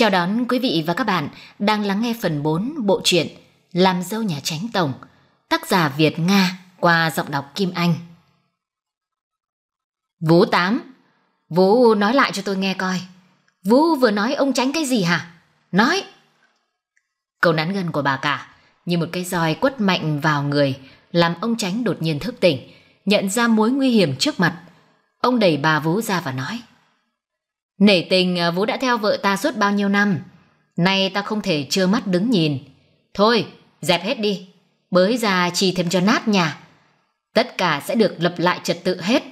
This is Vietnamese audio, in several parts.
Chào đón quý vị và các bạn đang lắng nghe phần 4 bộ truyện Làm dâu nhà tránh tổng, tác giả Việt Nga qua giọng đọc Kim Anh. Vũ Tám, Vũ nói lại cho tôi nghe coi. Vũ vừa nói ông tránh cái gì hả? Nói. Câu nắn gần của bà cả như một cái roi quất mạnh vào người, làm ông tránh đột nhiên thức tỉnh, nhận ra mối nguy hiểm trước mặt. Ông đẩy bà Vũ ra và nói: Nể tình à, Vũ đã theo vợ ta suốt bao nhiêu năm Nay ta không thể trơ mắt đứng nhìn Thôi dẹp hết đi Bới ra chi thêm cho nát nhà Tất cả sẽ được lập lại trật tự hết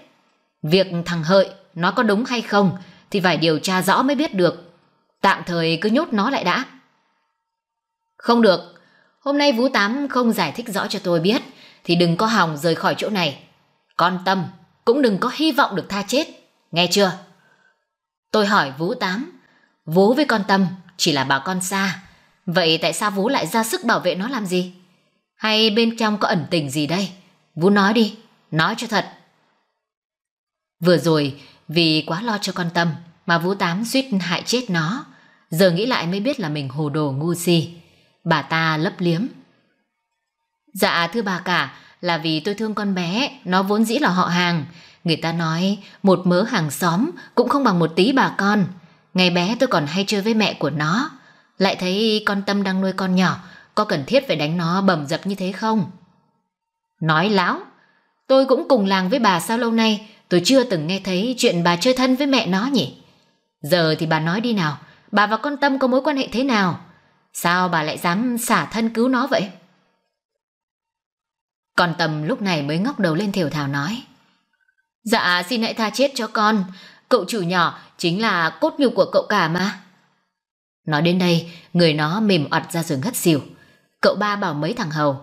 Việc thằng Hợi Nó có đúng hay không Thì phải điều tra rõ mới biết được Tạm thời cứ nhốt nó lại đã Không được Hôm nay Vũ Tám không giải thích rõ cho tôi biết Thì đừng có hòng rời khỏi chỗ này Con tâm Cũng đừng có hy vọng được tha chết Nghe chưa Tôi hỏi Vũ Tám, Vũ với con Tâm chỉ là bà con xa, vậy tại sao Vũ lại ra sức bảo vệ nó làm gì? Hay bên trong có ẩn tình gì đây? Vũ nói đi, nói cho thật. Vừa rồi, vì quá lo cho con Tâm mà Vũ Tám suýt hại chết nó, giờ nghĩ lại mới biết là mình hồ đồ ngu si. Bà ta lấp liếm. Dạ thưa bà cả, là vì tôi thương con bé, nó vốn dĩ là họ hàng, Người ta nói một mớ hàng xóm cũng không bằng một tí bà con. Ngày bé tôi còn hay chơi với mẹ của nó. Lại thấy con Tâm đang nuôi con nhỏ, có cần thiết phải đánh nó bầm dập như thế không? Nói láo, tôi cũng cùng làng với bà sao lâu nay, tôi chưa từng nghe thấy chuyện bà chơi thân với mẹ nó nhỉ? Giờ thì bà nói đi nào, bà và con Tâm có mối quan hệ thế nào? Sao bà lại dám xả thân cứu nó vậy? Còn Tâm lúc này mới ngóc đầu lên thiểu thào nói. Dạ xin hãy tha chết cho con, cậu chủ nhỏ chính là cốt nhục của cậu cả mà. Nói đến đây, người nó mềm oặt ra giường hất xỉu. Cậu ba bảo mấy thằng hầu.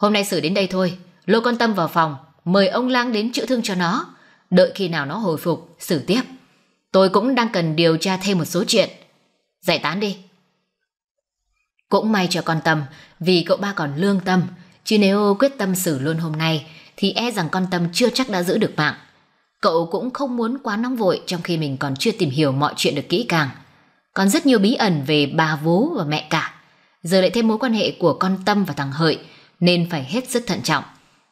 Hôm nay xử đến đây thôi, lôi con tâm vào phòng, mời ông lang đến chữa thương cho nó. Đợi khi nào nó hồi phục, xử tiếp. Tôi cũng đang cần điều tra thêm một số chuyện. Giải tán đi. Cũng may cho con tâm, vì cậu ba còn lương tâm, chứ nếu quyết tâm xử luôn hôm nay, thì e rằng con Tâm chưa chắc đã giữ được mạng. Cậu cũng không muốn quá nóng vội trong khi mình còn chưa tìm hiểu mọi chuyện được kỹ càng. Còn rất nhiều bí ẩn về bà vú và mẹ cả. Giờ lại thêm mối quan hệ của con Tâm và thằng Hợi nên phải hết sức thận trọng.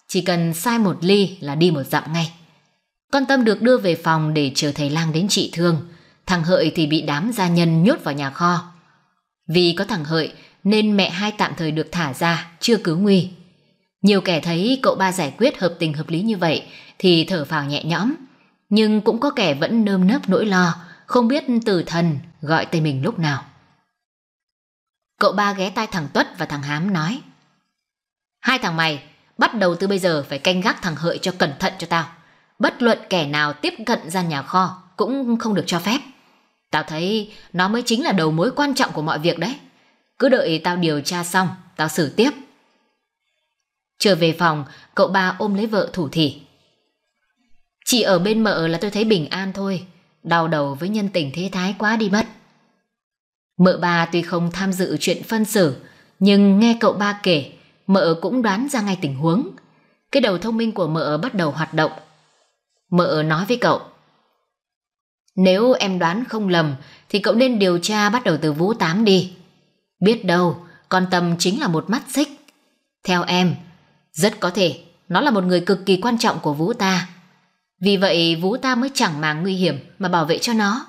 Chỉ cần sai một ly là đi một dặm ngay. Con Tâm được đưa về phòng để chờ thầy lang đến trị thương. Thằng Hợi thì bị đám gia nhân nhốt vào nhà kho. Vì có thằng Hợi nên mẹ hai tạm thời được thả ra, chưa cứu nguy. Nhiều kẻ thấy cậu ba giải quyết hợp tình hợp lý như vậy thì thở phào nhẹ nhõm. Nhưng cũng có kẻ vẫn nơm nớp nỗi lo, không biết từ thần gọi tên mình lúc nào. Cậu ba ghé tai thằng Tuất và thằng Hám nói Hai thằng mày, bắt đầu từ bây giờ phải canh gác thằng Hợi cho cẩn thận cho tao. Bất luận kẻ nào tiếp cận ra nhà kho cũng không được cho phép. Tao thấy nó mới chính là đầu mối quan trọng của mọi việc đấy. Cứ đợi tao điều tra xong, tao xử tiếp. Trở về phòng, cậu ba ôm lấy vợ thủ thỉ. Chỉ ở bên mợ là tôi thấy bình an thôi, đau đầu với nhân tình thế thái quá đi mất. Mợ ba tuy không tham dự chuyện phân xử, nhưng nghe cậu ba kể, mợ cũng đoán ra ngay tình huống. Cái đầu thông minh của mợ bắt đầu hoạt động. Mợ nói với cậu, nếu em đoán không lầm thì cậu nên điều tra bắt đầu từ Vũ Tám đi. Biết đâu, con Tâm chính là một mắt xích. Theo em, rất có thể, nó là một người cực kỳ quan trọng của Vũ ta. Vì vậy Vũ ta mới chẳng màng nguy hiểm mà bảo vệ cho nó.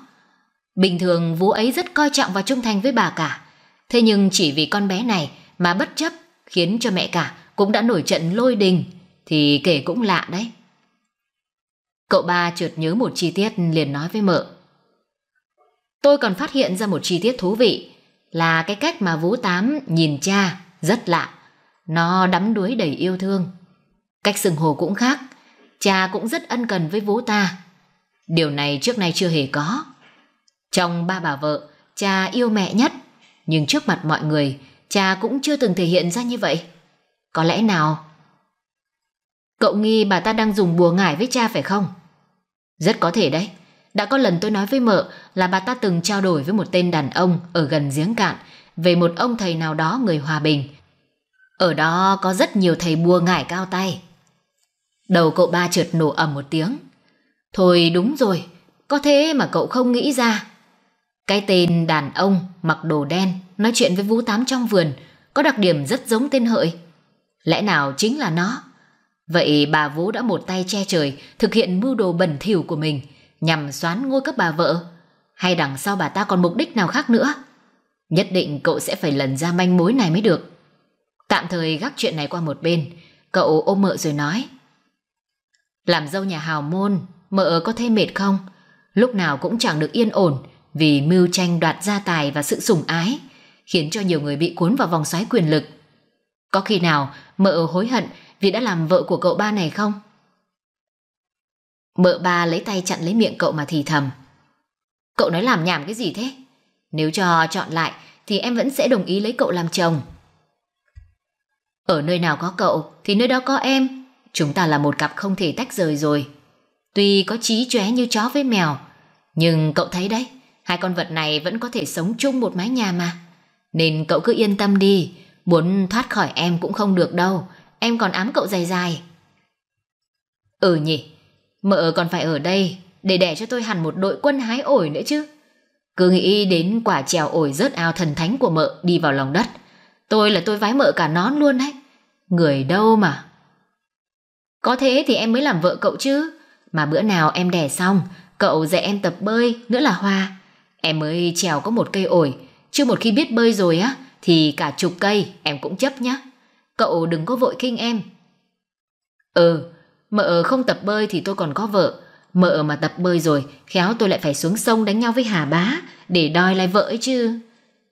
Bình thường Vũ ấy rất coi trọng và trung thành với bà cả. Thế nhưng chỉ vì con bé này mà bất chấp khiến cho mẹ cả cũng đã nổi trận lôi đình thì kể cũng lạ đấy. Cậu ba chợt nhớ một chi tiết liền nói với mợ. Tôi còn phát hiện ra một chi tiết thú vị là cái cách mà Vũ Tám nhìn cha rất lạ. Nó đắm đuối đầy yêu thương. Cách sừng hồ cũng khác, cha cũng rất ân cần với vú ta. Điều này trước nay chưa hề có. Trong ba bà vợ, cha yêu mẹ nhất, nhưng trước mặt mọi người, cha cũng chưa từng thể hiện ra như vậy. Có lẽ nào... Cậu nghi bà ta đang dùng bùa ngải với cha phải không? Rất có thể đấy. Đã có lần tôi nói với mợ là bà ta từng trao đổi với một tên đàn ông ở gần giếng cạn về một ông thầy nào đó người hòa bình ở đó có rất nhiều thầy bùa ngải cao tay. Đầu cậu ba trượt nổ ầm một tiếng. Thôi đúng rồi, có thế mà cậu không nghĩ ra. Cái tên đàn ông mặc đồ đen nói chuyện với Vũ Tám trong vườn có đặc điểm rất giống tên Hợi. Lẽ nào chính là nó? Vậy bà Vũ đã một tay che trời thực hiện mưu đồ bẩn thỉu của mình nhằm xoán ngôi cấp bà vợ. Hay đằng sau bà ta còn mục đích nào khác nữa? Nhất định cậu sẽ phải lần ra manh mối này mới được. Tạm thời gác chuyện này qua một bên, cậu ôm mợ rồi nói. Làm dâu nhà hào môn, mợ có thấy mệt không? Lúc nào cũng chẳng được yên ổn vì mưu tranh đoạt gia tài và sự sủng ái, khiến cho nhiều người bị cuốn vào vòng xoáy quyền lực. Có khi nào mợ hối hận vì đã làm vợ của cậu ba này không? Mợ ba lấy tay chặn lấy miệng cậu mà thì thầm. Cậu nói làm nhảm cái gì thế? Nếu cho chọn lại thì em vẫn sẽ đồng ý lấy cậu làm chồng. Ở nơi nào có cậu thì nơi đó có em. Chúng ta là một cặp không thể tách rời rồi. Tuy có trí chóe như chó với mèo, nhưng cậu thấy đấy, hai con vật này vẫn có thể sống chung một mái nhà mà. Nên cậu cứ yên tâm đi, muốn thoát khỏi em cũng không được đâu, em còn ám cậu dài dài. Ừ nhỉ, mợ còn phải ở đây để đẻ cho tôi hẳn một đội quân hái ổi nữa chứ. Cứ nghĩ đến quả trèo ổi rớt ao thần thánh của mợ đi vào lòng đất, Tôi là tôi vái mợ cả nón luôn đấy. Người đâu mà. Có thế thì em mới làm vợ cậu chứ. Mà bữa nào em đẻ xong, cậu dạy em tập bơi, nữa là hoa. Em mới trèo có một cây ổi, chứ một khi biết bơi rồi á, thì cả chục cây em cũng chấp nhá. Cậu đừng có vội khinh em. Ừ, mợ không tập bơi thì tôi còn có vợ. Mợ mà tập bơi rồi, khéo tôi lại phải xuống sông đánh nhau với Hà Bá để đòi lại vợ ấy chứ.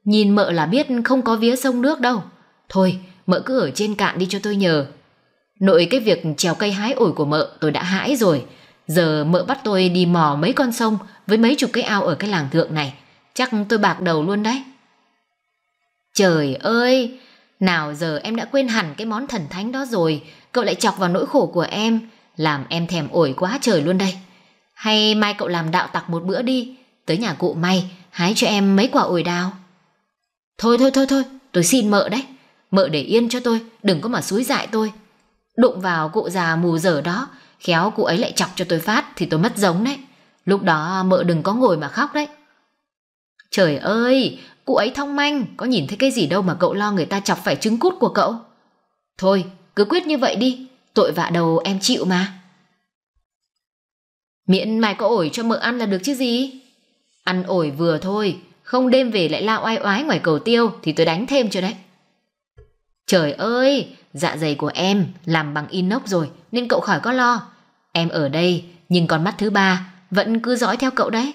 Nhìn mợ là biết không có vía sông nước đâu. Thôi, mợ cứ ở trên cạn đi cho tôi nhờ. Nội cái việc trèo cây hái ổi của mợ tôi đã hãi rồi. Giờ mợ bắt tôi đi mò mấy con sông với mấy chục cái ao ở cái làng thượng này. Chắc tôi bạc đầu luôn đấy. Trời ơi, nào giờ em đã quên hẳn cái món thần thánh đó rồi. Cậu lại chọc vào nỗi khổ của em. Làm em thèm ổi quá trời luôn đây. Hay mai cậu làm đạo tặc một bữa đi. Tới nhà cụ may, hái cho em mấy quả ổi đào. Thôi thôi thôi thôi, tôi xin mợ đấy. Mợ để yên cho tôi, đừng có mà xúi dại tôi. Đụng vào cụ già mù dở đó, khéo cụ ấy lại chọc cho tôi phát thì tôi mất giống đấy. Lúc đó mợ đừng có ngồi mà khóc đấy. Trời ơi, cụ ấy thông manh, có nhìn thấy cái gì đâu mà cậu lo người ta chọc phải trứng cút của cậu. Thôi, cứ quyết như vậy đi, tội vạ đầu em chịu mà. Miễn mày có ổi cho mợ ăn là được chứ gì? Ăn ổi vừa thôi, không đêm về lại la oai oái ngoài cầu tiêu Thì tôi đánh thêm cho đấy Trời ơi Dạ dày của em làm bằng inox rồi Nên cậu khỏi có lo Em ở đây nhưng con mắt thứ ba Vẫn cứ dõi theo cậu đấy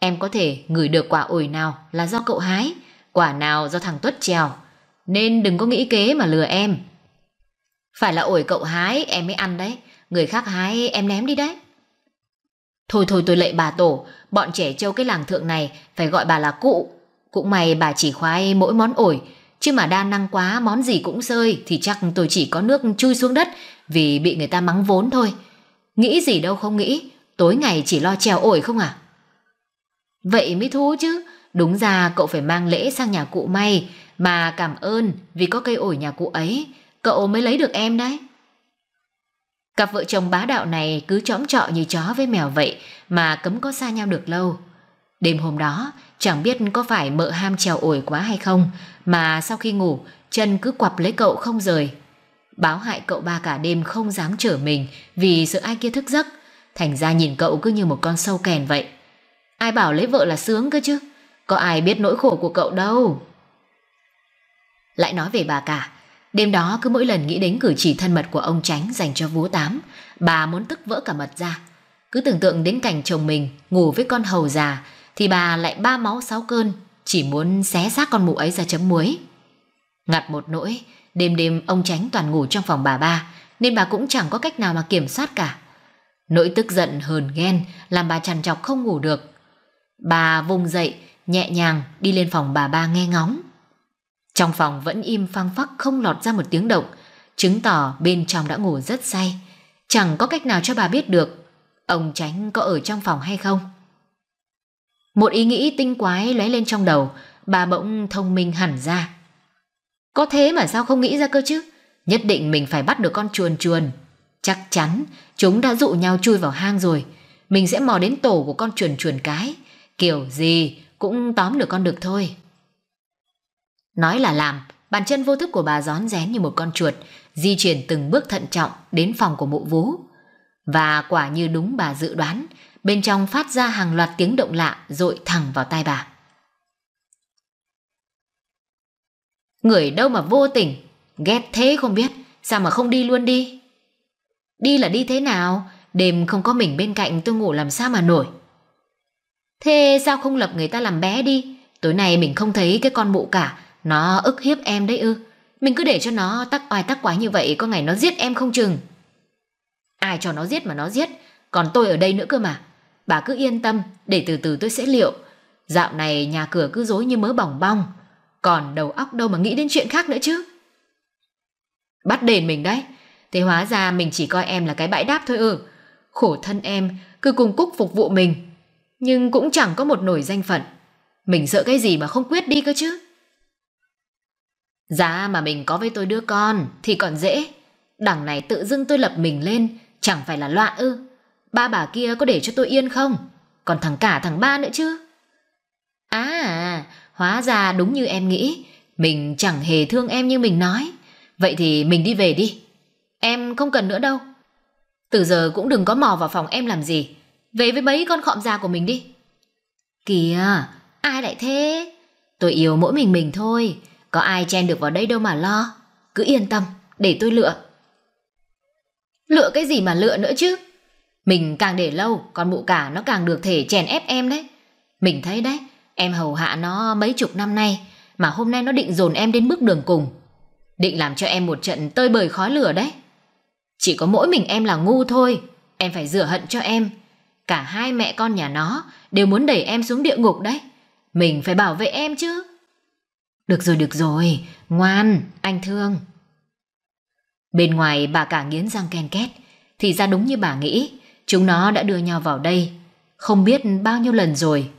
Em có thể ngửi được quả ổi nào là do cậu hái Quả nào do thằng Tuất trèo Nên đừng có nghĩ kế mà lừa em Phải là ổi cậu hái em mới ăn đấy Người khác hái em ném đi đấy Thôi thôi tôi lệ bà tổ, bọn trẻ châu cái làng thượng này phải gọi bà là cụ. Cũng may bà chỉ khoái mỗi món ổi, chứ mà đa năng quá món gì cũng rơi thì chắc tôi chỉ có nước chui xuống đất vì bị người ta mắng vốn thôi. Nghĩ gì đâu không nghĩ, tối ngày chỉ lo trèo ổi không à? Vậy mới thú chứ, đúng ra cậu phải mang lễ sang nhà cụ may, mà cảm ơn vì có cây ổi nhà cụ ấy, cậu mới lấy được em đấy. Cặp vợ chồng bá đạo này cứ chõm trọ như chó với mèo vậy mà cấm có xa nhau được lâu. Đêm hôm đó, chẳng biết có phải mợ ham trèo ổi quá hay không, mà sau khi ngủ, chân cứ quặp lấy cậu không rời. Báo hại cậu ba cả đêm không dám trở mình vì sợ ai kia thức giấc. Thành ra nhìn cậu cứ như một con sâu kèn vậy. Ai bảo lấy vợ là sướng cơ chứ, có ai biết nỗi khổ của cậu đâu. Lại nói về bà cả, Đêm đó cứ mỗi lần nghĩ đến cử chỉ thân mật của ông Tránh dành cho vú tám, bà muốn tức vỡ cả mật ra. Cứ tưởng tượng đến cảnh chồng mình ngủ với con hầu già thì bà lại ba máu sáu cơn, chỉ muốn xé xác con mụ ấy ra chấm muối. Ngặt một nỗi, đêm đêm ông Tránh toàn ngủ trong phòng bà ba, nên bà cũng chẳng có cách nào mà kiểm soát cả. Nỗi tức giận hờn ghen làm bà chằn chọc không ngủ được. Bà vùng dậy, nhẹ nhàng đi lên phòng bà ba nghe ngóng. Trong phòng vẫn im phăng phắc không lọt ra một tiếng động, chứng tỏ bên trong đã ngủ rất say. Chẳng có cách nào cho bà biết được ông Tránh có ở trong phòng hay không. Một ý nghĩ tinh quái lóe lên trong đầu, bà bỗng thông minh hẳn ra. Có thế mà sao không nghĩ ra cơ chứ? Nhất định mình phải bắt được con chuồn chuồn. Chắc chắn chúng đã dụ nhau chui vào hang rồi. Mình sẽ mò đến tổ của con chuồn chuồn cái. Kiểu gì cũng tóm được con được thôi. Nói là làm, bàn chân vô thức của bà gión rén như một con chuột, di chuyển từng bước thận trọng đến phòng của mụ vú. Và quả như đúng bà dự đoán, bên trong phát ra hàng loạt tiếng động lạ rội thẳng vào tai bà. Người đâu mà vô tình, ghét thế không biết, sao mà không đi luôn đi. Đi là đi thế nào, đêm không có mình bên cạnh tôi ngủ làm sao mà nổi. Thế sao không lập người ta làm bé đi, tối nay mình không thấy cái con mụ cả, nó ức hiếp em đấy ư Mình cứ để cho nó tắc oai tắc quái như vậy Có ngày nó giết em không chừng Ai cho nó giết mà nó giết Còn tôi ở đây nữa cơ mà Bà cứ yên tâm để từ từ tôi sẽ liệu Dạo này nhà cửa cứ dối như mớ bỏng bong Còn đầu óc đâu mà nghĩ đến chuyện khác nữa chứ Bắt đền mình đấy Thế hóa ra mình chỉ coi em là cái bãi đáp thôi ư, Khổ thân em cứ cùng Cúc phục vụ mình Nhưng cũng chẳng có một nổi danh phận Mình sợ cái gì mà không quyết đi cơ chứ Giá mà mình có với tôi đứa con thì còn dễ. Đằng này tự dưng tôi lập mình lên, chẳng phải là loạn ư. Ba bà kia có để cho tôi yên không? Còn thằng cả thằng ba nữa chứ. À, hóa ra đúng như em nghĩ. Mình chẳng hề thương em như mình nói. Vậy thì mình đi về đi. Em không cần nữa đâu. Từ giờ cũng đừng có mò vào phòng em làm gì. Về với mấy con khọm già của mình đi. Kìa, ai lại thế? Tôi yêu mỗi mình mình thôi. Có ai chen được vào đây đâu mà lo Cứ yên tâm để tôi lựa Lựa cái gì mà lựa nữa chứ Mình càng để lâu Con mụ cả nó càng được thể chèn ép em đấy Mình thấy đấy Em hầu hạ nó mấy chục năm nay Mà hôm nay nó định dồn em đến bước đường cùng Định làm cho em một trận tơi bời khói lửa đấy Chỉ có mỗi mình em là ngu thôi Em phải rửa hận cho em Cả hai mẹ con nhà nó Đều muốn đẩy em xuống địa ngục đấy Mình phải bảo vệ em chứ được rồi, được rồi, ngoan, anh thương. Bên ngoài bà cả nghiến răng ken két, thì ra đúng như bà nghĩ, chúng nó đã đưa nhau vào đây, không biết bao nhiêu lần rồi.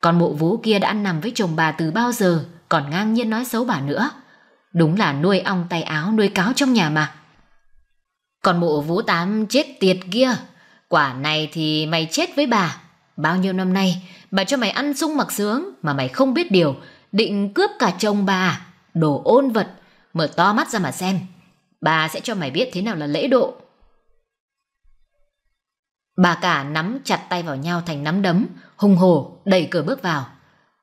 Còn mụ vũ kia đã ăn nằm với chồng bà từ bao giờ, còn ngang nhiên nói xấu bà nữa. Đúng là nuôi ong tay áo nuôi cáo trong nhà mà. Còn mụ vũ tám chết tiệt kia, quả này thì mày chết với bà. Bao nhiêu năm nay, bà cho mày ăn sung mặc sướng mà mày không biết điều, định cướp cả chồng bà, đồ ôn vật, mở to mắt ra mà xem, bà sẽ cho mày biết thế nào là lễ độ. Bà cả nắm chặt tay vào nhau thành nắm đấm, hùng hổ đẩy cửa bước vào.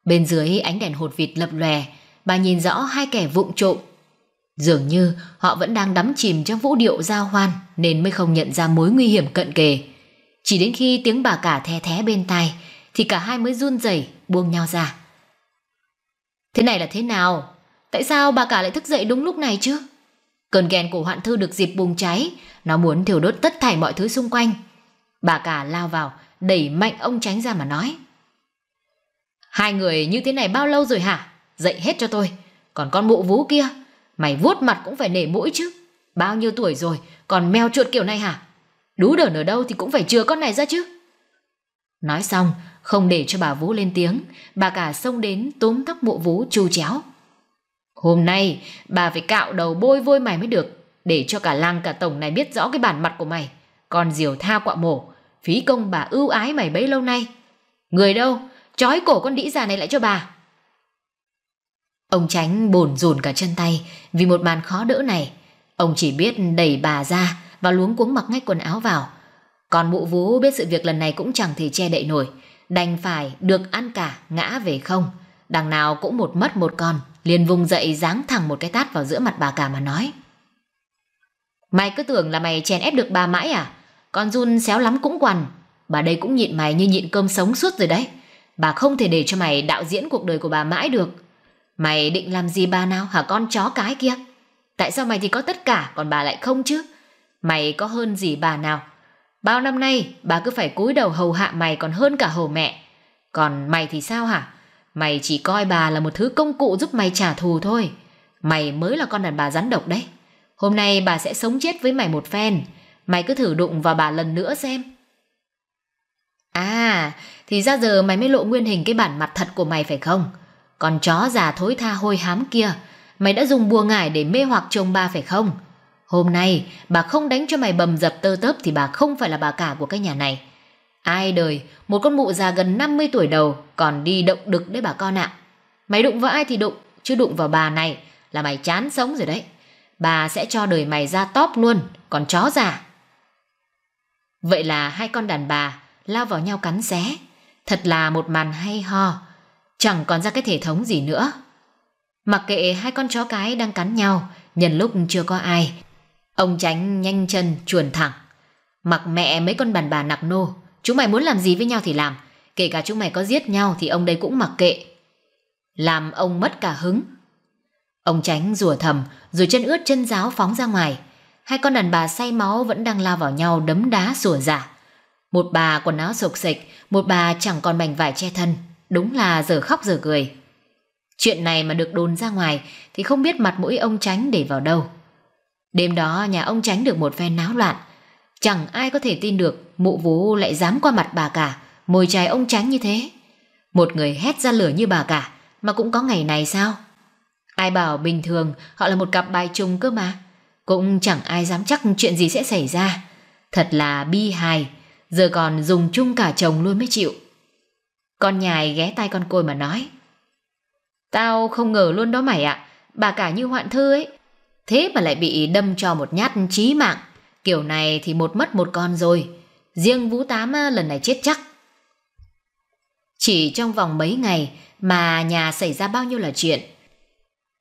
Bên dưới ánh đèn hột vịt lập lòe, bà nhìn rõ hai kẻ vụng trộm. Dường như họ vẫn đang đắm chìm trong vũ điệu giao hoan nên mới không nhận ra mối nguy hiểm cận kề. Chỉ đến khi tiếng bà cả the thé bên tai thì cả hai mới run rẩy buông nhau ra. Thế này là thế nào? Tại sao bà cả lại thức dậy đúng lúc này chứ? Cơn ghen của hoạn thư được dịp bùng cháy, nó muốn thiêu đốt tất thảy mọi thứ xung quanh. Bà cả lao vào, đẩy mạnh ông tránh ra mà nói. Hai người như thế này bao lâu rồi hả? Dậy hết cho tôi. Còn con mụ vú kia, mày vuốt mặt cũng phải nể mũi chứ. Bao nhiêu tuổi rồi, còn mèo chuột kiểu này hả? Đú đờn ở đâu thì cũng phải chừa con này ra chứ. Nói xong, không để cho bà Vũ lên tiếng, bà cả xông đến túm tóc mụ Vũ chu chéo. Hôm nay, bà phải cạo đầu bôi vôi mày mới được, để cho cả làng cả tổng này biết rõ cái bản mặt của mày. Còn diều tha quạ mổ, phí công bà ưu ái mày bấy lâu nay. Người đâu, trói cổ con đĩ già này lại cho bà. Ông Tránh bồn rồn cả chân tay vì một màn khó đỡ này. Ông chỉ biết đẩy bà ra và luống cuống mặc ngay quần áo vào. Còn mụ vú biết sự việc lần này cũng chẳng thể che đậy nổi đành phải được ăn cả ngã về không. Đằng nào cũng một mất một còn, liền vùng dậy giáng thẳng một cái tát vào giữa mặt bà cả mà nói. Mày cứ tưởng là mày chèn ép được bà mãi à? Con run xéo lắm cũng quằn. Bà đây cũng nhịn mày như nhịn cơm sống suốt rồi đấy. Bà không thể để cho mày đạo diễn cuộc đời của bà mãi được. Mày định làm gì bà nào hả con chó cái kia? Tại sao mày thì có tất cả còn bà lại không chứ? Mày có hơn gì bà nào Bao năm nay bà cứ phải cúi đầu hầu hạ mày còn hơn cả hầu mẹ. Còn mày thì sao hả? Mày chỉ coi bà là một thứ công cụ giúp mày trả thù thôi. Mày mới là con đàn bà rắn độc đấy. Hôm nay bà sẽ sống chết với mày một phen. Mày cứ thử đụng vào bà lần nữa xem. À, thì ra giờ mày mới lộ nguyên hình cái bản mặt thật của mày phải không? Còn chó già thối tha hôi hám kia, mày đã dùng bùa ngải để mê hoặc chồng ba phải không? Hôm nay bà không đánh cho mày bầm dập tơ tớp thì bà không phải là bà cả của cái nhà này. Ai đời, một con mụ già gần 50 tuổi đầu còn đi động đực đấy bà con ạ. Mày đụng vào ai thì đụng, chứ đụng vào bà này là mày chán sống rồi đấy. Bà sẽ cho đời mày ra tóp luôn, còn chó già. Vậy là hai con đàn bà lao vào nhau cắn xé. Thật là một màn hay ho, chẳng còn ra cái thể thống gì nữa. Mặc kệ hai con chó cái đang cắn nhau, nhân lúc chưa có ai, Ông tránh nhanh chân chuồn thẳng. Mặc mẹ mấy con bàn bà nặc nô, chúng mày muốn làm gì với nhau thì làm, kể cả chúng mày có giết nhau thì ông đây cũng mặc kệ. Làm ông mất cả hứng. Ông tránh rùa thầm, rồi chân ướt chân giáo phóng ra ngoài. Hai con đàn bà say máu vẫn đang lao vào nhau đấm đá sủa giả. Một bà quần áo sộc sịch, một bà chẳng còn mảnh vải che thân. Đúng là giờ khóc giờ cười. Chuyện này mà được đồn ra ngoài thì không biết mặt mũi ông tránh để vào đâu. Đêm đó nhà ông tránh được một phen náo loạn. Chẳng ai có thể tin được mụ vú lại dám qua mặt bà cả, mồi trái ông tránh như thế. Một người hét ra lửa như bà cả mà cũng có ngày này sao? Ai bảo bình thường họ là một cặp bài trùng cơ mà. Cũng chẳng ai dám chắc chuyện gì sẽ xảy ra. Thật là bi hài, giờ còn dùng chung cả chồng luôn mới chịu. Con nhài ghé tay con côi mà nói. Tao không ngờ luôn đó mày ạ, bà cả như hoạn thư ấy, Thế mà lại bị đâm cho một nhát chí mạng Kiểu này thì một mất một con rồi Riêng Vũ Tám à, lần này chết chắc Chỉ trong vòng mấy ngày Mà nhà xảy ra bao nhiêu là chuyện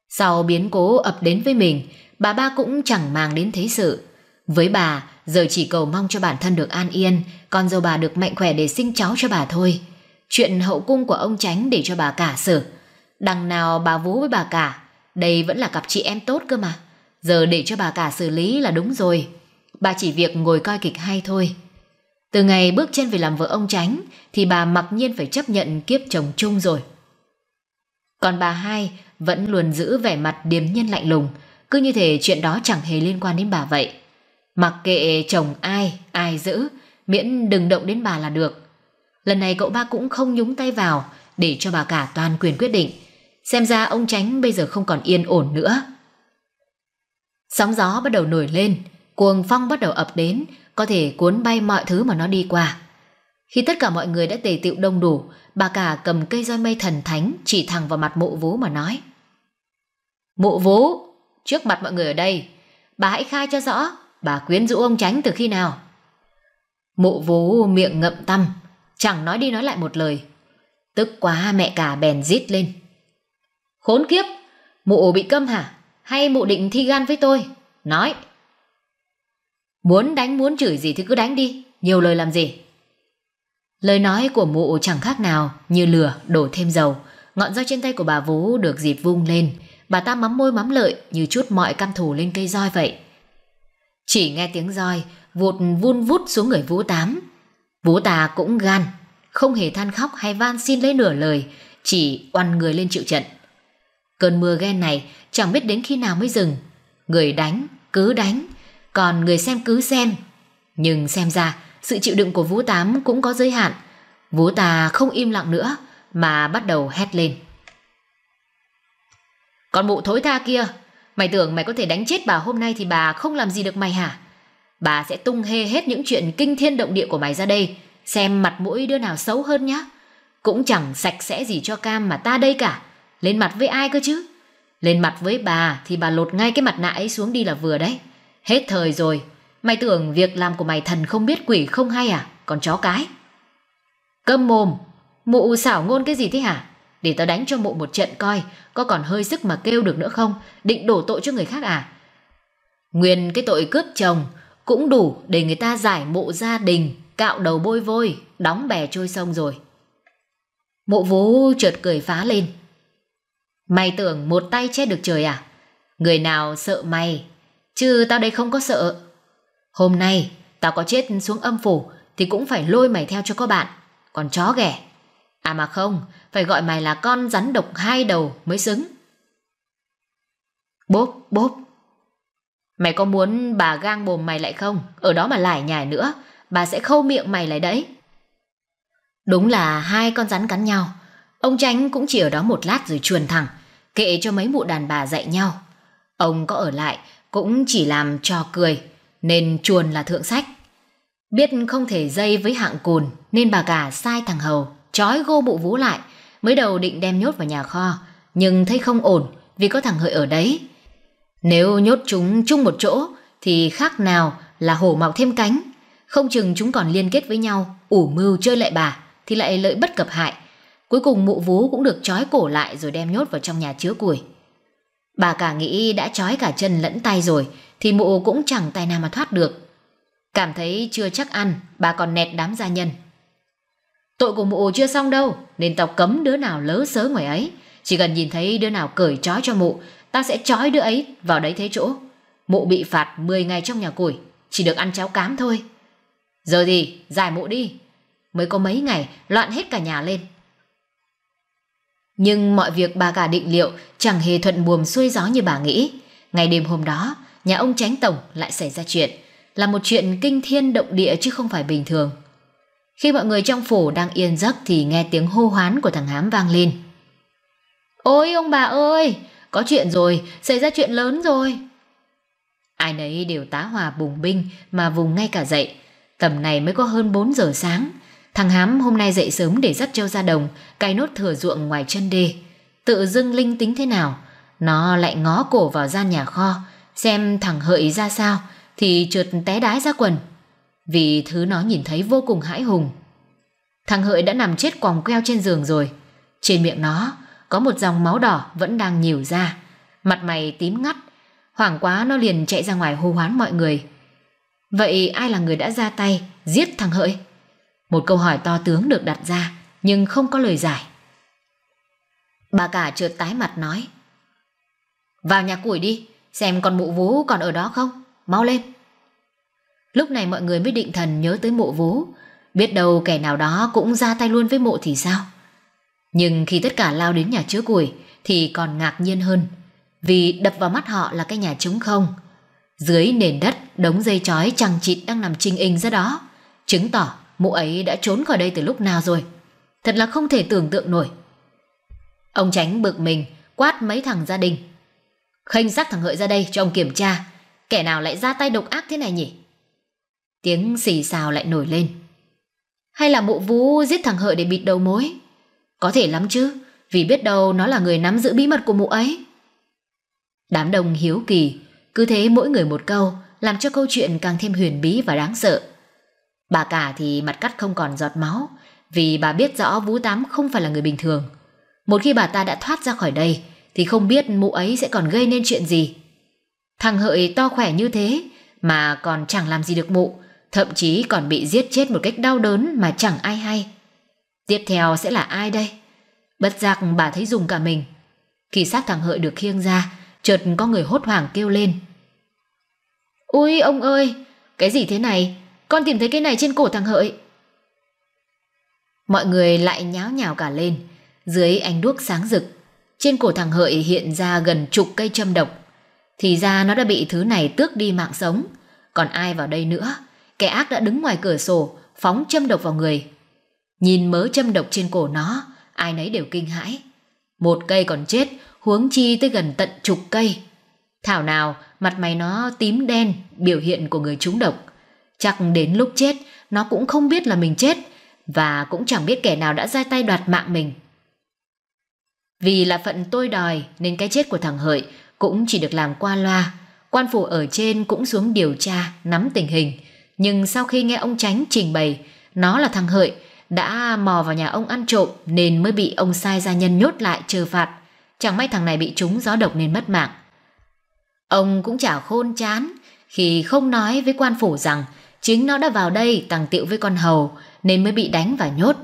Sau biến cố ập đến với mình Bà ba cũng chẳng mang đến thế sự Với bà Giờ chỉ cầu mong cho bản thân được an yên Con dâu bà được mạnh khỏe để sinh cháu cho bà thôi Chuyện hậu cung của ông tránh Để cho bà cả xử Đằng nào bà vú với bà cả Đây vẫn là cặp chị em tốt cơ mà giờ để cho bà cả xử lý là đúng rồi. Bà chỉ việc ngồi coi kịch hay thôi. Từ ngày bước chân về làm vợ ông Tránh thì bà mặc nhiên phải chấp nhận kiếp chồng chung rồi. Còn bà hai vẫn luôn giữ vẻ mặt điềm nhiên lạnh lùng, cứ như thể chuyện đó chẳng hề liên quan đến bà vậy. Mặc kệ chồng ai, ai giữ, miễn đừng động đến bà là được. Lần này cậu ba cũng không nhúng tay vào để cho bà cả toàn quyền quyết định. Xem ra ông Tránh bây giờ không còn yên ổn nữa. Sóng gió bắt đầu nổi lên, cuồng phong bắt đầu ập đến, có thể cuốn bay mọi thứ mà nó đi qua. Khi tất cả mọi người đã tề tựu đông đủ, bà cả cầm cây roi mây thần thánh chỉ thẳng vào mặt mộ vú mà nói. Mộ vú, trước mặt mọi người ở đây, bà hãy khai cho rõ, bà quyến rũ ông tránh từ khi nào? Mộ vú miệng ngậm tâm, chẳng nói đi nói lại một lời. Tức quá mẹ cả bèn rít lên. Khốn kiếp, mộ bị câm hả? hay mụ định thi gan với tôi? Nói. Muốn đánh muốn chửi gì thì cứ đánh đi, nhiều lời làm gì? Lời nói của mụ chẳng khác nào như lửa đổ thêm dầu. Ngọn roi trên tay của bà Vú được dịp vung lên. Bà ta mắm môi mắm lợi như chút mọi cam thù lên cây roi vậy. Chỉ nghe tiếng roi vụt vun vút xuống người Vũ Tám. Vũ ta cũng gan, không hề than khóc hay van xin lấy nửa lời, chỉ oằn người lên chịu trận. Cơn mưa ghen này chẳng biết đến khi nào mới dừng. Người đánh, cứ đánh, còn người xem cứ xem. Nhưng xem ra, sự chịu đựng của Vũ Tám cũng có giới hạn. Vũ Tà không im lặng nữa, mà bắt đầu hét lên. Con mụ thối tha kia, mày tưởng mày có thể đánh chết bà hôm nay thì bà không làm gì được mày hả? Bà sẽ tung hê hết những chuyện kinh thiên động địa của mày ra đây, xem mặt mũi đứa nào xấu hơn nhá. Cũng chẳng sạch sẽ gì cho cam mà ta đây cả. Lên mặt với ai cơ chứ? Lên mặt với bà thì bà lột ngay cái mặt nạ ấy xuống đi là vừa đấy. Hết thời rồi. Mày tưởng việc làm của mày thần không biết quỷ không hay à? Còn chó cái. Câm mồm. Mụ xảo ngôn cái gì thế hả? Để tao đánh cho mụ một trận coi có còn hơi sức mà kêu được nữa không? Định đổ tội cho người khác à? Nguyên cái tội cướp chồng cũng đủ để người ta giải mụ gia đình, cạo đầu bôi vôi, đóng bè trôi sông rồi. mụ vú chợt cười phá lên. Mày tưởng một tay chết được trời à? Người nào sợ mày? Chứ tao đây không có sợ. Hôm nay, tao có chết xuống âm phủ thì cũng phải lôi mày theo cho có bạn. Còn chó ghẻ. À mà không, phải gọi mày là con rắn độc hai đầu mới xứng. Bốp, bốp. Mày có muốn bà gang bồm mày lại không? Ở đó mà lải nhải nữa, bà sẽ khâu miệng mày lại đấy. Đúng là hai con rắn cắn nhau, Ông Tránh cũng chỉ ở đó một lát rồi chuồn thẳng, kệ cho mấy mụ đàn bà dạy nhau. Ông có ở lại cũng chỉ làm trò cười, nên chuồn là thượng sách. Biết không thể dây với hạng cùn nên bà cả sai thằng Hầu trói gô bộ vú lại, mới đầu định đem nhốt vào nhà kho, nhưng thấy không ổn vì có thằng Hợi ở đấy. Nếu nhốt chúng chung một chỗ thì khác nào là hổ mọc thêm cánh, không chừng chúng còn liên kết với nhau, ủ mưu chơi lại bà thì lại lợi bất cập hại Cuối cùng mụ vú cũng được trói cổ lại rồi đem nhốt vào trong nhà chứa củi. Bà cả nghĩ đã trói cả chân lẫn tay rồi thì mụ cũng chẳng tay nào mà thoát được. Cảm thấy chưa chắc ăn, bà còn nẹt đám gia nhân. Tội của mụ chưa xong đâu, nên tao cấm đứa nào lớ sớ ngoài ấy. Chỉ cần nhìn thấy đứa nào cởi trói cho mụ, ta sẽ trói đứa ấy vào đấy thế chỗ. Mụ bị phạt 10 ngày trong nhà củi, chỉ được ăn cháo cám thôi. Giờ thì, giải mụ đi. Mới có mấy ngày, loạn hết cả nhà lên. Nhưng mọi việc bà cả định liệu chẳng hề thuận buồm xuôi gió như bà nghĩ. Ngày đêm hôm đó, nhà ông tránh tổng lại xảy ra chuyện. Là một chuyện kinh thiên động địa chứ không phải bình thường. Khi mọi người trong phủ đang yên giấc thì nghe tiếng hô hoán của thằng hám vang lên. Ôi ông bà ơi, có chuyện rồi, xảy ra chuyện lớn rồi. Ai nấy đều tá hòa bùng binh mà vùng ngay cả dậy. Tầm này mới có hơn 4 giờ sáng, Thằng Hám hôm nay dậy sớm để dắt treo ra đồng, cày nốt thừa ruộng ngoài chân đê. Tự dưng linh tính thế nào, nó lại ngó cổ vào gian nhà kho, xem thằng hợi ra sao, thì trượt té đái ra quần. Vì thứ nó nhìn thấy vô cùng hãi hùng. Thằng hợi đã nằm chết quòng queo trên giường rồi. Trên miệng nó có một dòng máu đỏ vẫn đang nhiều ra. Mặt mày tím ngắt, hoảng quá nó liền chạy ra ngoài hô hoán mọi người. Vậy ai là người đã ra tay giết thằng hợi? Một câu hỏi to tướng được đặt ra nhưng không có lời giải. Bà cả chợt tái mặt nói Vào nhà củi đi, xem con mụ vú còn ở đó không, mau lên. Lúc này mọi người mới định thần nhớ tới mộ vú, biết đâu kẻ nào đó cũng ra tay luôn với mộ thì sao. Nhưng khi tất cả lao đến nhà chứa củi thì còn ngạc nhiên hơn, vì đập vào mắt họ là cái nhà trống không. Dưới nền đất, đống dây chói chằng chịt đang nằm trinh in ra đó, chứng tỏ mụ ấy đã trốn khỏi đây từ lúc nào rồi. Thật là không thể tưởng tượng nổi. Ông tránh bực mình, quát mấy thằng gia đình. Khênh xác thằng Hợi ra đây cho ông kiểm tra. Kẻ nào lại ra tay độc ác thế này nhỉ? Tiếng xì xào lại nổi lên. Hay là mụ vũ giết thằng Hợi để bịt đầu mối? Có thể lắm chứ, vì biết đâu nó là người nắm giữ bí mật của mụ ấy. Đám đông hiếu kỳ, cứ thế mỗi người một câu, làm cho câu chuyện càng thêm huyền bí và đáng sợ. Bà cả thì mặt cắt không còn giọt máu vì bà biết rõ Vũ Tám không phải là người bình thường. Một khi bà ta đã thoát ra khỏi đây thì không biết mụ ấy sẽ còn gây nên chuyện gì. Thằng Hợi to khỏe như thế mà còn chẳng làm gì được mụ, thậm chí còn bị giết chết một cách đau đớn mà chẳng ai hay. Tiếp theo sẽ là ai đây? Bất giác bà thấy dùng cả mình. Khi xác thằng Hợi được khiêng ra, chợt có người hốt hoảng kêu lên. Ui ông ơi, cái gì thế này? Con tìm thấy cái này trên cổ thằng Hợi. Mọi người lại nháo nhào cả lên. Dưới ánh đuốc sáng rực, trên cổ thằng Hợi hiện ra gần chục cây châm độc. Thì ra nó đã bị thứ này tước đi mạng sống. Còn ai vào đây nữa? Kẻ ác đã đứng ngoài cửa sổ, phóng châm độc vào người. Nhìn mớ châm độc trên cổ nó, ai nấy đều kinh hãi. Một cây còn chết, huống chi tới gần tận chục cây. Thảo nào, mặt mày nó tím đen, biểu hiện của người trúng độc. Chắc đến lúc chết, nó cũng không biết là mình chết và cũng chẳng biết kẻ nào đã ra tay đoạt mạng mình. Vì là phận tôi đòi nên cái chết của thằng Hợi cũng chỉ được làm qua loa. Quan phủ ở trên cũng xuống điều tra, nắm tình hình. Nhưng sau khi nghe ông Tránh trình bày, nó là thằng Hợi, đã mò vào nhà ông ăn trộm nên mới bị ông sai gia nhân nhốt lại chờ phạt. Chẳng may thằng này bị trúng gió độc nên mất mạng. Ông cũng chả khôn chán khi không nói với quan phủ rằng Chính nó đã vào đây tàng tiệu với con hầu nên mới bị đánh và nhốt.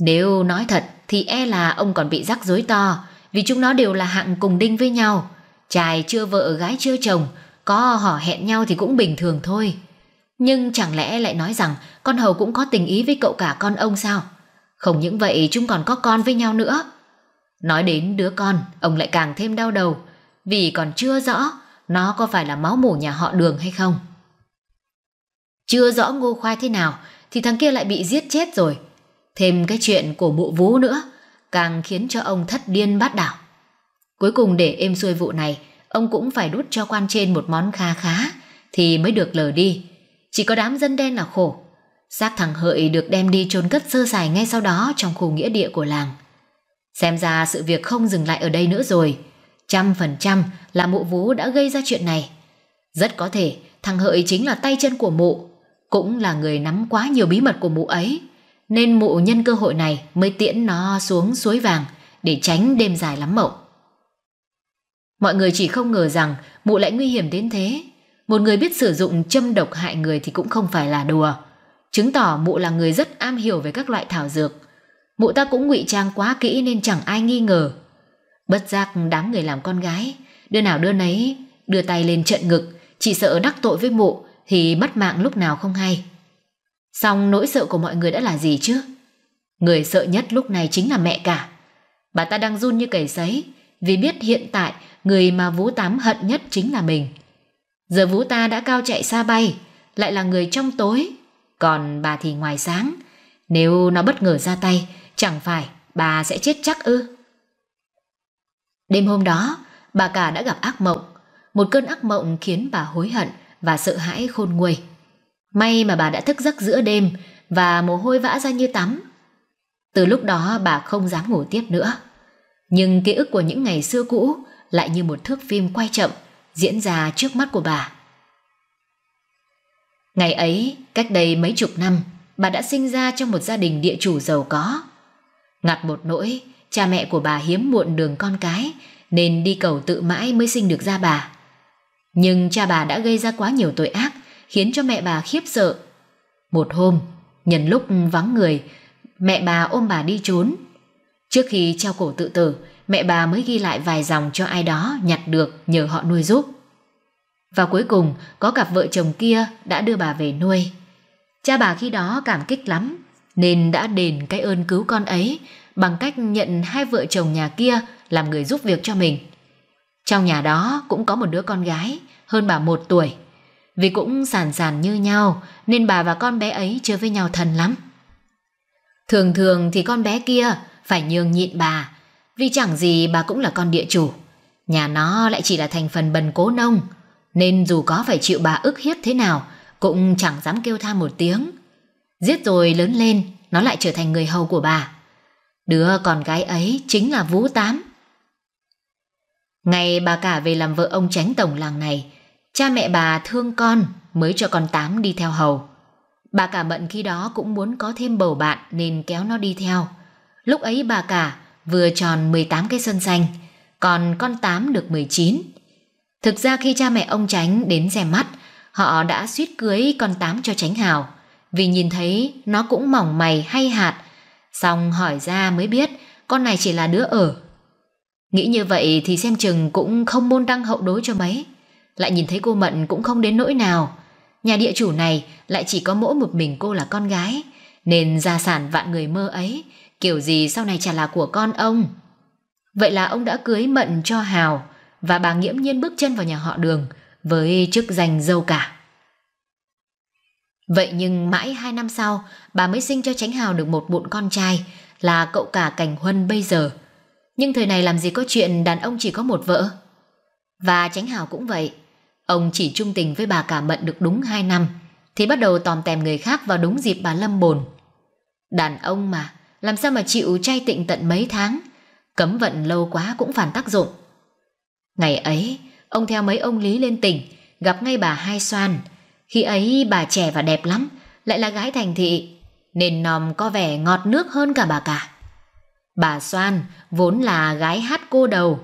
Nếu nói thật thì e là ông còn bị rắc rối to vì chúng nó đều là hạng cùng đinh với nhau. Trai chưa vợ gái chưa chồng có hỏ hẹn nhau thì cũng bình thường thôi. Nhưng chẳng lẽ lại nói rằng con hầu cũng có tình ý với cậu cả con ông sao? Không những vậy chúng còn có con với nhau nữa. Nói đến đứa con, ông lại càng thêm đau đầu vì còn chưa rõ nó có phải là máu mủ nhà họ đường hay không. Chưa rõ Ngô Khoai thế nào thì thằng kia lại bị giết chết rồi. Thêm cái chuyện của mụ vú nữa càng khiến cho ông thất điên bát đảo. Cuối cùng để êm xuôi vụ này, ông cũng phải đút cho quan trên một món kha khá thì mới được lờ đi. Chỉ có đám dân đen là khổ. Xác thằng Hợi được đem đi chôn cất sơ sài ngay sau đó trong khu nghĩa địa của làng. Xem ra sự việc không dừng lại ở đây nữa rồi. Trăm phần trăm là mụ vú đã gây ra chuyện này. Rất có thể thằng Hợi chính là tay chân của mụ cũng là người nắm quá nhiều bí mật của mụ ấy, nên mụ nhân cơ hội này mới tiễn nó xuống suối vàng để tránh đêm dài lắm mộng. Mọi người chỉ không ngờ rằng mụ lại nguy hiểm đến thế. Một người biết sử dụng châm độc hại người thì cũng không phải là đùa. Chứng tỏ mụ là người rất am hiểu về các loại thảo dược. Mụ ta cũng ngụy trang quá kỹ nên chẳng ai nghi ngờ. Bất giác đám người làm con gái, đứa nào đứa nấy đưa tay lên trận ngực, chỉ sợ đắc tội với mụ thì bắt mạng lúc nào không hay. Xong nỗi sợ của mọi người đã là gì chứ? Người sợ nhất lúc này chính là mẹ cả. Bà ta đang run như cầy giấy vì biết hiện tại người mà Vũ Tám hận nhất chính là mình. Giờ Vũ ta đã cao chạy xa bay, lại là người trong tối, còn bà thì ngoài sáng. Nếu nó bất ngờ ra tay, chẳng phải bà sẽ chết chắc ư. Đêm hôm đó, bà cả đã gặp ác mộng. Một cơn ác mộng khiến bà hối hận và sợ hãi khôn nguôi. May mà bà đã thức giấc giữa đêm và mồ hôi vã ra như tắm. Từ lúc đó bà không dám ngủ tiếp nữa. Nhưng ký ức của những ngày xưa cũ lại như một thước phim quay chậm diễn ra trước mắt của bà. Ngày ấy, cách đây mấy chục năm, bà đã sinh ra trong một gia đình địa chủ giàu có. Ngặt một nỗi, cha mẹ của bà hiếm muộn đường con cái nên đi cầu tự mãi mới sinh được ra bà. Nhưng cha bà đã gây ra quá nhiều tội ác, khiến cho mẹ bà khiếp sợ. Một hôm, nhân lúc vắng người, mẹ bà ôm bà đi trốn. Trước khi treo cổ tự tử, mẹ bà mới ghi lại vài dòng cho ai đó nhặt được nhờ họ nuôi giúp. Và cuối cùng, có cặp vợ chồng kia đã đưa bà về nuôi. Cha bà khi đó cảm kích lắm, nên đã đền cái ơn cứu con ấy bằng cách nhận hai vợ chồng nhà kia làm người giúp việc cho mình. Trong nhà đó cũng có một đứa con gái hơn bà một tuổi. Vì cũng sàn sàn như nhau nên bà và con bé ấy chơi với nhau thân lắm. Thường thường thì con bé kia phải nhường nhịn bà vì chẳng gì bà cũng là con địa chủ. Nhà nó lại chỉ là thành phần bần cố nông nên dù có phải chịu bà ức hiếp thế nào cũng chẳng dám kêu tha một tiếng. Giết rồi lớn lên nó lại trở thành người hầu của bà. Đứa con gái ấy chính là Vũ Tám Ngày bà cả về làm vợ ông tránh tổng làng này, cha mẹ bà thương con mới cho con Tám đi theo hầu. Bà cả bận khi đó cũng muốn có thêm bầu bạn nên kéo nó đi theo. Lúc ấy bà cả vừa tròn 18 cái sân xanh, còn con Tám được 19. Thực ra khi cha mẹ ông Tránh đến xem mắt, họ đã suýt cưới con Tám cho Tránh Hào, vì nhìn thấy nó cũng mỏng mày hay hạt. Xong hỏi ra mới biết con này chỉ là đứa ở Nghĩ như vậy thì xem chừng cũng không môn đăng hậu đối cho mấy. Lại nhìn thấy cô Mận cũng không đến nỗi nào. Nhà địa chủ này lại chỉ có mỗi một mình cô là con gái, nên gia sản vạn người mơ ấy, kiểu gì sau này chả là của con ông. Vậy là ông đã cưới Mận cho Hào, và bà nghiễm nhiên bước chân vào nhà họ đường với chức danh dâu cả. Vậy nhưng mãi hai năm sau, bà mới sinh cho Tránh Hào được một bụng con trai là cậu cả Cảnh Huân bây giờ – nhưng thời này làm gì có chuyện đàn ông chỉ có một vợ. Và Tránh Hảo cũng vậy. Ông chỉ trung tình với bà cả Mận được đúng 2 năm thì bắt đầu tòm tèm người khác vào đúng dịp bà Lâm bồn. Đàn ông mà, làm sao mà chịu chay tịnh tận mấy tháng, cấm vận lâu quá cũng phản tác dụng. Ngày ấy, ông theo mấy ông Lý lên tỉnh, gặp ngay bà Hai Xoan. Khi ấy bà trẻ và đẹp lắm, lại là gái thành thị, nên nòm có vẻ ngọt nước hơn cả bà cả. Bà Soan vốn là gái hát cô đầu,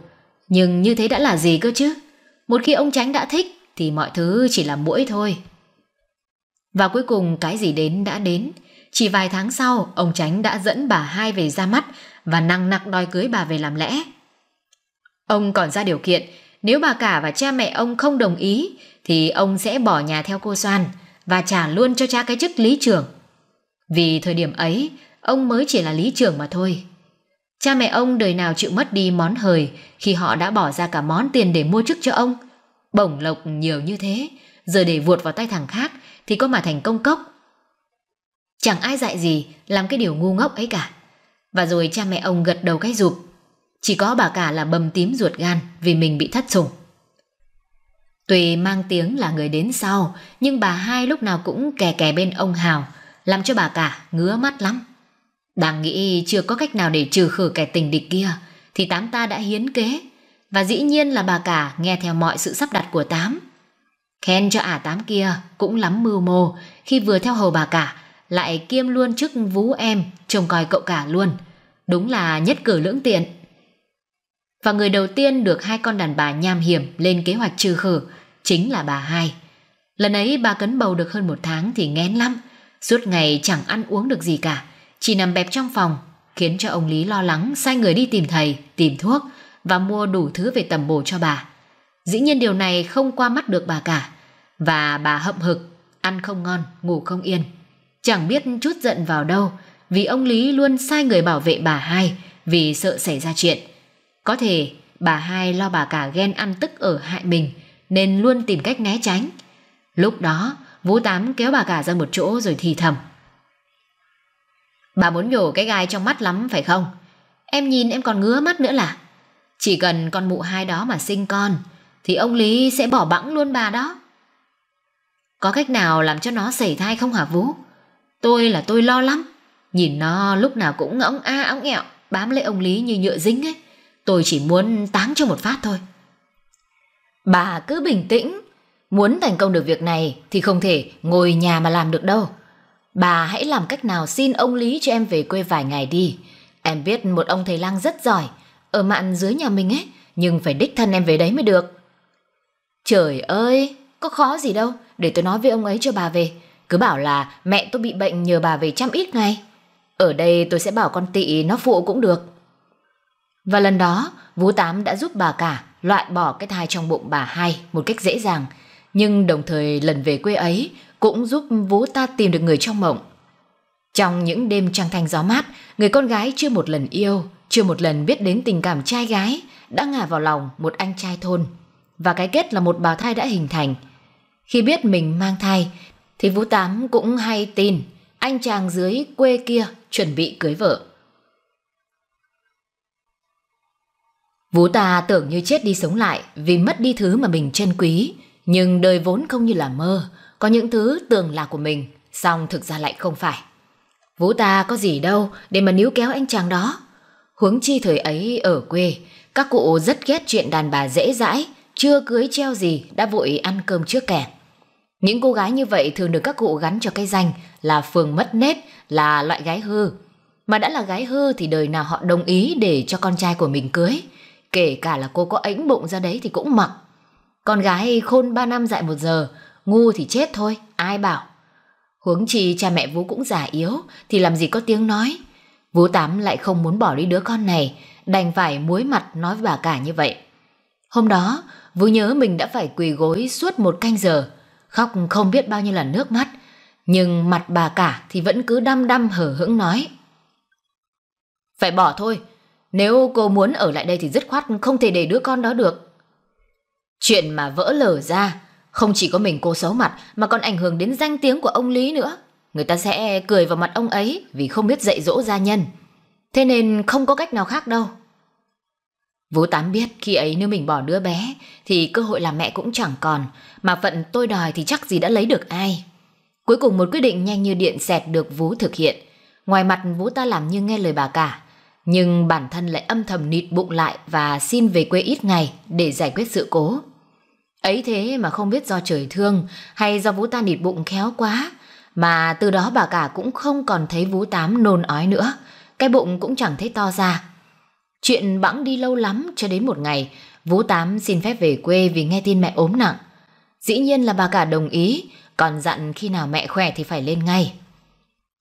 nhưng như thế đã là gì cơ chứ? Một khi ông Tránh đã thích thì mọi thứ chỉ là mũi thôi. Và cuối cùng cái gì đến đã đến. Chỉ vài tháng sau, ông Tránh đã dẫn bà hai về ra mắt và năng nặc đòi cưới bà về làm lẽ. Ông còn ra điều kiện, nếu bà cả và cha mẹ ông không đồng ý thì ông sẽ bỏ nhà theo cô Soan và trả luôn cho cha cái chức lý trưởng. Vì thời điểm ấy, ông mới chỉ là lý trưởng mà thôi. Cha mẹ ông đời nào chịu mất đi món hời khi họ đã bỏ ra cả món tiền để mua chức cho ông. Bổng lộc nhiều như thế, giờ để vuột vào tay thằng khác thì có mà thành công cốc. Chẳng ai dạy gì làm cái điều ngu ngốc ấy cả. Và rồi cha mẹ ông gật đầu cái rụp. Chỉ có bà cả là bầm tím ruột gan vì mình bị thất sủng. Tùy mang tiếng là người đến sau, nhưng bà hai lúc nào cũng kè kè bên ông Hào, làm cho bà cả ngứa mắt lắm. Đang nghĩ chưa có cách nào để trừ khử kẻ tình địch kia Thì tám ta đã hiến kế Và dĩ nhiên là bà cả nghe theo mọi sự sắp đặt của tám Khen cho ả tám kia cũng lắm mưu mô Khi vừa theo hầu bà cả Lại kiêm luôn chức vú em Trông coi cậu cả luôn Đúng là nhất cử lưỡng tiện Và người đầu tiên được hai con đàn bà nham hiểm Lên kế hoạch trừ khử Chính là bà hai Lần ấy bà cấn bầu được hơn một tháng thì ngén lắm Suốt ngày chẳng ăn uống được gì cả chỉ nằm bẹp trong phòng, khiến cho ông Lý lo lắng sai người đi tìm thầy, tìm thuốc và mua đủ thứ về tầm bổ cho bà. Dĩ nhiên điều này không qua mắt được bà cả và bà hậm hực, ăn không ngon, ngủ không yên. Chẳng biết chút giận vào đâu vì ông Lý luôn sai người bảo vệ bà hai vì sợ xảy ra chuyện. Có thể bà hai lo bà cả ghen ăn tức ở hại mình nên luôn tìm cách né tránh. Lúc đó, Vũ Tám kéo bà cả ra một chỗ rồi thì thầm. Bà muốn nhổ cái gai trong mắt lắm phải không? Em nhìn em còn ngứa mắt nữa là. Chỉ cần con mụ hai đó mà sinh con thì ông Lý sẽ bỏ bẵng luôn bà đó. Có cách nào làm cho nó sẩy thai không hả Vũ? Tôi là tôi lo lắm. Nhìn nó lúc nào cũng ngõng a ống ẹo, bám lấy ông Lý như nhựa dính ấy. Tôi chỉ muốn táng cho một phát thôi. Bà cứ bình tĩnh, muốn thành công được việc này thì không thể ngồi nhà mà làm được đâu. Bà hãy làm cách nào xin ông Lý cho em về quê vài ngày đi. Em biết một ông thầy lang rất giỏi, ở mạn dưới nhà mình ấy, nhưng phải đích thân em về đấy mới được. Trời ơi, có khó gì đâu, để tôi nói với ông ấy cho bà về. Cứ bảo là mẹ tôi bị bệnh nhờ bà về chăm ít ngay Ở đây tôi sẽ bảo con tị nó phụ cũng được. Và lần đó, Vũ Tám đã giúp bà cả loại bỏ cái thai trong bụng bà hai một cách dễ dàng. Nhưng đồng thời lần về quê ấy, cũng giúp vú ta tìm được người trong mộng. Trong những đêm trăng thanh gió mát, người con gái chưa một lần yêu, chưa một lần biết đến tình cảm trai gái, đã ngả vào lòng một anh trai thôn. Và cái kết là một bào thai đã hình thành. Khi biết mình mang thai, thì vú Tám cũng hay tin anh chàng dưới quê kia chuẩn bị cưới vợ. Vũ ta tưởng như chết đi sống lại vì mất đi thứ mà mình trân quý, nhưng đời vốn không như là mơ, có những thứ tưởng là của mình, song thực ra lại không phải. Vũ ta có gì đâu để mà níu kéo anh chàng đó. Huống chi thời ấy ở quê, các cụ rất ghét chuyện đàn bà dễ dãi, chưa cưới treo gì đã vội ăn cơm trước kẻ. Những cô gái như vậy thường được các cụ gắn cho cái danh là phường mất nết, là loại gái hư. Mà đã là gái hư thì đời nào họ đồng ý để cho con trai của mình cưới. Kể cả là cô có ảnh bụng ra đấy thì cũng mặc. Con gái khôn 3 năm dại một giờ, ngu thì chết thôi, ai bảo. Huống chi cha mẹ Vũ cũng già yếu thì làm gì có tiếng nói. Vũ Tám lại không muốn bỏ đi đứa con này, đành phải muối mặt nói với bà cả như vậy. Hôm đó, Vũ nhớ mình đã phải quỳ gối suốt một canh giờ, khóc không biết bao nhiêu lần nước mắt, nhưng mặt bà cả thì vẫn cứ đăm đăm hở hững nói. Phải bỏ thôi, nếu cô muốn ở lại đây thì dứt khoát không thể để đứa con đó được. Chuyện mà vỡ lở ra không chỉ có mình cô xấu mặt mà còn ảnh hưởng đến danh tiếng của ông Lý nữa. Người ta sẽ cười vào mặt ông ấy vì không biết dạy dỗ gia nhân. Thế nên không có cách nào khác đâu. Vũ Tám biết khi ấy nếu mình bỏ đứa bé thì cơ hội làm mẹ cũng chẳng còn, mà phận tôi đòi thì chắc gì đã lấy được ai. Cuối cùng một quyết định nhanh như điện xẹt được Vũ thực hiện. Ngoài mặt Vũ ta làm như nghe lời bà cả, nhưng bản thân lại âm thầm nịt bụng lại và xin về quê ít ngày để giải quyết sự cố. Ấy thế mà không biết do trời thương hay do Vũ Tam bịt bụng khéo quá. Mà từ đó bà cả cũng không còn thấy Vũ Tám nôn ói nữa. Cái bụng cũng chẳng thấy to ra. Chuyện bẵng đi lâu lắm cho đến một ngày, Vũ Tám xin phép về quê vì nghe tin mẹ ốm nặng. Dĩ nhiên là bà cả đồng ý, còn dặn khi nào mẹ khỏe thì phải lên ngay.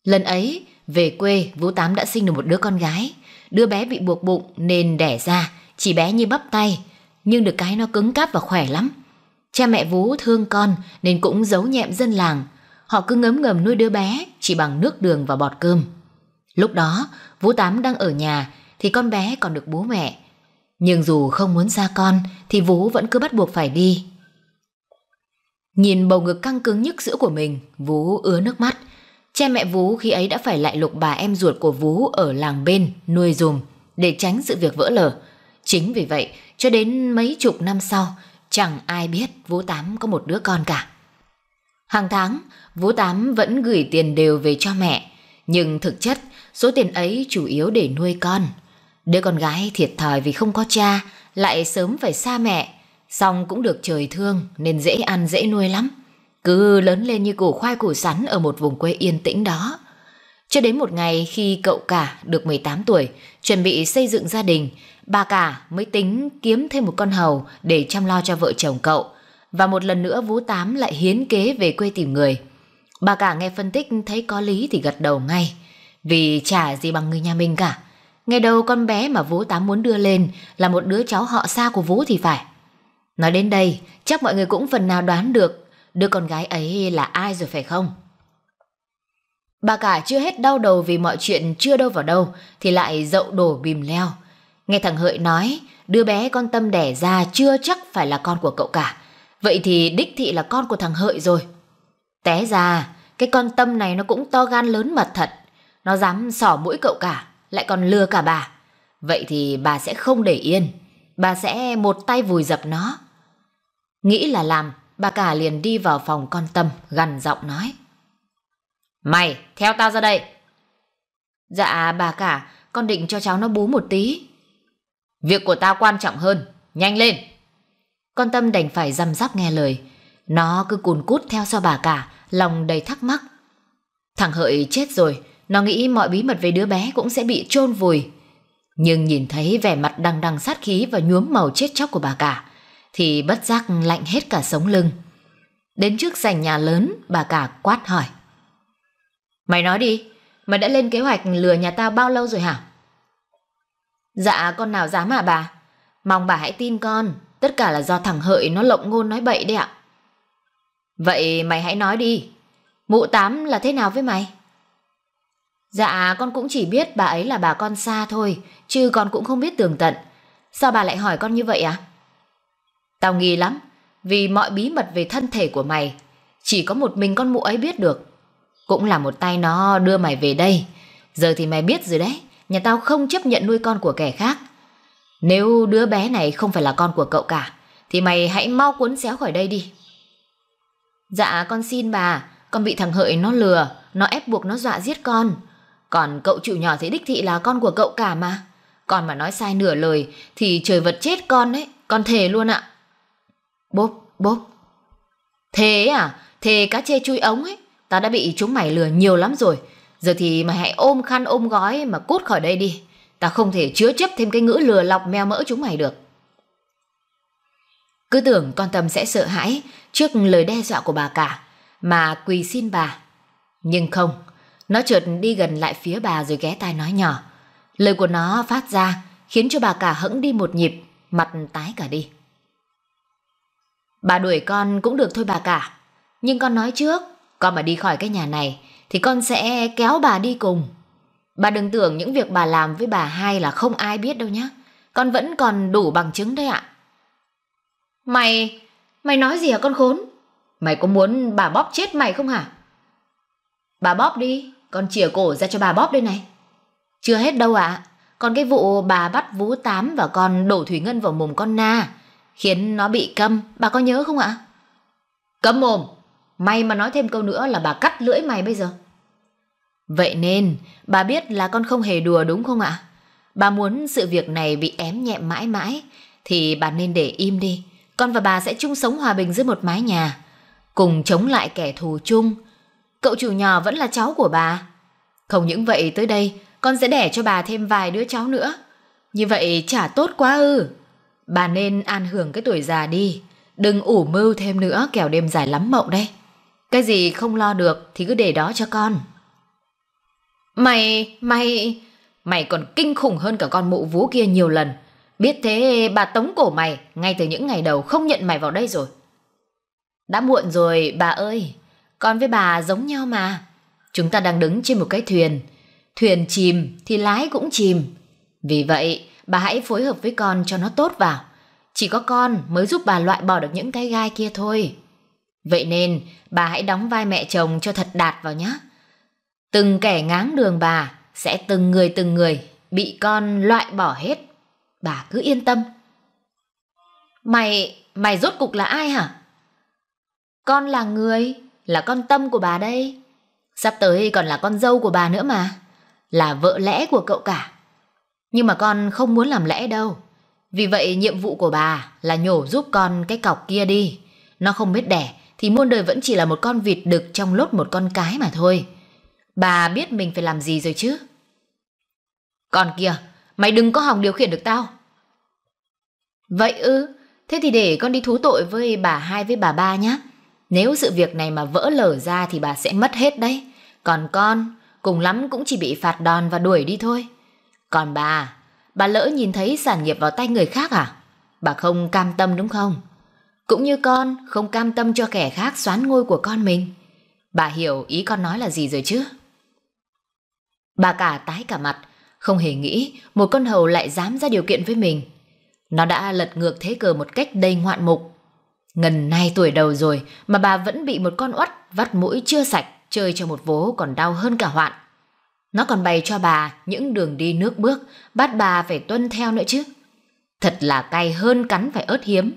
Lần ấy, về quê, Vũ Tám đã sinh được một đứa con gái. Đứa bé bị buộc bụng nên đẻ ra, chỉ bé như bắp tay, nhưng được cái nó cứng cáp và khỏe lắm. Cha mẹ Vú thương con nên cũng giấu nhẹm dân làng. Họ cứ ngấm ngầm nuôi đứa bé chỉ bằng nước đường và bọt cơm. Lúc đó, Vú Tám đang ở nhà thì con bé còn được bố mẹ. Nhưng dù không muốn xa con thì Vú vẫn cứ bắt buộc phải đi. Nhìn bầu ngực căng cứng nhức giữa của mình, Vú ứa nước mắt. Cha mẹ Vú khi ấy đã phải lại lục bà em ruột của Vú ở làng bên nuôi dùm để tránh sự việc vỡ lở. Chính vì vậy, cho đến mấy chục năm sau, chẳng ai biết Vũ Tám có một đứa con cả. Hàng tháng, Vũ Tám vẫn gửi tiền đều về cho mẹ, nhưng thực chất số tiền ấy chủ yếu để nuôi con. Đứa con gái thiệt thòi vì không có cha, lại sớm phải xa mẹ, xong cũng được trời thương nên dễ ăn dễ nuôi lắm. Cứ lớn lên như củ khoai củ sắn ở một vùng quê yên tĩnh đó. Cho đến một ngày khi cậu cả được 18 tuổi, chuẩn bị xây dựng gia đình, bà cả mới tính kiếm thêm một con hầu để chăm lo cho vợ chồng cậu. Và một lần nữa Vũ Tám lại hiến kế về quê tìm người. Bà cả nghe phân tích thấy có lý thì gật đầu ngay. Vì chả gì bằng người nhà mình cả. ngay đầu con bé mà Vũ Tám muốn đưa lên là một đứa cháu họ xa của Vũ thì phải. Nói đến đây, chắc mọi người cũng phần nào đoán được đứa con gái ấy là ai rồi phải không? Bà cả chưa hết đau đầu vì mọi chuyện chưa đâu vào đâu thì lại dậu đổ bìm leo. Nghe thằng Hợi nói, đứa bé con Tâm đẻ ra chưa chắc phải là con của cậu cả. Vậy thì đích thị là con của thằng Hợi rồi. Té ra, cái con Tâm này nó cũng to gan lớn mật thật. Nó dám sỏ mũi cậu cả, lại còn lừa cả bà. Vậy thì bà sẽ không để yên. Bà sẽ một tay vùi dập nó. Nghĩ là làm, bà cả liền đi vào phòng con Tâm, gằn giọng nói. Mày, theo tao ra đây. Dạ, bà cả, con định cho cháu nó bú một tí. Việc của tao quan trọng hơn, nhanh lên. Con Tâm đành phải răm rắp nghe lời. Nó cứ cùn cút theo sau bà cả, lòng đầy thắc mắc. Thằng Hợi chết rồi, nó nghĩ mọi bí mật về đứa bé cũng sẽ bị chôn vùi. Nhưng nhìn thấy vẻ mặt đằng đằng sát khí và nhuốm màu chết chóc của bà cả, thì bất giác lạnh hết cả sống lưng. Đến trước sảnh nhà lớn, bà cả quát hỏi. Mày nói đi, mày đã lên kế hoạch lừa nhà tao bao lâu rồi hả? Dạ con nào dám hả bà? Mong bà hãy tin con, tất cả là do thằng Hợi nó lộng ngôn nói bậy đấy ạ. Vậy mày hãy nói đi, mụ tám là thế nào với mày? Dạ con cũng chỉ biết bà ấy là bà con xa thôi, chứ con cũng không biết tường tận. Sao bà lại hỏi con như vậy à? Tao nghi lắm, vì mọi bí mật về thân thể của mày chỉ có một mình con mụ ấy biết được. Cũng là một tay nó đưa mày về đây. Giờ thì mày biết rồi đấy nhà tao không chấp nhận nuôi con của kẻ khác. Nếu đứa bé này không phải là con của cậu cả, thì mày hãy mau cuốn xéo khỏi đây đi. Dạ con xin bà, con bị thằng Hợi nó lừa, nó ép buộc nó dọa giết con. Còn cậu chịu nhỏ thì đích thị là con của cậu cả mà. Còn mà nói sai nửa lời thì trời vật chết con đấy, con thề luôn ạ. Bốp, bốp. Thế à, thề cá chê chui ống ấy, tao đã bị chúng mày lừa nhiều lắm rồi. Giờ thì mày hãy ôm khăn ôm gói mà cút khỏi đây đi. Ta không thể chứa chấp thêm cái ngữ lừa lọc meo mỡ chúng mày được. Cứ tưởng con Tâm sẽ sợ hãi trước lời đe dọa của bà cả mà quỳ xin bà. Nhưng không, nó chợt đi gần lại phía bà rồi ghé tai nói nhỏ. Lời của nó phát ra khiến cho bà cả hững đi một nhịp, mặt tái cả đi. Bà đuổi con cũng được thôi bà cả, nhưng con nói trước, con mà đi khỏi cái nhà này thì con sẽ kéo bà đi cùng. Bà đừng tưởng những việc bà làm với bà hai là không ai biết đâu nhé. Con vẫn còn đủ bằng chứng đấy ạ. Mày, mày nói gì hả con khốn? Mày có muốn bà bóp chết mày không hả? Bà bóp đi, con chìa cổ ra cho bà bóp đây này. Chưa hết đâu ạ. Còn cái vụ bà bắt Vũ Tám và con đổ thủy ngân vào mồm con Na, khiến nó bị câm, bà có nhớ không ạ? Cấm mồm, May mà nói thêm câu nữa là bà cắt lưỡi mày bây giờ. Vậy nên, bà biết là con không hề đùa đúng không ạ? Bà muốn sự việc này bị ém nhẹm mãi mãi, thì bà nên để im đi. Con và bà sẽ chung sống hòa bình dưới một mái nhà, cùng chống lại kẻ thù chung. Cậu chủ nhỏ vẫn là cháu của bà. Không những vậy tới đây, con sẽ đẻ cho bà thêm vài đứa cháu nữa. Như vậy chả tốt quá ư. Bà nên an hưởng cái tuổi già đi, đừng ủ mưu thêm nữa kẻo đêm dài lắm mộng đây. Cái gì không lo được thì cứ để đó cho con. Mày, mày, mày còn kinh khủng hơn cả con mụ vú kia nhiều lần. Biết thế bà tống cổ mày ngay từ những ngày đầu không nhận mày vào đây rồi. Đã muộn rồi bà ơi, con với bà giống nhau mà. Chúng ta đang đứng trên một cái thuyền. Thuyền chìm thì lái cũng chìm. Vì vậy, bà hãy phối hợp với con cho nó tốt vào. Chỉ có con mới giúp bà loại bỏ được những cái gai kia thôi. Vậy nên, bà hãy đóng vai mẹ chồng cho thật đạt vào nhé. Từng kẻ ngáng đường bà sẽ từng người từng người bị con loại bỏ hết. Bà cứ yên tâm. Mày, mày rốt cục là ai hả? Con là người, là con tâm của bà đây. Sắp tới còn là con dâu của bà nữa mà. Là vợ lẽ của cậu cả. Nhưng mà con không muốn làm lẽ đâu. Vì vậy nhiệm vụ của bà là nhổ giúp con cái cọc kia đi. Nó không biết đẻ thì muôn đời vẫn chỉ là một con vịt đực trong lốt một con cái mà thôi. Bà biết mình phải làm gì rồi chứ? Còn kìa, mày đừng có hòng điều khiển được tao. Vậy ư, thế thì để con đi thú tội với bà hai với bà ba nhé. Nếu sự việc này mà vỡ lở ra thì bà sẽ mất hết đấy. Còn con, cùng lắm cũng chỉ bị phạt đòn và đuổi đi thôi. Còn bà, bà lỡ nhìn thấy sản nghiệp vào tay người khác à? Bà không cam tâm đúng không? Cũng như con không cam tâm cho kẻ khác xoán ngôi của con mình. Bà hiểu ý con nói là gì rồi chứ? Bà cả tái cả mặt, không hề nghĩ một con hầu lại dám ra điều kiện với mình. Nó đã lật ngược thế cờ một cách đầy ngoạn mục. Ngần nay tuổi đầu rồi mà bà vẫn bị một con oắt vắt mũi chưa sạch chơi cho một vố còn đau hơn cả hoạn. Nó còn bày cho bà những đường đi nước bước, bắt bà phải tuân theo nữa chứ. Thật là cay hơn cắn phải ớt hiếm.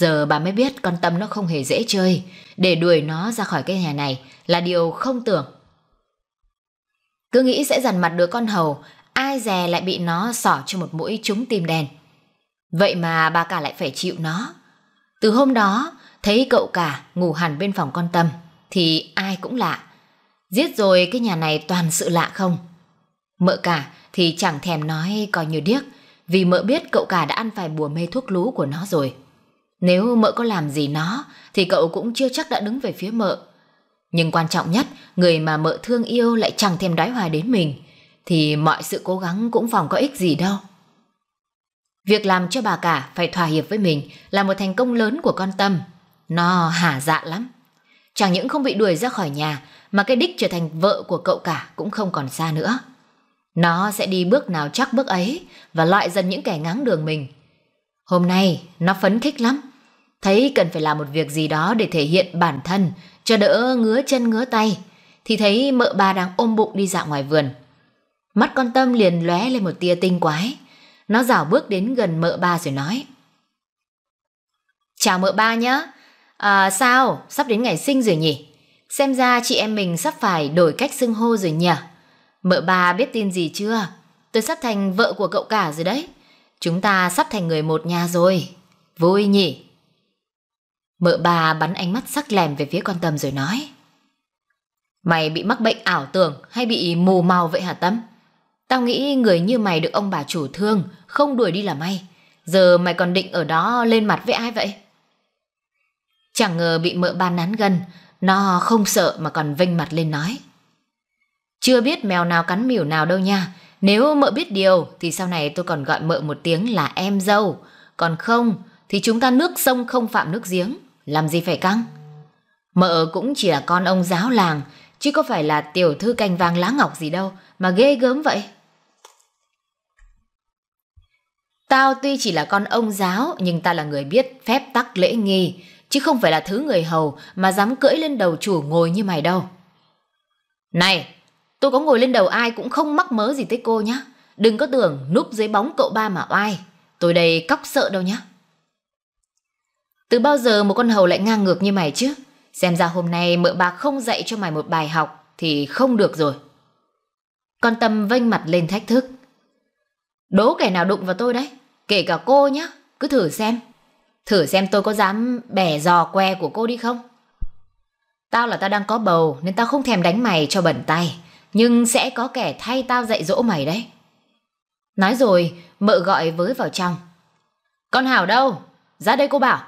Giờ bà mới biết con Tâm nó không hề dễ chơi, để đuổi nó ra khỏi cái nhà này là điều không tưởng. Cứ nghĩ sẽ dằn mặt đứa con hầu, ai dè lại bị nó sỏ cho một mũi trúng tim đèn. Vậy mà bà cả lại phải chịu nó. Từ hôm đó, thấy cậu cả ngủ hẳn bên phòng con Tâm, thì ai cũng lạ. Giết rồi cái nhà này toàn sự lạ không? Mợ cả thì chẳng thèm nói coi như điếc, vì mợ biết cậu cả đã ăn phải bùa mê thuốc lú của nó rồi. Nếu mợ có làm gì nó thì cậu cũng chưa chắc đã đứng về phía mợ. Nhưng quan trọng nhất, người mà mợ thương yêu lại chẳng thêm đói hoài đến mình thì mọi sự cố gắng cũng phòng có ích gì đâu. Việc làm cho bà cả phải thỏa hiệp với mình là một thành công lớn của con Tâm. Nó hả dạ lắm. Chẳng những không bị đuổi ra khỏi nhà mà cái đích trở thành vợ của cậu cả cũng không còn xa nữa. Nó sẽ đi bước nào chắc bước ấy và loại dần những kẻ ngáng đường mình. Hôm nay nó phấn khích lắm. Thấy cần phải làm một việc gì đó để thể hiện bản thân, cho đỡ ngứa chân ngứa tay. Thì thấy mợ bà đang ôm bụng đi dạo ngoài vườn. Mắt con Tâm liền lóe lên một tia tinh quái. Nó rảo bước đến gần mợ ba rồi nói. Chào mợ ba nhá. À, sao? Sắp đến ngày sinh rồi nhỉ? Xem ra chị em mình sắp phải đổi cách xưng hô rồi nhỉ? Mợ ba biết tin gì chưa? Tôi sắp thành vợ của cậu cả rồi đấy. Chúng ta sắp thành người một nhà rồi. Vui nhỉ? Mợ bà bắn ánh mắt sắc lèm về phía con Tâm rồi nói. Mày bị mắc bệnh ảo tưởng hay bị mù màu vậy hả Tâm? Tao nghĩ người như mày được ông bà chủ thương, không đuổi đi là may. Giờ mày còn định ở đó lên mặt với ai vậy? Chẳng ngờ bị mợ ba nán gần, nó không sợ mà còn vênh mặt lên nói. Chưa biết mèo nào cắn miểu nào đâu nha, nếu mợ biết điều thì sau này tôi còn gọi mợ một tiếng là em dâu. Còn không thì chúng ta nước sông không phạm nước giếng. Làm gì phải căng? Mợ cũng chỉ là con ông giáo làng, chứ có phải là tiểu thư canh vàng lá ngọc gì đâu mà ghê gớm vậy. Tao tuy chỉ là con ông giáo nhưng ta là người biết phép tắc lễ nghi, chứ không phải là thứ người hầu mà dám cưỡi lên đầu chủ ngồi như mày đâu. Này, Tôi có ngồi lên đầu ai cũng không mắc mớ gì tới cô nhá. Đừng có tưởng núp dưới bóng cậu ba mà oai. Tôi đây cóc sợ đâu nhá. Từ bao giờ một con hầu lại ngang ngược như mày chứ? Xem ra hôm nay mợ bà không dạy cho mày một bài học thì không được rồi. Con Tâm vênh mặt lên thách thức. Đố kẻ nào đụng vào tôi đấy, kể cả cô nhá, cứ thử xem. Thử xem tôi có dám bẻ giò que của cô đi không? Tao là tao đang có bầu nên tao không thèm đánh mày cho bẩn tay nhưng sẽ có kẻ thay tao dạy dỗ mày đấy. Nói rồi, mợ gọi với vào trong. Con Hảo đâu? Ra đây cô bảo.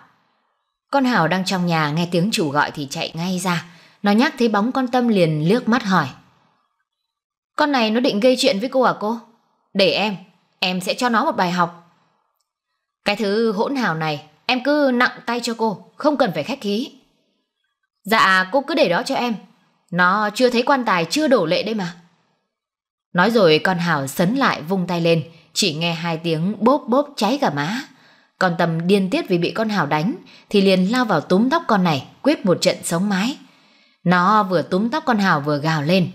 Con Hảo đang trong nhà nghe tiếng chủ gọi thì chạy ngay ra. Nó nhắc thấy bóng con Tâm liền liếc mắt hỏi. Con này nó định gây chuyện với cô à cô? Để em, em sẽ cho nó một bài học. Cái thứ hỗn hào này, em cứ nặng tay cho cô, không cần phải khách khí. Dạ, cô cứ để đó cho em, nó chưa thấy quan tài chưa đổ lệ đây mà. Nói rồi con Hảo sấn lại vung tay lên, chỉ nghe hai tiếng bốp bốp cháy cả má. Con Tâm điên tiết vì bị con Hảo đánh, thì liền lao vào túm tóc con này, quyết một trận sống mái. Nó vừa túm tóc con Hảo vừa gào lên.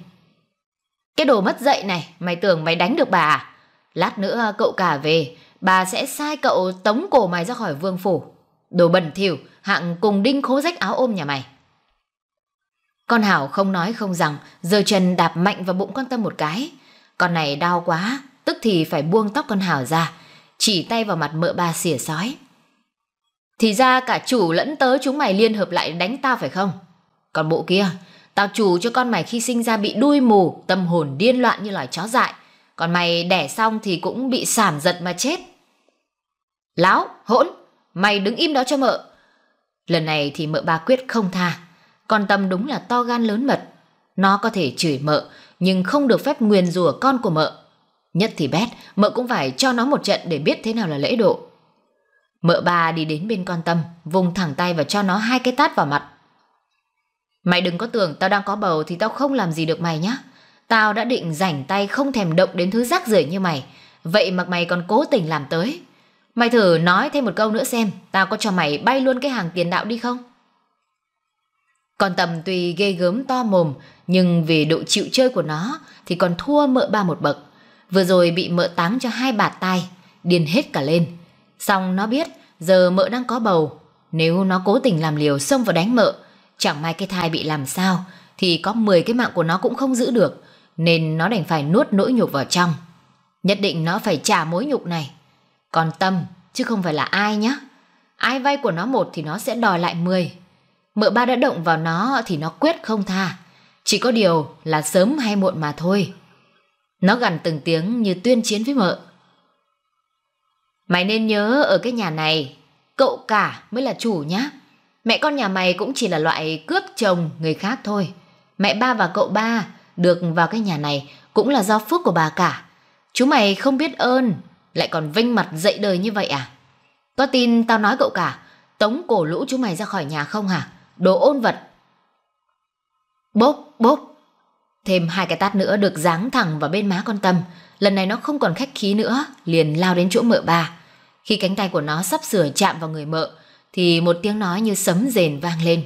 Cái đồ mất dậy này, mày tưởng mày đánh được bà à? Lát nữa cậu cả về, bà sẽ sai cậu tống cổ mày ra khỏi vương phủ. Đồ bẩn thỉu, hạng cùng đinh khố rách áo ôm nhà mày. Con Hảo không nói không rằng, giờ chân đạp mạnh vào bụng con Tâm một cái. Con này đau quá, tức thì phải buông tóc con Hảo ra, chỉ tay vào mặt mợ ba xỉa sói. Thì ra cả chủ lẫn tớ chúng mày liên hợp lại đánh tao phải không? Còn bộ kia, tao chủ cho con mày khi sinh ra bị đuôi mù, tâm hồn điên loạn như loài chó dại. Còn mày đẻ xong thì cũng bị sản giật mà chết. Láo, hỗn, mày đứng im đó cho mợ. Lần này thì mợ ba quyết không tha. Con Tâm đúng là to gan lớn mật. Nó có thể chửi mợ, nhưng không được phép nguyền rủa con của mợ. Nhất thì bét, mợ cũng phải cho nó một trận để biết thế nào là lễ độ. Mợ ba đi đến bên con Tâm, vùng thẳng tay và cho nó hai cái tát vào mặt. Mày đừng có tưởng tao đang có bầu thì tao không làm gì được mày nhá. Tao đã định rảnh tay không thèm động đến thứ rác rưởi như mày. Vậy mà mày còn cố tình làm tới. Mày thử nói thêm một câu nữa xem, tao có cho mày bay luôn cái hàng tiền đạo đi không? Còn tầm tuy ghê gớm to mồm, nhưng vì độ chịu chơi của nó thì còn thua mợ ba một bậc. Vừa rồi bị mợ táng cho hai bạt tai, điên hết cả lên. Xong nó biết giờ mợ đang có bầu, nếu nó cố tình làm liều xông vào đánh mợ, chẳng may cái thai bị làm sao thì có 10 cái mạng của nó cũng không giữ được, nên nó đành phải nuốt nỗi nhục vào trong. Nhất định nó phải trả mối nhục này. Còn Tâm, chứ không phải là ai nhá. Ai vay của nó một thì nó sẽ đòi lại 10. Mợ ba đã động vào nó thì nó quyết không tha. Chỉ có điều là sớm hay muộn mà thôi. Nó gằn từng tiếng như tuyên chiến với mợ. Mày nên nhớ ở cái nhà này, cậu cả mới là chủ nhá. Mẹ con nhà mày cũng chỉ là loại cướp chồng người khác thôi. Mẹ ba và cậu ba được vào cái nhà này cũng là do phước của bà cả. Chú mày không biết ơn, lại còn vinh mặt dậy đời như vậy à? Có tin tao nói cậu cả, tống cổ lũ chú mày ra khỏi nhà không hả? Đồ ôn vật. Bốp, bốp. Thêm hai cái tát nữa được giáng thẳng vào bên má con Tâm. Lần này nó không còn khách khí nữa, liền lao đến chỗ mợ bà. Khi cánh tay của nó sắp sửa chạm vào người mợ, thì một tiếng nói như sấm rền vang lên.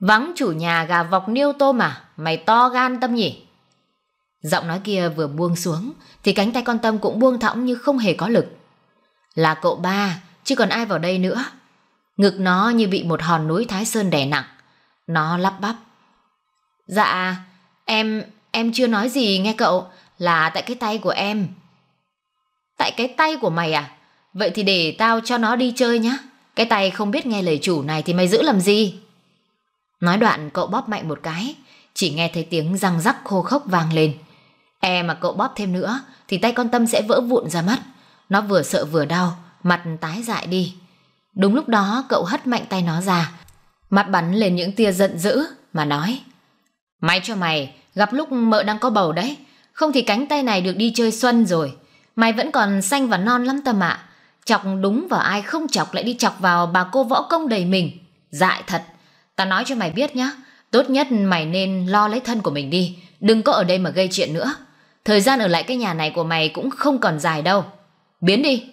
Vắng chủ nhà gà vọc niêu tôm mà mày to gan Tâm nhỉ? Giọng nói kia vừa buông xuống thì cánh tay con Tâm cũng buông thõng như không hề có lực. Là cậu ba, chứ còn ai vào đây nữa. Ngực nó như bị một hòn núi Thái Sơn đè nặng. Nó lắp bắp. Dạ, em, em chưa nói gì nghe cậu, là tại cái tay của em. Tại cái tay của mày à? Vậy thì để tao cho nó đi chơi nhá. Cái tay không biết nghe lời chủ này thì mày giữ làm gì? Nói đoạn cậu bóp mạnh một cái, chỉ nghe thấy tiếng răng rắc khô khốc vang lên. E mà cậu bóp thêm nữa thì tay con tâm sẽ vỡ vụn ra mất. Nó vừa sợ vừa đau, mặt tái dại đi. Đúng lúc đó cậu hất mạnh tay nó ra, mặt bắn lên những tia giận dữ mà nói. May cho mày, gặp lúc mợ đang có bầu đấy, không thì cánh tay này được đi chơi xuân rồi. Mày vẫn còn xanh và non lắm tâm ạ. Chọc đúng vào ai không chọc lại đi chọc vào bà cô võ công đầy mình. Dại thật, ta nói cho mày biết nhá, tốt nhất mày nên lo lấy thân của mình đi, đừng có ở đây mà gây chuyện nữa. Thời gian ở lại cái nhà này của mày cũng không còn dài đâu. Biến đi.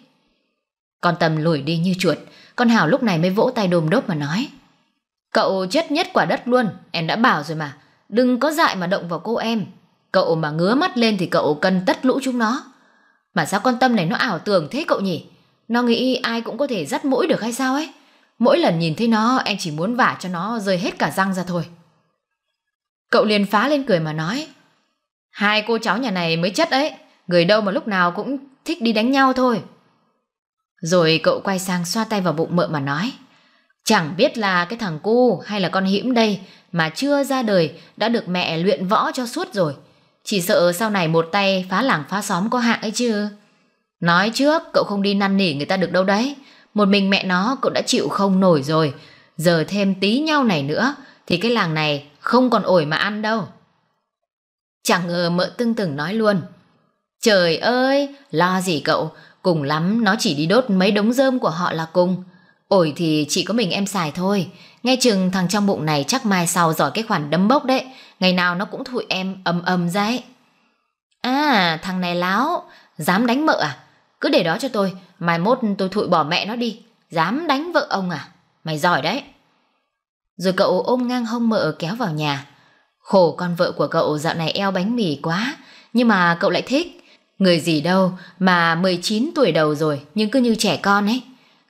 Con Tâm lùi đi như chuột, con Hảo lúc này mới vỗ tay đồm đốp mà nói. Cậu chết nhất quả đất luôn, em đã bảo rồi mà. Đừng có dại mà động vào cô em. Cậu mà ngứa mắt lên thì cậu cần tất lũ chúng nó. Mà sao con tâm này nó ảo tưởng thế cậu nhỉ? Nó nghĩ ai cũng có thể dắt mũi được hay sao ấy? Mỗi lần nhìn thấy nó em chỉ muốn vả cho nó rơi hết cả răng ra thôi. Cậu liền phá lên cười mà nói. Hai cô cháu nhà này mới chất ấy, người đâu mà lúc nào cũng thích đi đánh nhau thôi. Rồi cậu quay sang xoa tay vào bụng mợ mà nói Chẳng biết là cái thằng cu hay là con hiễm đây mà chưa ra đời đã được mẹ luyện võ cho suốt rồi. Chỉ sợ sau này một tay phá làng phá xóm có hạng ấy chứ. Nói trước cậu không đi năn nỉ người ta được đâu đấy. Một mình mẹ nó cậu đã chịu không nổi rồi. Giờ thêm tí nhau này nữa thì cái làng này không còn ổi mà ăn đâu. Chẳng ngờ mợ tưng từng nói luôn. Trời ơi, lo gì cậu, Cùng lắm nó chỉ đi đốt mấy đống rơm của họ là cùng. Ổi thì chỉ có mình em xài thôi. Nghe chừng thằng trong bụng này chắc mai sau giỏi cái khoản đấm bốc đấy. Ngày nào nó cũng thụi em ầm ầm ra ấy. À, thằng này láo. Dám đánh mợ à? Cứ để đó cho tôi. Mai mốt tôi thụi bỏ mẹ nó đi. Dám đánh vợ ông à? Mày giỏi đấy. Rồi cậu ôm ngang hông mợ kéo vào nhà. Khổ con vợ của cậu dạo này eo bánh mì quá. Nhưng mà cậu lại thích. Người gì đâu mà 19 tuổi đầu rồi nhưng cứ như trẻ con ấy.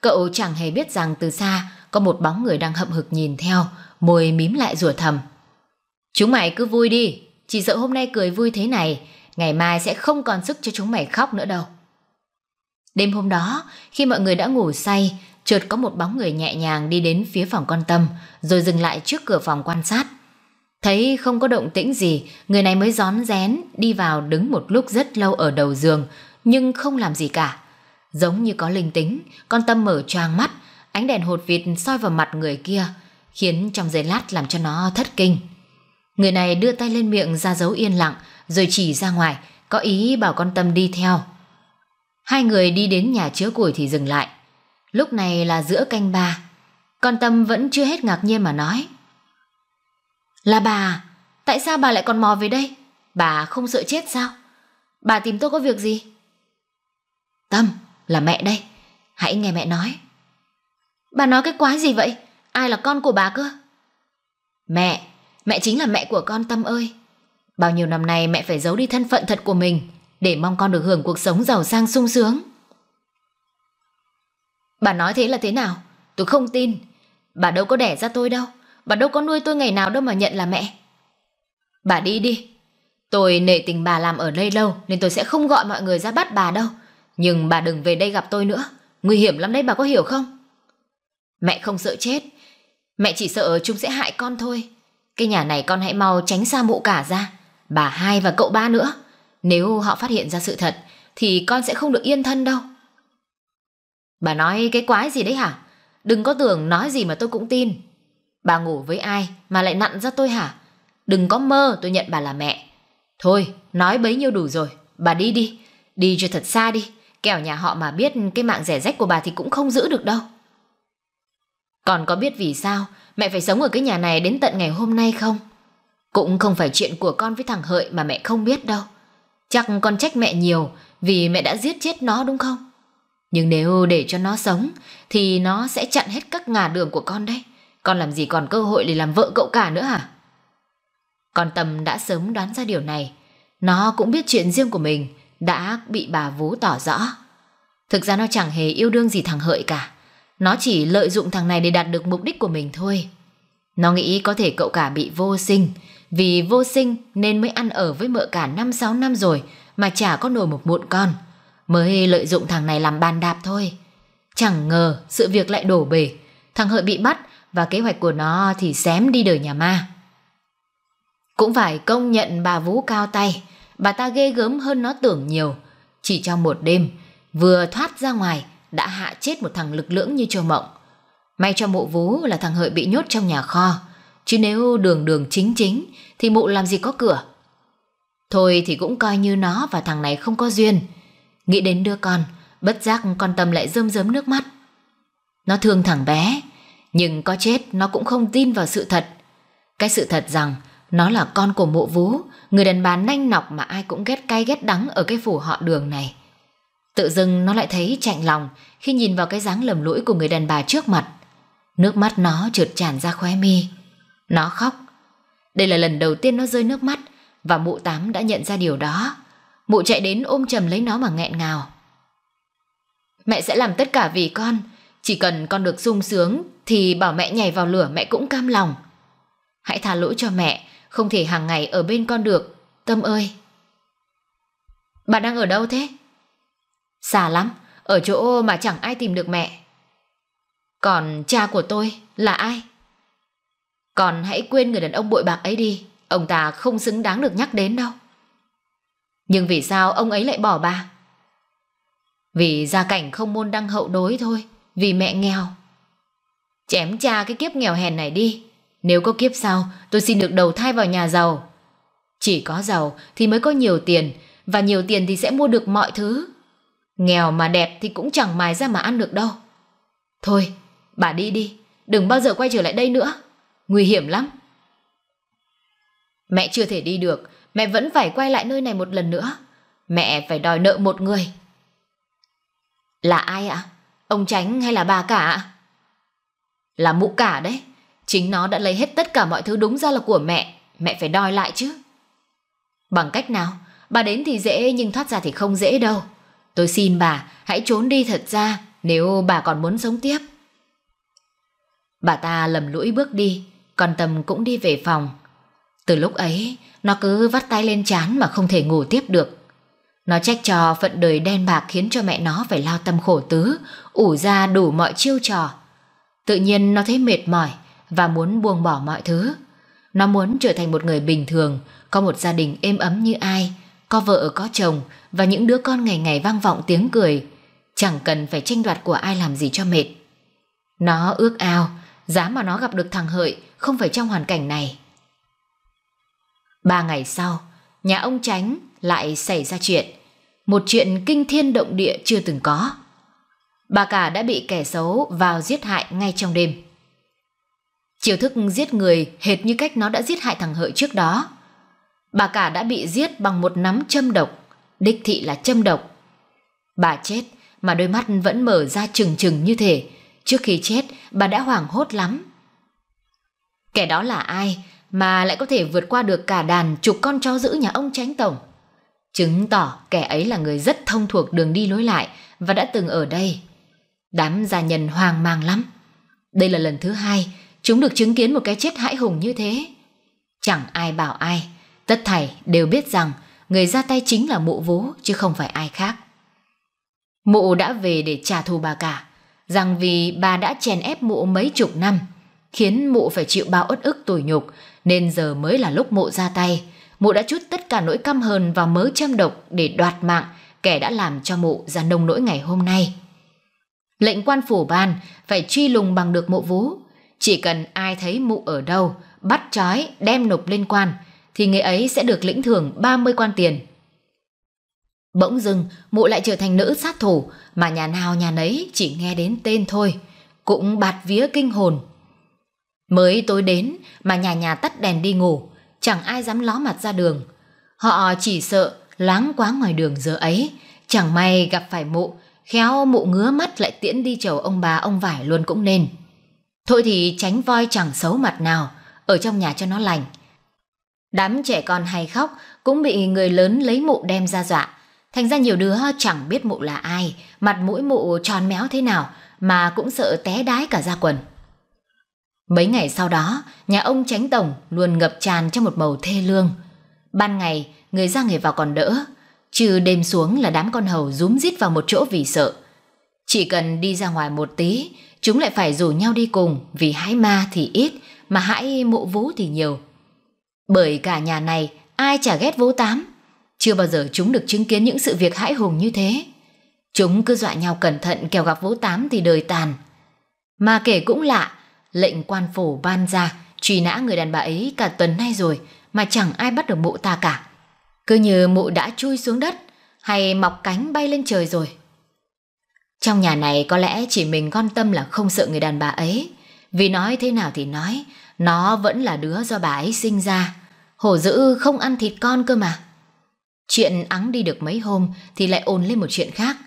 Cậu chẳng hề biết rằng từ xa có một bóng người đang hậm hực nhìn theo, môi mím lại rủa thầm. Chúng mày cứ vui đi, chỉ sợ hôm nay cười vui thế này, ngày mai sẽ không còn sức cho chúng mày khóc nữa đâu. Đêm hôm đó, khi mọi người đã ngủ say, chợt có một bóng người nhẹ nhàng đi đến phía phòng quan tâm, rồi dừng lại trước cửa phòng quan sát. Thấy không có động tĩnh gì, người này mới rón rén đi vào đứng một lúc rất lâu ở đầu giường, nhưng không làm gì cả. Giống như có linh tính, con tâm mở choang mắt, ánh đèn hột vịt soi vào mặt người kia, khiến trong giây lát làm cho nó thất kinh. Người này đưa tay lên miệng ra dấu yên lặng, rồi chỉ ra ngoài, có ý bảo con tâm đi theo. Hai người đi đến nhà chứa củi thì dừng lại. Lúc này là giữa canh ba. Con tâm vẫn chưa hết ngạc nhiên mà nói. Là bà Tại sao bà lại còn mò về đây Bà không sợ chết sao Bà tìm tôi có việc gì Tâm là mẹ đây Hãy nghe mẹ nói Bà nói cái quái gì vậy Ai là con của bà cơ Mẹ Mẹ chính là mẹ của con Tâm ơi Bao nhiêu năm nay mẹ phải giấu đi thân phận thật của mình Để mong con được hưởng cuộc sống giàu sang sung sướng Bà nói thế là thế nào Tôi không tin Bà đâu có đẻ ra tôi đâu Bà đâu có nuôi tôi ngày nào đâu mà nhận là mẹ Bà đi đi Tôi nể tình bà làm ở đây lâu Nên tôi sẽ không gọi mọi người ra bắt bà đâu Nhưng bà đừng về đây gặp tôi nữa Nguy hiểm lắm đấy bà có hiểu không Mẹ không sợ chết Mẹ chỉ sợ chúng sẽ hại con thôi Cái nhà này con hãy mau tránh xa mụ cả ra Bà hai và cậu ba nữa Nếu họ phát hiện ra sự thật Thì con sẽ không được yên thân đâu Bà nói cái quái gì đấy hả Đừng có tưởng nói gì mà tôi cũng tin Bà ngủ với ai mà lại nặn ra tôi hả? Đừng có mơ tôi nhận bà là mẹ. Thôi, nói bấy nhiêu đủ rồi. Bà đi đi. Đi cho thật xa đi. Kẻo nhà họ mà biết cái mạng rẻ rách của bà thì cũng không giữ được đâu. Còn có biết vì sao mẹ phải sống ở cái nhà này đến tận ngày hôm nay không? Cũng không phải chuyện của con với thằng Hợi mà mẹ không biết đâu. Chắc con trách mẹ nhiều vì mẹ đã giết chết nó đúng không? Nhưng nếu để cho nó sống thì nó sẽ chặn hết các ngả đường của con đấy. Con làm gì còn cơ hội để làm vợ cậu cả nữa hả? Con Tâm đã sớm đoán ra điều này. Nó cũng biết chuyện riêng của mình đã bị bà Vú tỏ rõ. Thực ra nó chẳng hề yêu đương gì thằng Hợi cả. Nó chỉ lợi dụng thằng này để đạt được mục đích của mình thôi. Nó nghĩ có thể cậu cả bị vô sinh. Vì vô sinh nên mới ăn ở với mợ cả 5-6 năm rồi mà chả có nổi một mụn con. Mới lợi dụng thằng này làm bàn đạp thôi. Chẳng ngờ sự việc lại đổ bể. Thằng Hợi bị bắt và kế hoạch của nó thì xém đi đời nhà ma. Cũng phải công nhận bà Vũ cao tay, bà ta ghê gớm hơn nó tưởng nhiều. Chỉ trong một đêm, vừa thoát ra ngoài đã hạ chết một thằng lực lưỡng như cho mộng. May cho mộ Vũ là thằng hợi bị nhốt trong nhà kho, chứ nếu đường đường chính chính thì mụ làm gì có cửa. Thôi thì cũng coi như nó và thằng này không có duyên. Nghĩ đến đứa con, bất giác con tâm lại rơm rớm nước mắt. Nó thương thằng bé, nhưng có chết nó cũng không tin vào sự thật. Cái sự thật rằng nó là con của mộ vú, người đàn bà nanh nọc mà ai cũng ghét cay ghét đắng ở cái phủ họ đường này. Tự dưng nó lại thấy chạnh lòng khi nhìn vào cái dáng lầm lũi của người đàn bà trước mặt. Nước mắt nó trượt tràn ra khóe mi. Nó khóc. Đây là lần đầu tiên nó rơi nước mắt và mụ tám đã nhận ra điều đó. Mụ chạy đến ôm chầm lấy nó mà nghẹn ngào. Mẹ sẽ làm tất cả vì con, chỉ cần con được sung sướng thì bảo mẹ nhảy vào lửa mẹ cũng cam lòng. Hãy tha lỗi cho mẹ, không thể hàng ngày ở bên con được. Tâm ơi! Bà đang ở đâu thế? Xa lắm, ở chỗ mà chẳng ai tìm được mẹ. Còn cha của tôi là ai? Còn hãy quên người đàn ông bội bạc ấy đi, ông ta không xứng đáng được nhắc đến đâu. Nhưng vì sao ông ấy lại bỏ bà? Vì gia cảnh không môn đăng hậu đối thôi vì mẹ nghèo. Chém cha cái kiếp nghèo hèn này đi. Nếu có kiếp sau, tôi xin được đầu thai vào nhà giàu. Chỉ có giàu thì mới có nhiều tiền, và nhiều tiền thì sẽ mua được mọi thứ. Nghèo mà đẹp thì cũng chẳng mài ra mà ăn được đâu. Thôi, bà đi đi, đừng bao giờ quay trở lại đây nữa. Nguy hiểm lắm. Mẹ chưa thể đi được, mẹ vẫn phải quay lại nơi này một lần nữa. Mẹ phải đòi nợ một người. Là ai ạ? À? Ông Tránh hay là bà cả? Là mụ cả đấy. Chính nó đã lấy hết tất cả mọi thứ đúng ra là của mẹ. Mẹ phải đòi lại chứ. Bằng cách nào? Bà đến thì dễ nhưng thoát ra thì không dễ đâu. Tôi xin bà, hãy trốn đi thật ra nếu bà còn muốn sống tiếp. Bà ta lầm lũi bước đi, còn Tâm cũng đi về phòng. Từ lúc ấy, nó cứ vắt tay lên chán mà không thể ngủ tiếp được. Nó trách cho phận đời đen bạc khiến cho mẹ nó phải lao tâm khổ tứ, ủ ra đủ mọi chiêu trò. Tự nhiên nó thấy mệt mỏi và muốn buông bỏ mọi thứ. Nó muốn trở thành một người bình thường, có một gia đình êm ấm như ai, có vợ có chồng và những đứa con ngày ngày vang vọng tiếng cười, chẳng cần phải tranh đoạt của ai làm gì cho mệt. Nó ước ao, giá mà nó gặp được thằng Hợi không phải trong hoàn cảnh này. Ba ngày sau, nhà ông Tránh lại xảy ra chuyện. Một chuyện kinh thiên động địa chưa từng có bà cả đã bị kẻ xấu vào giết hại ngay trong đêm. Chiêu thức giết người hệt như cách nó đã giết hại thằng Hợi trước đó. Bà cả đã bị giết bằng một nắm châm độc, đích thị là châm độc. Bà chết mà đôi mắt vẫn mở ra trừng trừng như thế. Trước khi chết, bà đã hoảng hốt lắm. Kẻ đó là ai mà lại có thể vượt qua được cả đàn chục con chó giữ nhà ông tránh tổng? Chứng tỏ kẻ ấy là người rất thông thuộc đường đi lối lại và đã từng ở đây. Đám gia nhân hoang mang lắm. Đây là lần thứ hai chúng được chứng kiến một cái chết hãi hùng như thế. Chẳng ai bảo ai, tất thảy đều biết rằng người ra tay chính là mụ vú chứ không phải ai khác. Mụ đã về để trả thù bà cả, rằng vì bà đã chèn ép mụ mấy chục năm, khiến mụ phải chịu bao uất ức tủi nhục, nên giờ mới là lúc mụ ra tay. Mụ đã chút tất cả nỗi căm hờn và mớ châm độc để đoạt mạng kẻ đã làm cho mụ ra nông nỗi ngày hôm nay. Lệnh quan phủ ban phải truy lùng bằng được mộ vú. Chỉ cần ai thấy mụ ở đâu, bắt trói, đem nộp lên quan, thì người ấy sẽ được lĩnh thưởng 30 quan tiền. Bỗng dưng, mụ lại trở thành nữ sát thủ mà nhà nào nhà nấy chỉ nghe đến tên thôi, cũng bạt vía kinh hồn. Mới tối đến mà nhà nhà tắt đèn đi ngủ, chẳng ai dám ló mặt ra đường. Họ chỉ sợ láng quá ngoài đường giờ ấy, chẳng may gặp phải mụ khéo mụ ngứa mắt lại tiễn đi chầu ông bà ông vải luôn cũng nên. Thôi thì tránh voi chẳng xấu mặt nào, ở trong nhà cho nó lành. Đám trẻ con hay khóc cũng bị người lớn lấy mụ đem ra dọa. Thành ra nhiều đứa chẳng biết mụ là ai, mặt mũi mụ tròn méo thế nào mà cũng sợ té đái cả ra quần. Mấy ngày sau đó, nhà ông tránh tổng luôn ngập tràn trong một màu thê lương. Ban ngày, người ra người vào còn đỡ, Chứ đêm xuống là đám con hầu rúm rít vào một chỗ vì sợ. Chỉ cần đi ra ngoài một tí, chúng lại phải rủ nhau đi cùng vì hãi ma thì ít mà hãi mộ vú thì nhiều. Bởi cả nhà này ai chả ghét vú tám. Chưa bao giờ chúng được chứng kiến những sự việc hãi hùng như thế. Chúng cứ dọa nhau cẩn thận kẻo gặp vú tám thì đời tàn. Mà kể cũng lạ, lệnh quan phủ ban ra truy nã người đàn bà ấy cả tuần nay rồi mà chẳng ai bắt được mụ ta cả. Cứ như mụ đã chui xuống đất hay mọc cánh bay lên trời rồi. Trong nhà này có lẽ chỉ mình con tâm là không sợ người đàn bà ấy. Vì nói thế nào thì nói, nó vẫn là đứa do bà ấy sinh ra. Hổ dữ không ăn thịt con cơ mà. Chuyện ắng đi được mấy hôm thì lại ồn lên một chuyện khác.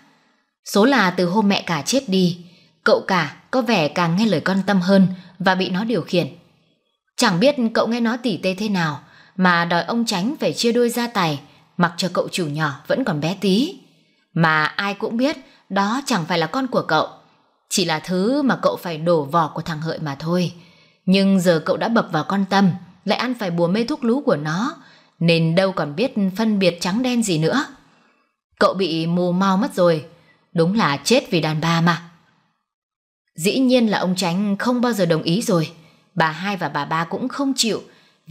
Số là từ hôm mẹ cả chết đi, cậu cả có vẻ càng nghe lời con tâm hơn và bị nó điều khiển. Chẳng biết cậu nghe nó tỉ tê thế nào mà đòi ông tránh phải chia đôi gia tài, mặc cho cậu chủ nhỏ vẫn còn bé tí. Mà ai cũng biết đó chẳng phải là con của cậu, chỉ là thứ mà cậu phải đổ vỏ của thằng Hợi mà thôi. Nhưng giờ cậu đã bập vào con tâm, lại ăn phải bùa mê thuốc lú của nó, nên đâu còn biết phân biệt trắng đen gì nữa. Cậu bị mù mau mất rồi, đúng là chết vì đàn bà mà. Dĩ nhiên là ông Tránh không bao giờ đồng ý rồi, bà hai và bà ba cũng không chịu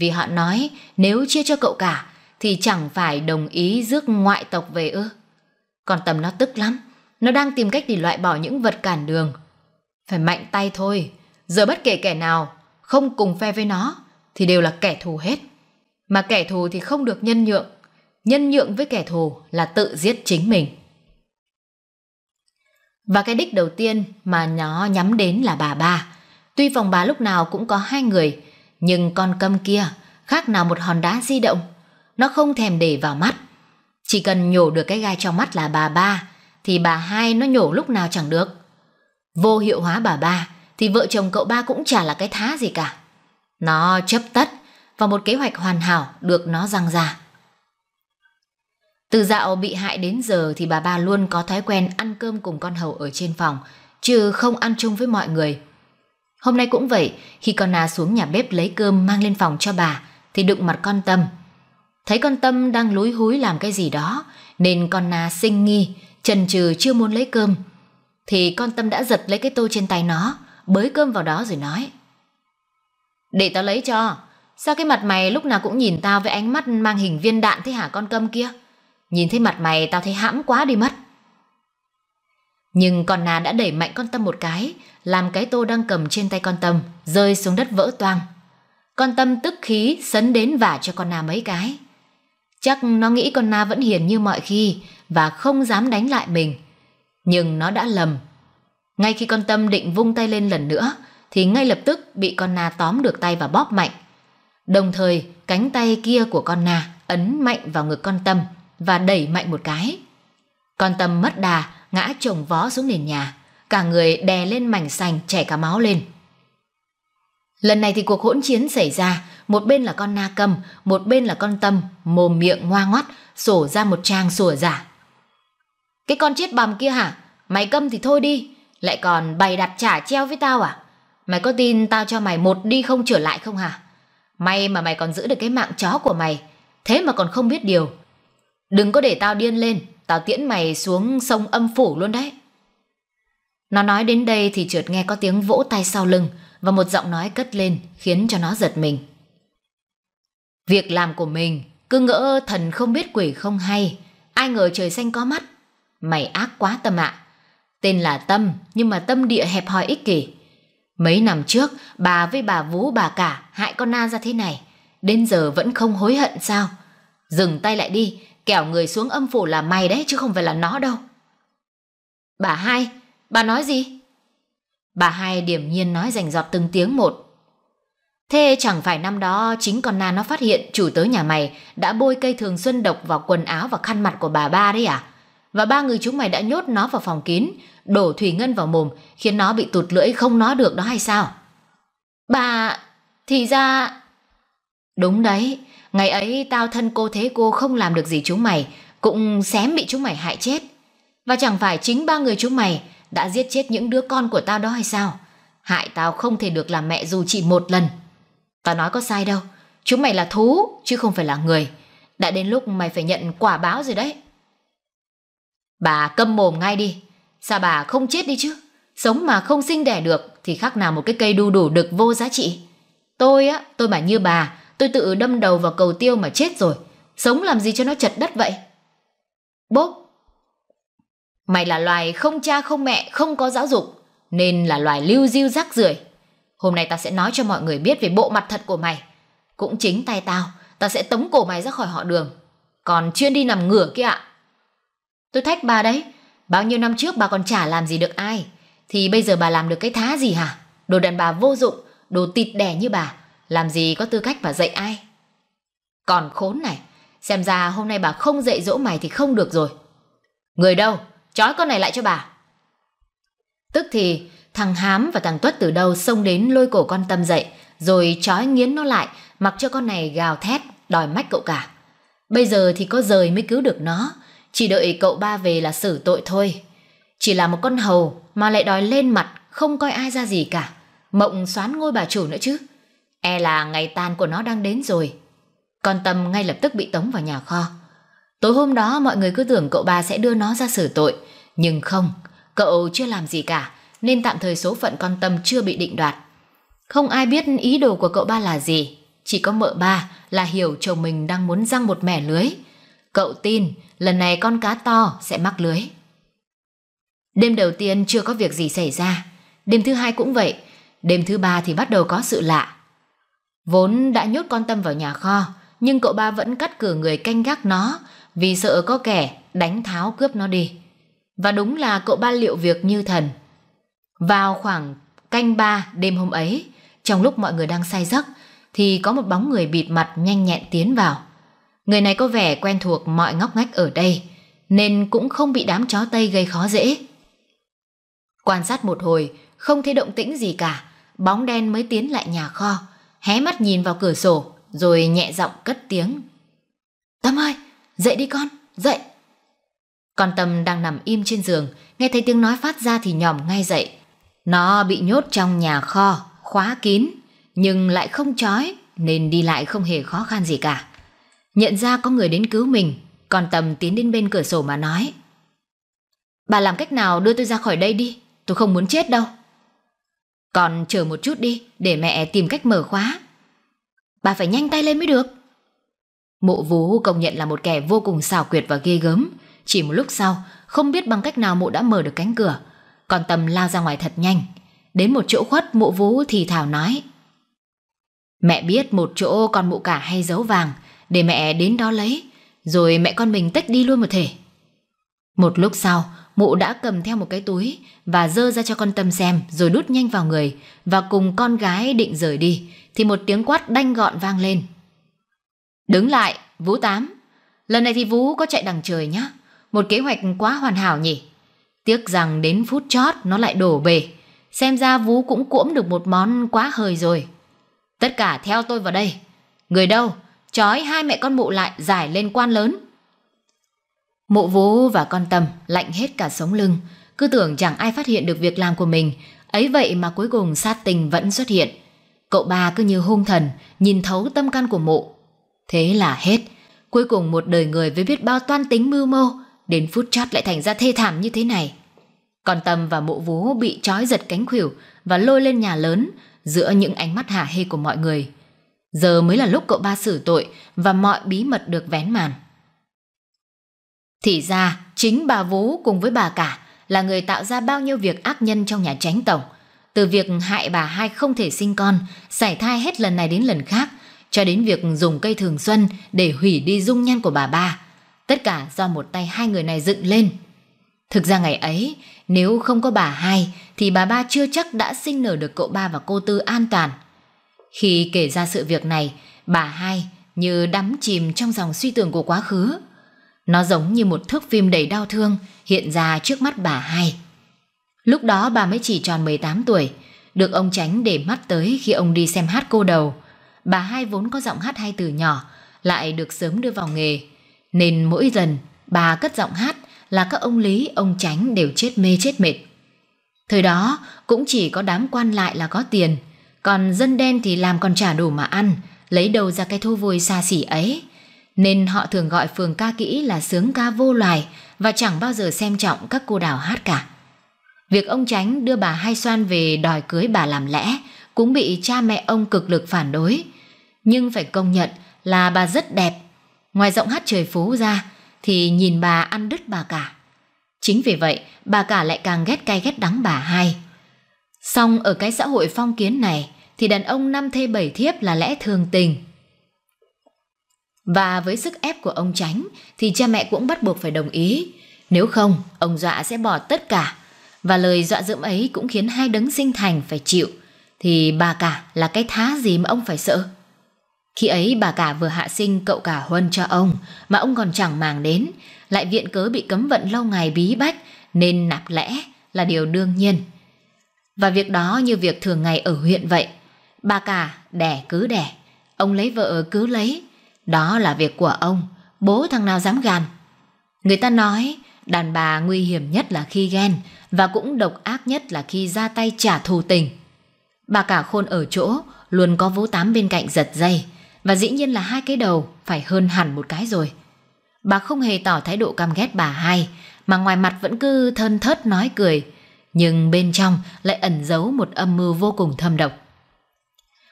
vì họ nói nếu chia cho cậu cả thì chẳng phải đồng ý rước ngoại tộc về ư. Còn tầm nó tức lắm, nó đang tìm cách để loại bỏ những vật cản đường. Phải mạnh tay thôi, giờ bất kể kẻ nào không cùng phe với nó thì đều là kẻ thù hết. Mà kẻ thù thì không được nhân nhượng, nhân nhượng với kẻ thù là tự giết chính mình. Và cái đích đầu tiên mà nó nhắm đến là bà ba. Tuy phòng bà lúc nào cũng có hai người, nhưng con câm kia khác nào một hòn đá di động, nó không thèm để vào mắt. Chỉ cần nhổ được cái gai trong mắt là bà ba, thì bà hai nó nhổ lúc nào chẳng được. Vô hiệu hóa bà ba, thì vợ chồng cậu ba cũng chả là cái thá gì cả. Nó chấp tất và một kế hoạch hoàn hảo được nó răng ra. Từ dạo bị hại đến giờ thì bà ba luôn có thói quen ăn cơm cùng con hầu ở trên phòng, chứ không ăn chung với mọi người. Hôm nay cũng vậy, khi con Na xuống nhà bếp lấy cơm mang lên phòng cho bà, thì đụng mặt con Tâm. Thấy con Tâm đang lúi húi làm cái gì đó, nên con Na sinh nghi, chần chừ chưa muốn lấy cơm. Thì con Tâm đã giật lấy cái tô trên tay nó, bới cơm vào đó rồi nói. Để tao lấy cho, sao cái mặt mày lúc nào cũng nhìn tao với ánh mắt mang hình viên đạn thế hả con Tâm kia? Nhìn thấy mặt mày tao thấy hãm quá đi mất. Nhưng con Na đã đẩy mạnh con Tâm một cái, làm cái tô đang cầm trên tay con Tâm, rơi xuống đất vỡ toang. Con Tâm tức khí sấn đến vả cho con Na mấy cái. Chắc nó nghĩ con Na vẫn hiền như mọi khi và không dám đánh lại mình. Nhưng nó đã lầm. Ngay khi con Tâm định vung tay lên lần nữa, thì ngay lập tức bị con Na tóm được tay và bóp mạnh. Đồng thời, cánh tay kia của con Na ấn mạnh vào ngực con Tâm và đẩy mạnh một cái. Con Tâm mất đà, ngã chồng vó xuống nền nhà, cả người đè lên mảnh sành chảy cả máu lên. Lần này thì cuộc hỗn chiến xảy ra, một bên là con na cầm, một bên là con tâm, mồm miệng ngoa ngoắt, sổ ra một trang sủa giả. Cái con chết bầm kia hả? Mày câm thì thôi đi, lại còn bày đặt trả treo với tao à? Mày có tin tao cho mày một đi không trở lại không hả? May mà mày còn giữ được cái mạng chó của mày, thế mà còn không biết điều. Đừng có để tao điên lên, Tao tiễn mày xuống sông âm phủ luôn đấy. Nó nói đến đây thì trượt nghe có tiếng vỗ tay sau lưng và một giọng nói cất lên khiến cho nó giật mình. Việc làm của mình cứ ngỡ thần không biết quỷ không hay, ai ngờ trời xanh có mắt. Mày ác quá Tâm ạ. Tên là Tâm nhưng mà tâm địa hẹp hòi ích kỷ. Mấy năm trước bà với bà vú bà cả hại con Na ra thế này, đến giờ vẫn không hối hận sao? Dừng tay lại đi, Kẻo người xuống âm phủ là mày đấy chứ không phải là nó đâu. Bà hai, bà nói gì? Bà hai điểm nhiên nói rành rọt từng tiếng một. Thế chẳng phải năm đó chính con Na nó phát hiện chủ tớ nhà mày đã bôi cây thường xuân độc vào quần áo và khăn mặt của bà ba đấy à? Và ba người chúng mày đã nhốt nó vào phòng kín, đổ thủy ngân vào mồm khiến nó bị tụt lưỡi không nói được đó hay sao? Bà... thì ra... Đúng đấy, Ngày ấy tao thân cô thế cô không làm được gì chúng mày, cũng xém bị chúng mày hại chết. Và chẳng phải chính ba người chúng mày đã giết chết những đứa con của tao đó hay sao? Hại tao không thể được làm mẹ dù chỉ một lần. Tao nói có sai đâu, chúng mày là thú chứ không phải là người. Đã đến lúc mày phải nhận quả báo rồi đấy. Bà câm mồm ngay đi, sao bà không chết đi chứ? Sống mà không sinh đẻ được thì khác nào một cái cây đu đủ đực vô giá trị. Tôi á, tôi mà như bà Tôi tự đâm đầu vào cầu tiêu mà chết rồi. Sống làm gì cho nó chật đất vậy? Bốp! Mày là loài không cha không mẹ, không có giáo dục, nên là loài lưu diêu rác rưởi. Hôm nay ta sẽ nói cho mọi người biết về bộ mặt thật của mày. Cũng chính tay tao, ta sẽ tống cổ mày ra khỏi họ đường. Còn chuyên đi nằm ngửa kia ạ. Tôi thách bà đấy, bao nhiêu năm trước bà còn chả làm gì được ai. Thì bây giờ bà làm được cái thá gì hả? Đồ đàn bà vô dụng, đồ tịt đẻ như bà làm gì có tư cách mà dạy ai. Còn khốn này, xem ra hôm nay bà không dạy dỗ mày thì không được rồi. Người đâu, trói con này lại cho bà. Tức thì thằng Hám và thằng Tuất từ đâu xông đến lôi cổ con Tâm dậy, rồi trói nghiến nó lại, mặc cho con này gào thét, đòi mách cậu cả. Bây giờ thì có rời mới cứu được nó, chỉ đợi cậu ba về là xử tội thôi. Chỉ là một con hầu mà lại đòi lên mặt, không coi ai ra gì cả. Mộng xoán ngôi bà chủ nữa chứ. E là ngày tan của nó đang đến rồi. Con Tâm ngay lập tức bị tống vào nhà kho. Tối hôm đó mọi người cứ tưởng cậu ba sẽ đưa nó ra xử tội. Nhưng không, cậu chưa làm gì cả nên tạm thời số phận con Tâm chưa bị định đoạt. Không ai biết ý đồ của cậu ba là gì. Chỉ có mợ ba là hiểu chồng mình đang muốn răng một mẻ lưới. Cậu tin lần này con cá to sẽ mắc lưới. Đêm đầu tiên chưa có việc gì xảy ra. Đêm thứ hai cũng vậy. Đêm thứ ba thì bắt đầu có sự lạ. Vốn đã nhốt con Tâm vào nhà kho, nhưng cậu ba vẫn cắt cử người canh gác nó vì sợ có kẻ đánh tháo cướp nó đi. Và đúng là cậu ba liệu việc như thần. Vào khoảng canh ba đêm hôm ấy, trong lúc mọi người đang say giấc, thì có một bóng người bịt mặt nhanh nhẹn tiến vào. Người này có vẻ quen thuộc mọi ngóc ngách ở đây, nên cũng không bị đám chó Tây gây khó dễ. Quan sát một hồi, không thấy động tĩnh gì cả, bóng đen mới tiến lại nhà kho, hé mắt nhìn vào cửa sổ, rồi nhẹ giọng cất tiếng. Tâm ơi, dậy đi con, dậy. Con Tâm đang nằm im trên giường, nghe thấy tiếng nói phát ra thì nhòm ngay dậy. Nó bị nhốt trong nhà kho, khóa kín, nhưng lại không chói nên đi lại không hề khó khăn gì cả. Nhận ra có người đến cứu mình, con Tâm tiến đến bên cửa sổ mà nói. Bà làm cách nào đưa tôi ra khỏi đây đi, tôi không muốn chết đâu. Còn chờ một chút đi, để mẹ tìm cách mở khóa. Bà phải nhanh tay lên mới được. Mộ vú công nhận là một kẻ vô cùng xảo quyệt và ghê gớm. Chỉ một lúc sau, không biết bằng cách nào mộ đã mở được cánh cửa. Còn tầm lao ra ngoài thật nhanh. Đến một chỗ khuất mộ vú thì thảo nói. Mẹ biết một chỗ con mụ cả hay giấu vàng, để mẹ đến đó lấy. Rồi mẹ con mình tách đi luôn một thể. Một lúc sau, mụ đã cầm theo một cái túi và dơ ra cho con tâm xem rồi đút nhanh vào người và cùng con gái định rời đi thì một tiếng quát đanh gọn vang lên. Đứng lại, Vũ Tám. Lần này thì Vũ có chạy đằng trời nhá. Một kế hoạch quá hoàn hảo nhỉ. Tiếc rằng đến phút chót nó lại đổ bể. Xem ra Vũ cũng cuỗm được một món quá hời rồi. Tất cả theo tôi vào đây. Người đâu? Chói hai mẹ con mụ lại giải lên quan lớn. Mộ Vũ và con Tâm lạnh hết cả sống lưng, cứ tưởng chẳng ai phát hiện được việc làm của mình, ấy vậy mà cuối cùng sát tình vẫn xuất hiện. Cậu ba cứ như hung thần, nhìn thấu tâm can của mộ. Thế là hết, cuối cùng một đời người với biết bao toan tính mưu mô, đến phút chót lại thành ra thê thảm như thế này. Còn Tâm và mộ vú bị trói giật cánh khuỷu và lôi lên nhà lớn giữa những ánh mắt hả hê của mọi người. Giờ mới là lúc cậu ba xử tội và mọi bí mật được vén màn. Thì ra, chính bà Vũ cùng với bà cả là người tạo ra bao nhiêu việc ác nhân trong nhà tránh tổng. Từ việc hại bà hai không thể sinh con, sải thai hết lần này đến lần khác, cho đến việc dùng cây thường xuân để hủy đi dung nhan của bà ba. Tất cả do một tay hai người này dựng lên. Thực ra ngày ấy, nếu không có bà hai thì bà ba chưa chắc đã sinh nở được cậu ba và cô Tư an toàn. Khi kể ra sự việc này, bà hai như đắm chìm trong dòng suy tưởng của quá khứ. Nó giống như một thước phim đầy đau thương hiện ra trước mắt bà hai. Lúc đó bà mới chỉ tròn 18 tuổi, được ông Tránh để mắt tới khi ông đi xem hát cô đầu. Bà hai vốn có giọng hát hay từ nhỏ, lại được sớm đưa vào nghề. Nên mỗi lần bà cất giọng hát là các ông Lý, ông Tránh đều chết mê chết mệt. Thời đó cũng chỉ có đám quan lại là có tiền, còn dân đen thì làm còn trả đủ mà ăn, lấy đầu ra cái thô vui xa xỉ ấy nên họ thường gọi phường ca kỹ là sướng ca vô loài và chẳng bao giờ xem trọng các cô đào hát cả. Việc ông Tránh đưa bà Hai Xoan về đòi cưới bà làm lẽ cũng bị cha mẹ ông cực lực phản đối. Nhưng phải công nhận là bà rất đẹp. Ngoài giọng hát trời phú ra thì nhìn bà ăn đứt bà cả. Chính vì vậy bà cả lại càng ghét cay ghét đắng bà hai. Xong ở cái xã hội phong kiến này thì đàn ông năm thê bảy thiếp là lẽ thường tình. Và với sức ép của ông Tránh thì cha mẹ cũng bắt buộc phải đồng ý. Nếu không, ông Dọa sẽ bỏ tất cả. Và lời dọa dẫm ấy cũng khiến hai đấng sinh thành phải chịu. Thì bà cả là cái thá gì mà ông phải sợ? Khi ấy bà cả vừa hạ sinh cậu cả Huân cho ông mà ông còn chẳng màng đến, lại viện cớ bị cấm vận lâu ngày bí bách nên nạp lẽ là điều đương nhiên. Và việc đó như việc thường ngày ở huyện vậy, bà cả đẻ cứ đẻ, ông lấy vợ cứ lấy, đó là việc của ông, bố thằng nào dám gàn. Người ta nói, đàn bà nguy hiểm nhất là khi ghen và cũng độc ác nhất là khi ra tay trả thù tình. Bà cả khôn ở chỗ, luôn có vũ tám bên cạnh giật dây và dĩ nhiên là hai cái đầu phải hơn hẳn một cái rồi. Bà không hề tỏ thái độ căm ghét bà hai mà ngoài mặt vẫn cứ thân thớt nói cười nhưng bên trong lại ẩn giấu một âm mưu vô cùng thâm độc.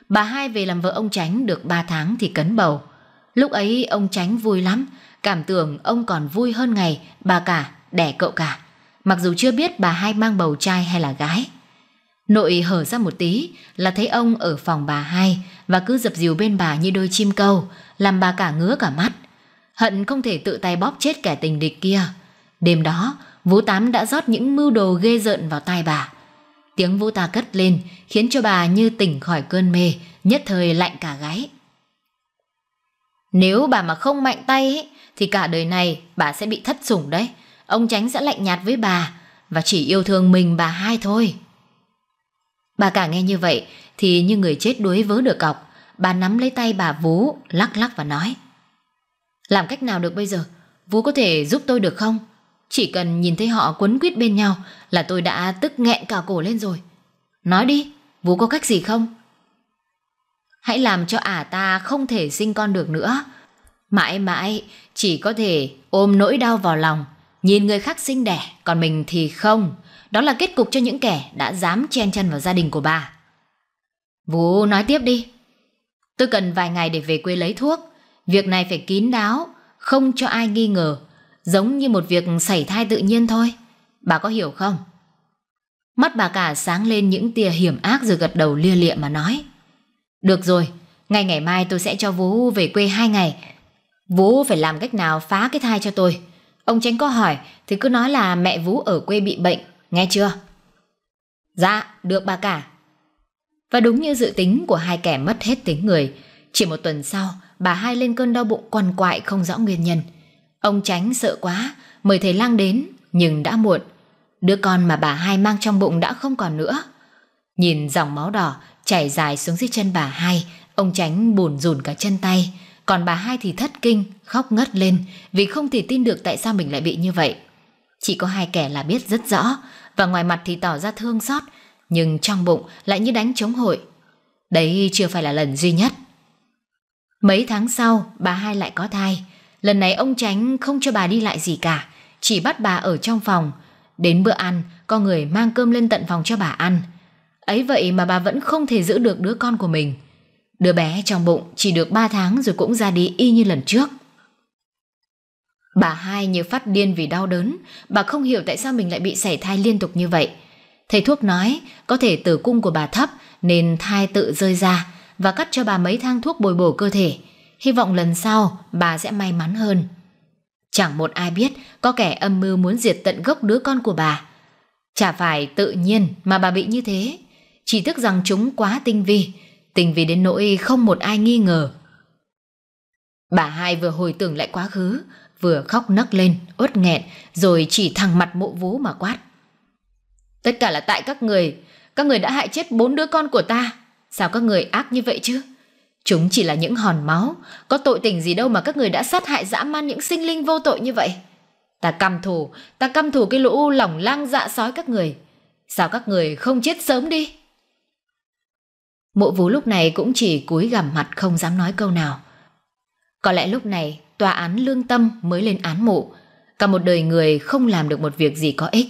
Bà hai về làm vợ ông Tránh được 3 tháng thì cấn bầu. Lúc ấy ông tránh vui lắm, cảm tưởng ông còn vui hơn ngày bà cả, đẻ cậu cả. Mặc dù chưa biết bà hai mang bầu trai hay là gái. Nội hở ra một tí là thấy ông ở phòng bà hai và cứ dập dìu bên bà như đôi chim câu, làm bà cả ngứa cả mắt. Hận không thể tự tay bóp chết kẻ tình địch kia. Đêm đó, Vũ Tám đã rót những mưu đồ ghê rợn vào tai bà. Tiếng vũ ta cất lên khiến cho bà như tỉnh khỏi cơn mê, nhất thời lạnh cả gáy. Nếu bà mà không mạnh tay ấy, thì cả đời này bà sẽ bị thất sủng đấy. Ông Tránh sẽ lạnh nhạt với bà và chỉ yêu thương mình bà hai thôi. Bà cả nghe như vậy thì như người chết đuối vớ được cọc. Bà nắm lấy tay bà Vú, lắc lắc và nói. Làm cách nào được bây giờ? Vú có thể giúp tôi được không? Chỉ cần nhìn thấy họ quấn quýt bên nhau là tôi đã tức nghẹn cả cổ lên rồi. Nói đi, Vú có cách gì không? hãy làm cho ả ta không thể sinh con được nữa. Mãi mãi chỉ có thể ôm nỗi đau vào lòng, nhìn người khác sinh đẻ, còn mình thì không. Đó là kết cục cho những kẻ đã dám chen chân vào gia đình của bà. Vũ nói tiếp đi. Tôi cần vài ngày để về quê lấy thuốc. Việc này phải kín đáo, không cho ai nghi ngờ. Giống như một việc xảy thai tự nhiên thôi. Bà có hiểu không? Mắt bà cả sáng lên những tia hiểm ác rồi gật đầu lia lịa mà nói. Được rồi, ngay ngày mai tôi sẽ cho Vũ về quê hai ngày. Vũ phải làm cách nào phá cái thai cho tôi. Ông tránh có hỏi thì cứ nói là mẹ Vũ ở quê bị bệnh, nghe chưa? Dạ, được bà cả. Và đúng như dự tính của hai kẻ mất hết tính người, chỉ một tuần sau, bà hai lên cơn đau bụng quằn quại không rõ nguyên nhân. Ông tránh sợ quá, mời thầy lang đến, nhưng đã muộn. Đứa con mà bà hai mang trong bụng đã không còn nữa. Nhìn dòng máu đỏ chảy dài xuống dưới chân bà hai, ông tránh bùn rùn cả chân tay, còn bà hai thì thất kinh, khóc ngất lên vì không thể tin được tại sao mình lại bị như vậy. Chỉ có hai kẻ là biết rất rõ và ngoài mặt thì tỏ ra thương xót, nhưng trong bụng lại như đánh chống hội. Đấy chưa phải là lần duy nhất. Mấy tháng sau, bà hai lại có thai. Lần này ông tránh không cho bà đi lại gì cả, chỉ bắt bà ở trong phòng. Đến bữa ăn, có người mang cơm lên tận phòng cho bà ăn. Ấy vậy mà bà vẫn không thể giữ được đứa con của mình. Đứa bé trong bụng chỉ được 3 tháng rồi cũng ra đi y như lần trước. Bà hai như phát điên vì đau đớn, bà không hiểu tại sao mình lại bị sảy thai liên tục như vậy. Thầy thuốc nói có thể tử cung của bà thấp nên thai tự rơi ra và cắt cho bà mấy thang thuốc bồi bổ cơ thể. Hy vọng lần sau bà sẽ may mắn hơn. Chẳng một ai biết có kẻ âm mưu muốn diệt tận gốc đứa con của bà. Chả phải tự nhiên mà bà bị như thế chỉ tiếc rằng chúng quá tinh vi, tinh vi đến nỗi không một ai nghi ngờ. Bà hai vừa hồi tưởng lại quá khứ, vừa khóc nấc lên, uất nghẹn, rồi chỉ thẳng mặt mộ vú mà quát. Tất cả là tại các người, các người đã hại chết bốn đứa con của ta. Sao các người ác như vậy chứ? Chúng chỉ là những hòn máu, có tội tình gì đâu mà các người đã sát hại dã man những sinh linh vô tội như vậy. Ta căm thù, ta căm thù cái lũ lỏng lang dạ sói các người. Sao các người không chết sớm đi? Mộ vũ lúc này cũng chỉ cúi gằm mặt không dám nói câu nào. Có lẽ lúc này tòa án lương tâm mới lên án mộ. Cả một đời người không làm được một việc gì có ích.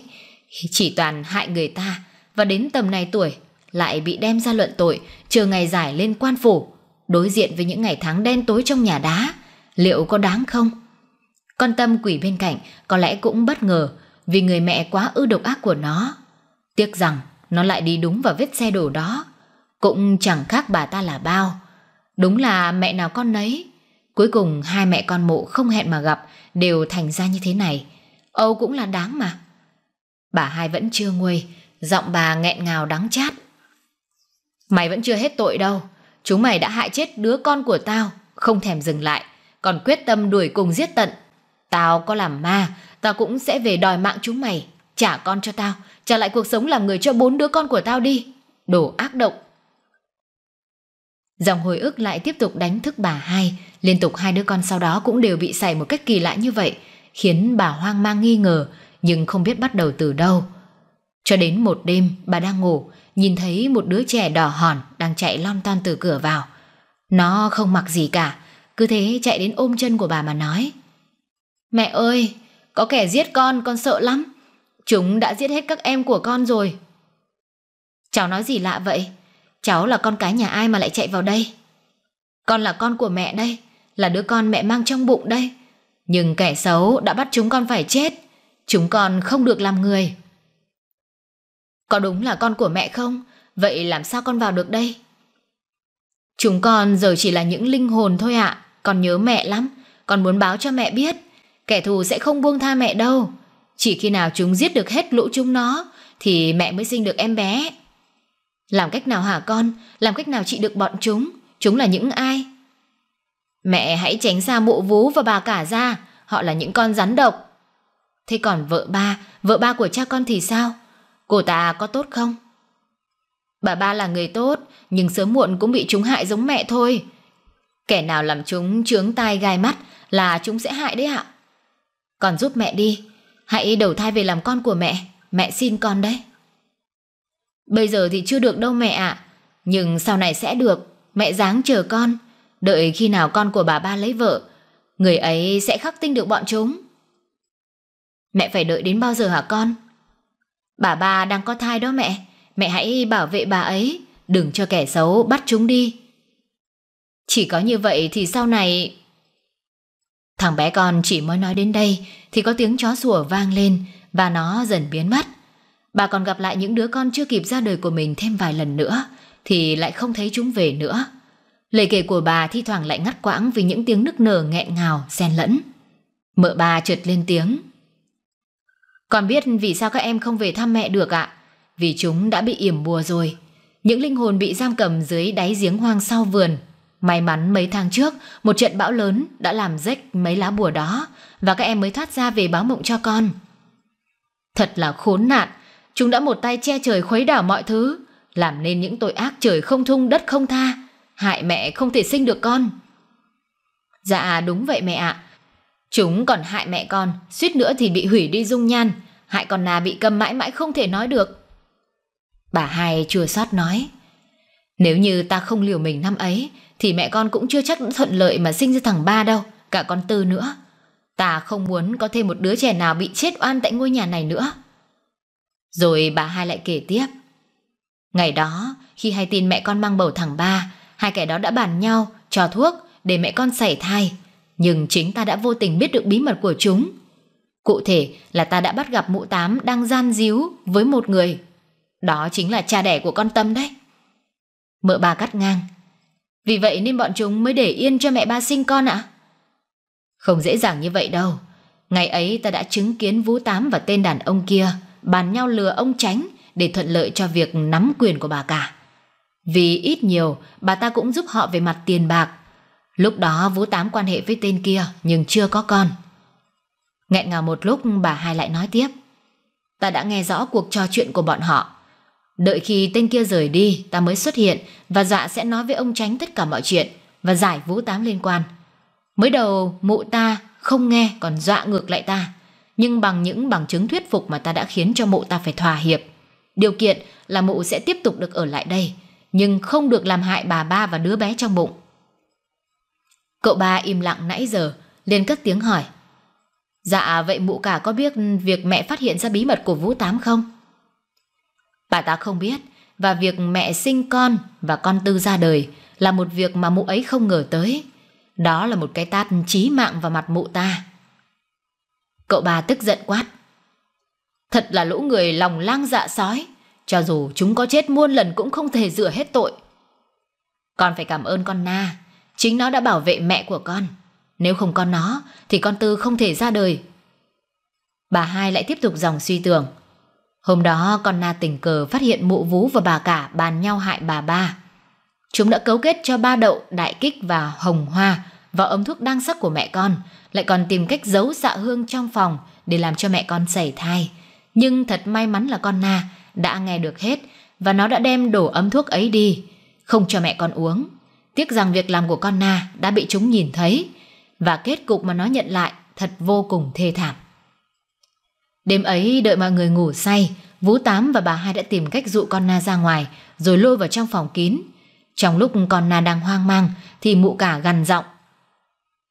Chỉ toàn hại người ta và đến tầm này tuổi lại bị đem ra luận tội chờ ngày giải lên quan phủ. Đối diện với những ngày tháng đen tối trong nhà đá liệu có đáng không? Con tâm quỷ bên cạnh có lẽ cũng bất ngờ vì người mẹ quá ư độc ác của nó. Tiếc rằng nó lại đi đúng vào vết xe đổ đó cũng chẳng khác bà ta là bao. Đúng là mẹ nào con nấy. Cuối cùng hai mẹ con mụ không hẹn mà gặp đều thành ra như thế này. Âu cũng là đáng mà. Bà hai vẫn chưa nguôi, giọng bà nghẹn ngào đắng chát. Mày vẫn chưa hết tội đâu. Chúng mày đã hại chết đứa con của tao, không thèm dừng lại, còn quyết tâm đuổi cùng giết tận. Tao có làm ma, tao cũng sẽ về đòi mạng chúng mày. Trả con cho tao, trả lại cuộc sống làm người cho bốn đứa con của tao đi. Đồ ác độc, Dòng hồi ức lại tiếp tục đánh thức bà hai, liên tục hai đứa con sau đó cũng đều bị xảy một cách kỳ lạ như vậy, khiến bà hoang mang nghi ngờ, nhưng không biết bắt đầu từ đâu. Cho đến một đêm, bà đang ngủ, nhìn thấy một đứa trẻ đỏ hòn đang chạy lon ton từ cửa vào. Nó không mặc gì cả, cứ thế chạy đến ôm chân của bà mà nói. Mẹ ơi, có kẻ giết con, con sợ lắm. Chúng đã giết hết các em của con rồi. Cháu nói gì lạ vậy? Cháu là con cái nhà ai mà lại chạy vào đây Con là con của mẹ đây Là đứa con mẹ mang trong bụng đây Nhưng kẻ xấu đã bắt chúng con phải chết Chúng con không được làm người Có đúng là con của mẹ không Vậy làm sao con vào được đây Chúng con giờ chỉ là những linh hồn thôi ạ à. Con nhớ mẹ lắm Con muốn báo cho mẹ biết Kẻ thù sẽ không buông tha mẹ đâu Chỉ khi nào chúng giết được hết lũ chúng nó Thì mẹ mới sinh được em bé làm cách nào hả con? Làm cách nào trị được bọn chúng? Chúng là những ai? Mẹ hãy tránh xa mụ vú và bà cả ra. Họ là những con rắn độc. Thế còn vợ ba, vợ ba của cha con thì sao? Cô ta có tốt không? Bà ba là người tốt, nhưng sớm muộn cũng bị chúng hại giống mẹ thôi. Kẻ nào làm chúng trướng tai gai mắt là chúng sẽ hại đấy ạ. Còn giúp mẹ đi, hãy đầu thai về làm con của mẹ, mẹ xin con đấy. Bây giờ thì chưa được đâu mẹ ạ. Nhưng sau này sẽ được. Mẹ dáng chờ con. Đợi khi nào con của bà ba lấy vợ. Người ấy sẽ khắc tinh được bọn chúng. Mẹ phải đợi đến bao giờ hả con? Bà ba đang có thai đó mẹ. Mẹ hãy bảo vệ bà ấy. Đừng cho kẻ xấu bắt chúng đi. Chỉ có như vậy thì sau này... Thằng bé con chỉ mới nói đến đây thì có tiếng chó sủa vang lên và nó dần biến mất. Bà còn gặp lại những đứa con chưa kịp ra đời của mình thêm vài lần nữa, thì lại không thấy chúng về nữa. Lời kể của bà thi thoảng lại ngắt quãng vì những tiếng nức nở nghẹn ngào, xen lẫn. Mợ bà trượt lên tiếng. Còn biết vì sao các em không về thăm mẹ được ạ? Vì chúng đã bị yểm bùa rồi. Những linh hồn bị giam cầm dưới đáy giếng hoang sau vườn. May mắn mấy tháng trước, một trận bão lớn đã làm rách mấy lá bùa đó và các em mới thoát ra về báo mộng cho con. Thật là khốn nạn, Chúng đã một tay che trời khuấy đảo mọi thứ, làm nên những tội ác trời không thung đất không tha, hại mẹ không thể sinh được con. Dạ đúng vậy mẹ ạ. Chúng còn hại mẹ con, suýt nữa thì bị hủy đi dung nhan, hại con nà bị câm mãi mãi không thể nói được. Bà hai chua xót nói, nếu như ta không liều mình năm ấy, thì mẹ con cũng chưa chắc thuận lợi mà sinh ra thằng ba đâu, cả con tư nữa. Ta không muốn có thêm một đứa trẻ nào bị chết oan tại ngôi nhà này nữa. Rồi bà hai lại kể tiếp. Ngày đó, khi hay tin mẹ con mang bầu thằng ba, hai kẻ đó đã bàn nhau, cho thuốc để mẹ con sảy thai. Nhưng chính ta đã vô tình biết được bí mật của chúng. Cụ thể là ta đã bắt gặp mụ tám đang gian díu với một người. Đó chính là cha đẻ của con Tâm đấy. Mợ ba cắt ngang. Vì vậy nên bọn chúng mới để yên cho mẹ ba sinh con ạ. Không dễ dàng như vậy đâu. Ngày ấy ta đã chứng kiến Vũ Tám và tên đàn ông kia bàn nhau lừa ông tránh để thuận lợi cho việc nắm quyền của bà cả. Vì ít nhiều, bà ta cũng giúp họ về mặt tiền bạc. Lúc đó Vũ Tám quan hệ với tên kia nhưng chưa có con. Nghẹn ngào một lúc bà hai lại nói tiếp. Ta đã nghe rõ cuộc trò chuyện của bọn họ. Đợi khi tên kia rời đi, ta mới xuất hiện và dạ sẽ nói với ông tránh tất cả mọi chuyện và giải Vũ Tám liên quan. Mới đầu mụ ta không nghe còn dọa ngược lại ta nhưng bằng những bằng chứng thuyết phục mà ta đã khiến cho mụ ta phải thỏa hiệp. Điều kiện là mụ sẽ tiếp tục được ở lại đây, nhưng không được làm hại bà ba và đứa bé trong bụng. Cậu ba im lặng nãy giờ, liền cất tiếng hỏi. Dạ vậy mụ cả có biết việc mẹ phát hiện ra bí mật của Vũ Tám không? Bà ta không biết, và việc mẹ sinh con và con tư ra đời là một việc mà mụ ấy không ngờ tới. Đó là một cái tát chí mạng vào mặt mụ ta. Cậu ba tức giận quát. Thật là lũ người lòng lang dạ sói. Cho dù chúng có chết muôn lần cũng không thể rửa hết tội. Con phải cảm ơn con Na. Chính nó đã bảo vệ mẹ của con. Nếu không có nó thì con Tư không thể ra đời. Bà hai lại tiếp tục dòng suy tưởng. Hôm đó con Na tình cờ phát hiện mụ vú và bà cả bàn nhau hại bà ba. Chúng đã cấu kết cho ba đậu, đại kích và hồng hoa và ống thuốc đang sắc của mẹ con, lại còn tìm cách giấu dạ hương trong phòng để làm cho mẹ con sảy thai. Nhưng thật may mắn là con Na đã nghe được hết và nó đã đem đổ ấm thuốc ấy đi, không cho mẹ con uống. Tiếc rằng việc làm của con Na đã bị chúng nhìn thấy và kết cục mà nó nhận lại thật vô cùng thê thảm. Đêm ấy đợi mọi người ngủ say, Vũ Tám và bà hai đã tìm cách dụ con Na ra ngoài rồi lôi vào trong phòng kín. Trong lúc con Na đang hoang mang thì mụ cả gằn giọng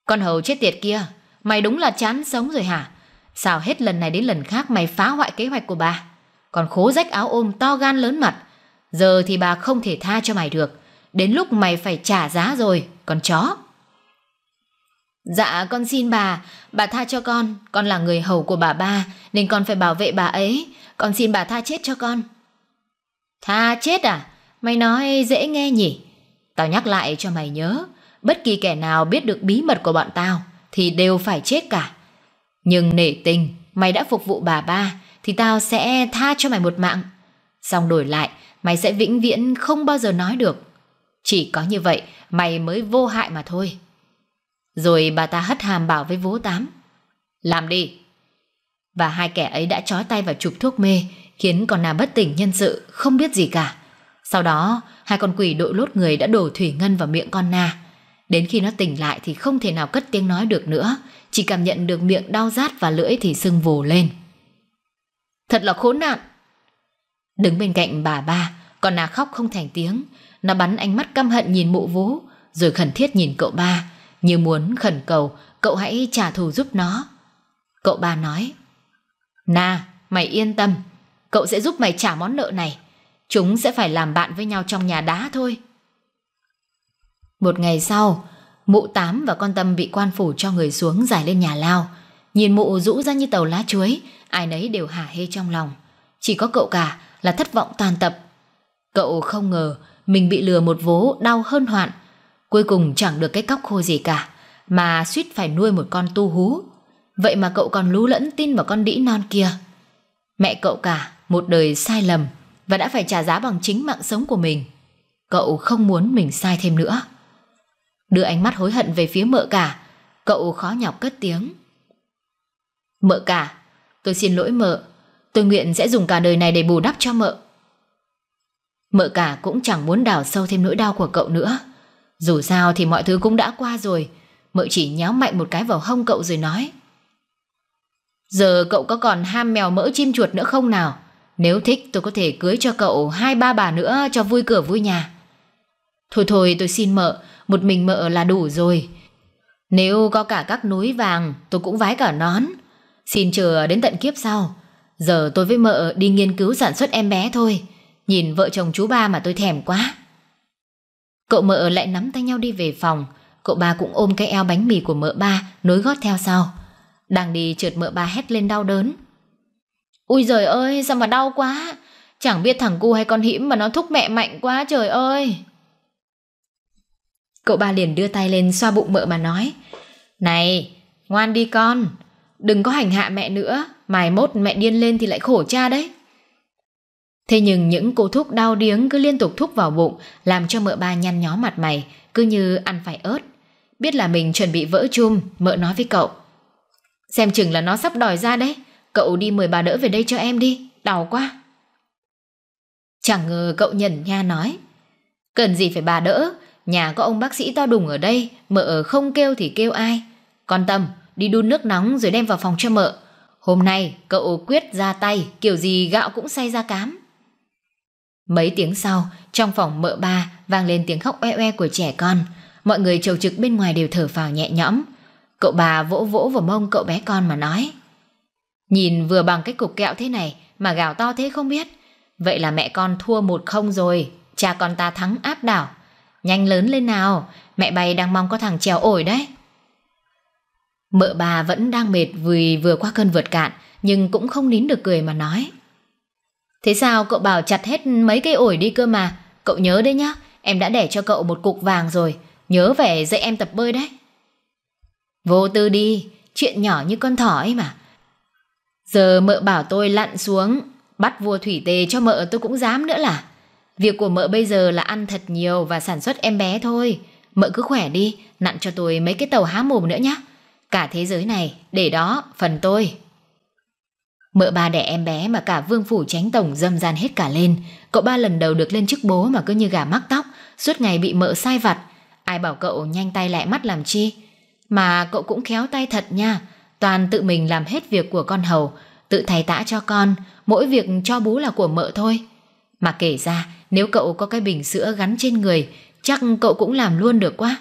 con hầu chết tiệt kia, mày đúng là chán sống rồi hả? Sao hết lần này đến lần khác mày phá hoại kế hoạch của bà? Còn khố rách áo ôm to gan lớn mặt. Giờ thì bà không thể tha cho mày được. Đến lúc mày phải trả giá rồi, con chó. Dạ con xin bà, bà tha cho con, con là người hầu của bà ba nên con phải bảo vệ bà ấy, con xin bà tha chết cho con. Tha chết à? Mày nói dễ nghe nhỉ? Tao nhắc lại cho mày nhớ, bất kỳ kẻ nào biết được bí mật của bọn tao thì đều phải chết cả. Nhưng nể tình, mày đã phục vụ bà ba thì tao sẽ tha cho mày một mạng. Xong đổi lại, mày sẽ vĩnh viễn không bao giờ nói được. Chỉ có như vậy, mày mới vô hại mà thôi. Rồi bà ta hất hàm bảo với vố tám. Làm đi. Và hai kẻ ấy đã chói tay vào chụp thuốc mê, khiến con nàng bất tỉnh nhân sự, không biết gì cả. Sau đó, hai con quỷ đội lốt người đã đổ thủy ngân vào miệng con na. Đến khi nó tỉnh lại thì không thể nào cất tiếng nói được nữa, chỉ cảm nhận được miệng đau rát và lưỡi thì sưng vù lên. Thật là khốn nạn. Đứng bên cạnh bà ba, còn nà khóc không thành tiếng, nó bắn ánh mắt căm hận nhìn mụ vú, rồi khẩn thiết nhìn cậu ba, như muốn khẩn cầu cậu hãy trả thù giúp nó. Cậu ba nói, na mày yên tâm, cậu sẽ giúp mày trả món nợ này. Chúng sẽ phải làm bạn với nhau trong nhà đá thôi. Một ngày sau, mụ tám và con tâm bị quan phủ cho người xuống giải lên nhà lao. Nhìn mụ rũ ra như tàu lá chuối, ai nấy đều hả hê trong lòng. Chỉ có cậu cả là thất vọng toàn tập. Cậu không ngờ mình bị lừa một vố đau hơn hoạn. Cuối cùng chẳng được cái cóc khô gì cả, mà suýt phải nuôi một con tu hú. Vậy mà cậu còn lú lẫn tin vào con đĩ non kia. Mẹ cậu cả, một đời sai lầm và đã phải trả giá bằng chính mạng sống của mình. Cậu không muốn mình sai thêm nữa đưa ánh mắt hối hận về phía mợ cả. Cậu khó nhọc cất tiếng. Mợ cả, tôi xin lỗi mợ. Tôi nguyện sẽ dùng cả đời này để bù đắp cho mợ. Mợ cả cũng chẳng muốn đào sâu thêm nỗi đau của cậu nữa. Dù sao thì mọi thứ cũng đã qua rồi. Mợ chỉ nhéo mạnh một cái vào hông cậu rồi nói. Giờ cậu có còn ham mèo mỡ chim chuột nữa không nào? Nếu thích tôi có thể cưới cho cậu hai ba bà nữa cho vui cửa vui nhà. Thôi thôi tôi xin mợ, một mình mợ là đủ rồi. Nếu có cả các núi vàng, tôi cũng vái cả nón. Xin chờ đến tận kiếp sau. Giờ tôi với mợ đi nghiên cứu sản xuất em bé thôi. Nhìn vợ chồng chú ba mà tôi thèm quá. Cậu mợ lại nắm tay nhau đi về phòng. Cậu ba cũng ôm cái eo bánh mì của mợ ba, nối gót theo sau. Đang đi trượt mợ ba hét lên đau đớn. Ui giời ơi, sao mà đau quá. Chẳng biết thằng cu hay con hiểm mà nó thúc mẹ mạnh quá trời ơi. Cậu ba liền đưa tay lên xoa bụng mợ mà nói Này, ngoan đi con Đừng có hành hạ mẹ nữa Mài mốt mẹ điên lên thì lại khổ cha đấy Thế nhưng những cô thúc đau điếng cứ liên tục thúc vào bụng Làm cho mợ ba nhăn nhó mặt mày Cứ như ăn phải ớt Biết là mình chuẩn bị vỡ chum Mợ nói với cậu Xem chừng là nó sắp đòi ra đấy Cậu đi mời bà đỡ về đây cho em đi Đau quá Chẳng ngờ cậu nhẩn nha nói Cần gì phải bà đỡ Nhà có ông bác sĩ to đùng ở đây, mợ không kêu thì kêu ai. Con Tâm, đi đun nước nóng rồi đem vào phòng cho mợ. Hôm nay cậu quyết ra tay, kiểu gì gạo cũng say ra cám. Mấy tiếng sau, trong phòng mợ ba vang lên tiếng khóc oe oe của trẻ con. Mọi người trầu trực bên ngoài đều thở phào nhẹ nhõm. Cậu bà vỗ vỗ vào mông cậu bé con mà nói. Nhìn vừa bằng cái cục kẹo thế này mà gào to thế không biết. Vậy là mẹ con thua một không rồi, cha con ta thắng áp đảo. Nhanh lớn lên nào, mẹ bay đang mong có thằng trèo ổi đấy. Mợ bà vẫn đang mệt vì vừa qua cơn vượt cạn, nhưng cũng không nín được cười mà nói. Thế sao cậu bảo chặt hết mấy cây ổi đi cơ mà, cậu nhớ đấy nhá, em đã để cho cậu một cục vàng rồi, nhớ về dạy em tập bơi đấy. Vô tư đi, chuyện nhỏ như con thỏ ấy mà. Giờ mợ bảo tôi lặn xuống, bắt vua thủy tề cho mợ tôi cũng dám nữa là. Việc của mợ bây giờ là ăn thật nhiều và sản xuất em bé thôi. Mợ cứ khỏe đi, nặn cho tôi mấy cái tàu há mồm nữa nhé. Cả thế giới này, để đó, phần tôi. Mợ ba đẻ em bé mà cả vương phủ tránh tổng dâm gian hết cả lên. Cậu ba lần đầu được lên chức bố mà cứ như gà mắc tóc, suốt ngày bị mợ sai vặt. Ai bảo cậu nhanh tay lại mắt làm chi? Mà cậu cũng khéo tay thật nha, toàn tự mình làm hết việc của con hầu, tự thầy tã cho con, mỗi việc cho bú là của mợ thôi. Mà kể ra, nếu cậu có cái bình sữa gắn trên người, chắc cậu cũng làm luôn được quá.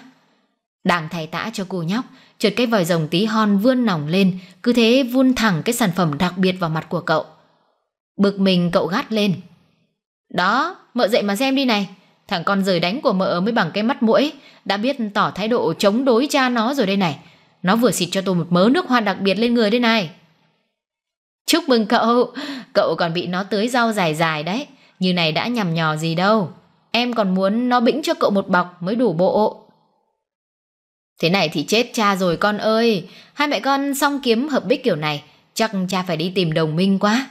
Đang thay tã cho cô nhóc, trượt cái vòi rồng tí hon vươn nòng lên, cứ thế vun thẳng cái sản phẩm đặc biệt vào mặt của cậu. Bực mình cậu gắt lên. Đó, mợ dậy mà xem đi này. Thằng con rời đánh của mợ mới bằng cái mắt mũi, đã biết tỏ thái độ chống đối cha nó rồi đây này. Nó vừa xịt cho tôi một mớ nước hoa đặc biệt lên người đây này. Chúc mừng cậu, cậu còn bị nó tưới rau dài dài đấy như này đã nhằm nhò gì đâu. Em còn muốn nó bĩnh cho cậu một bọc mới đủ bộ. Thế này thì chết cha rồi con ơi, hai mẹ con song kiếm hợp bích kiểu này, chắc cha phải đi tìm đồng minh quá.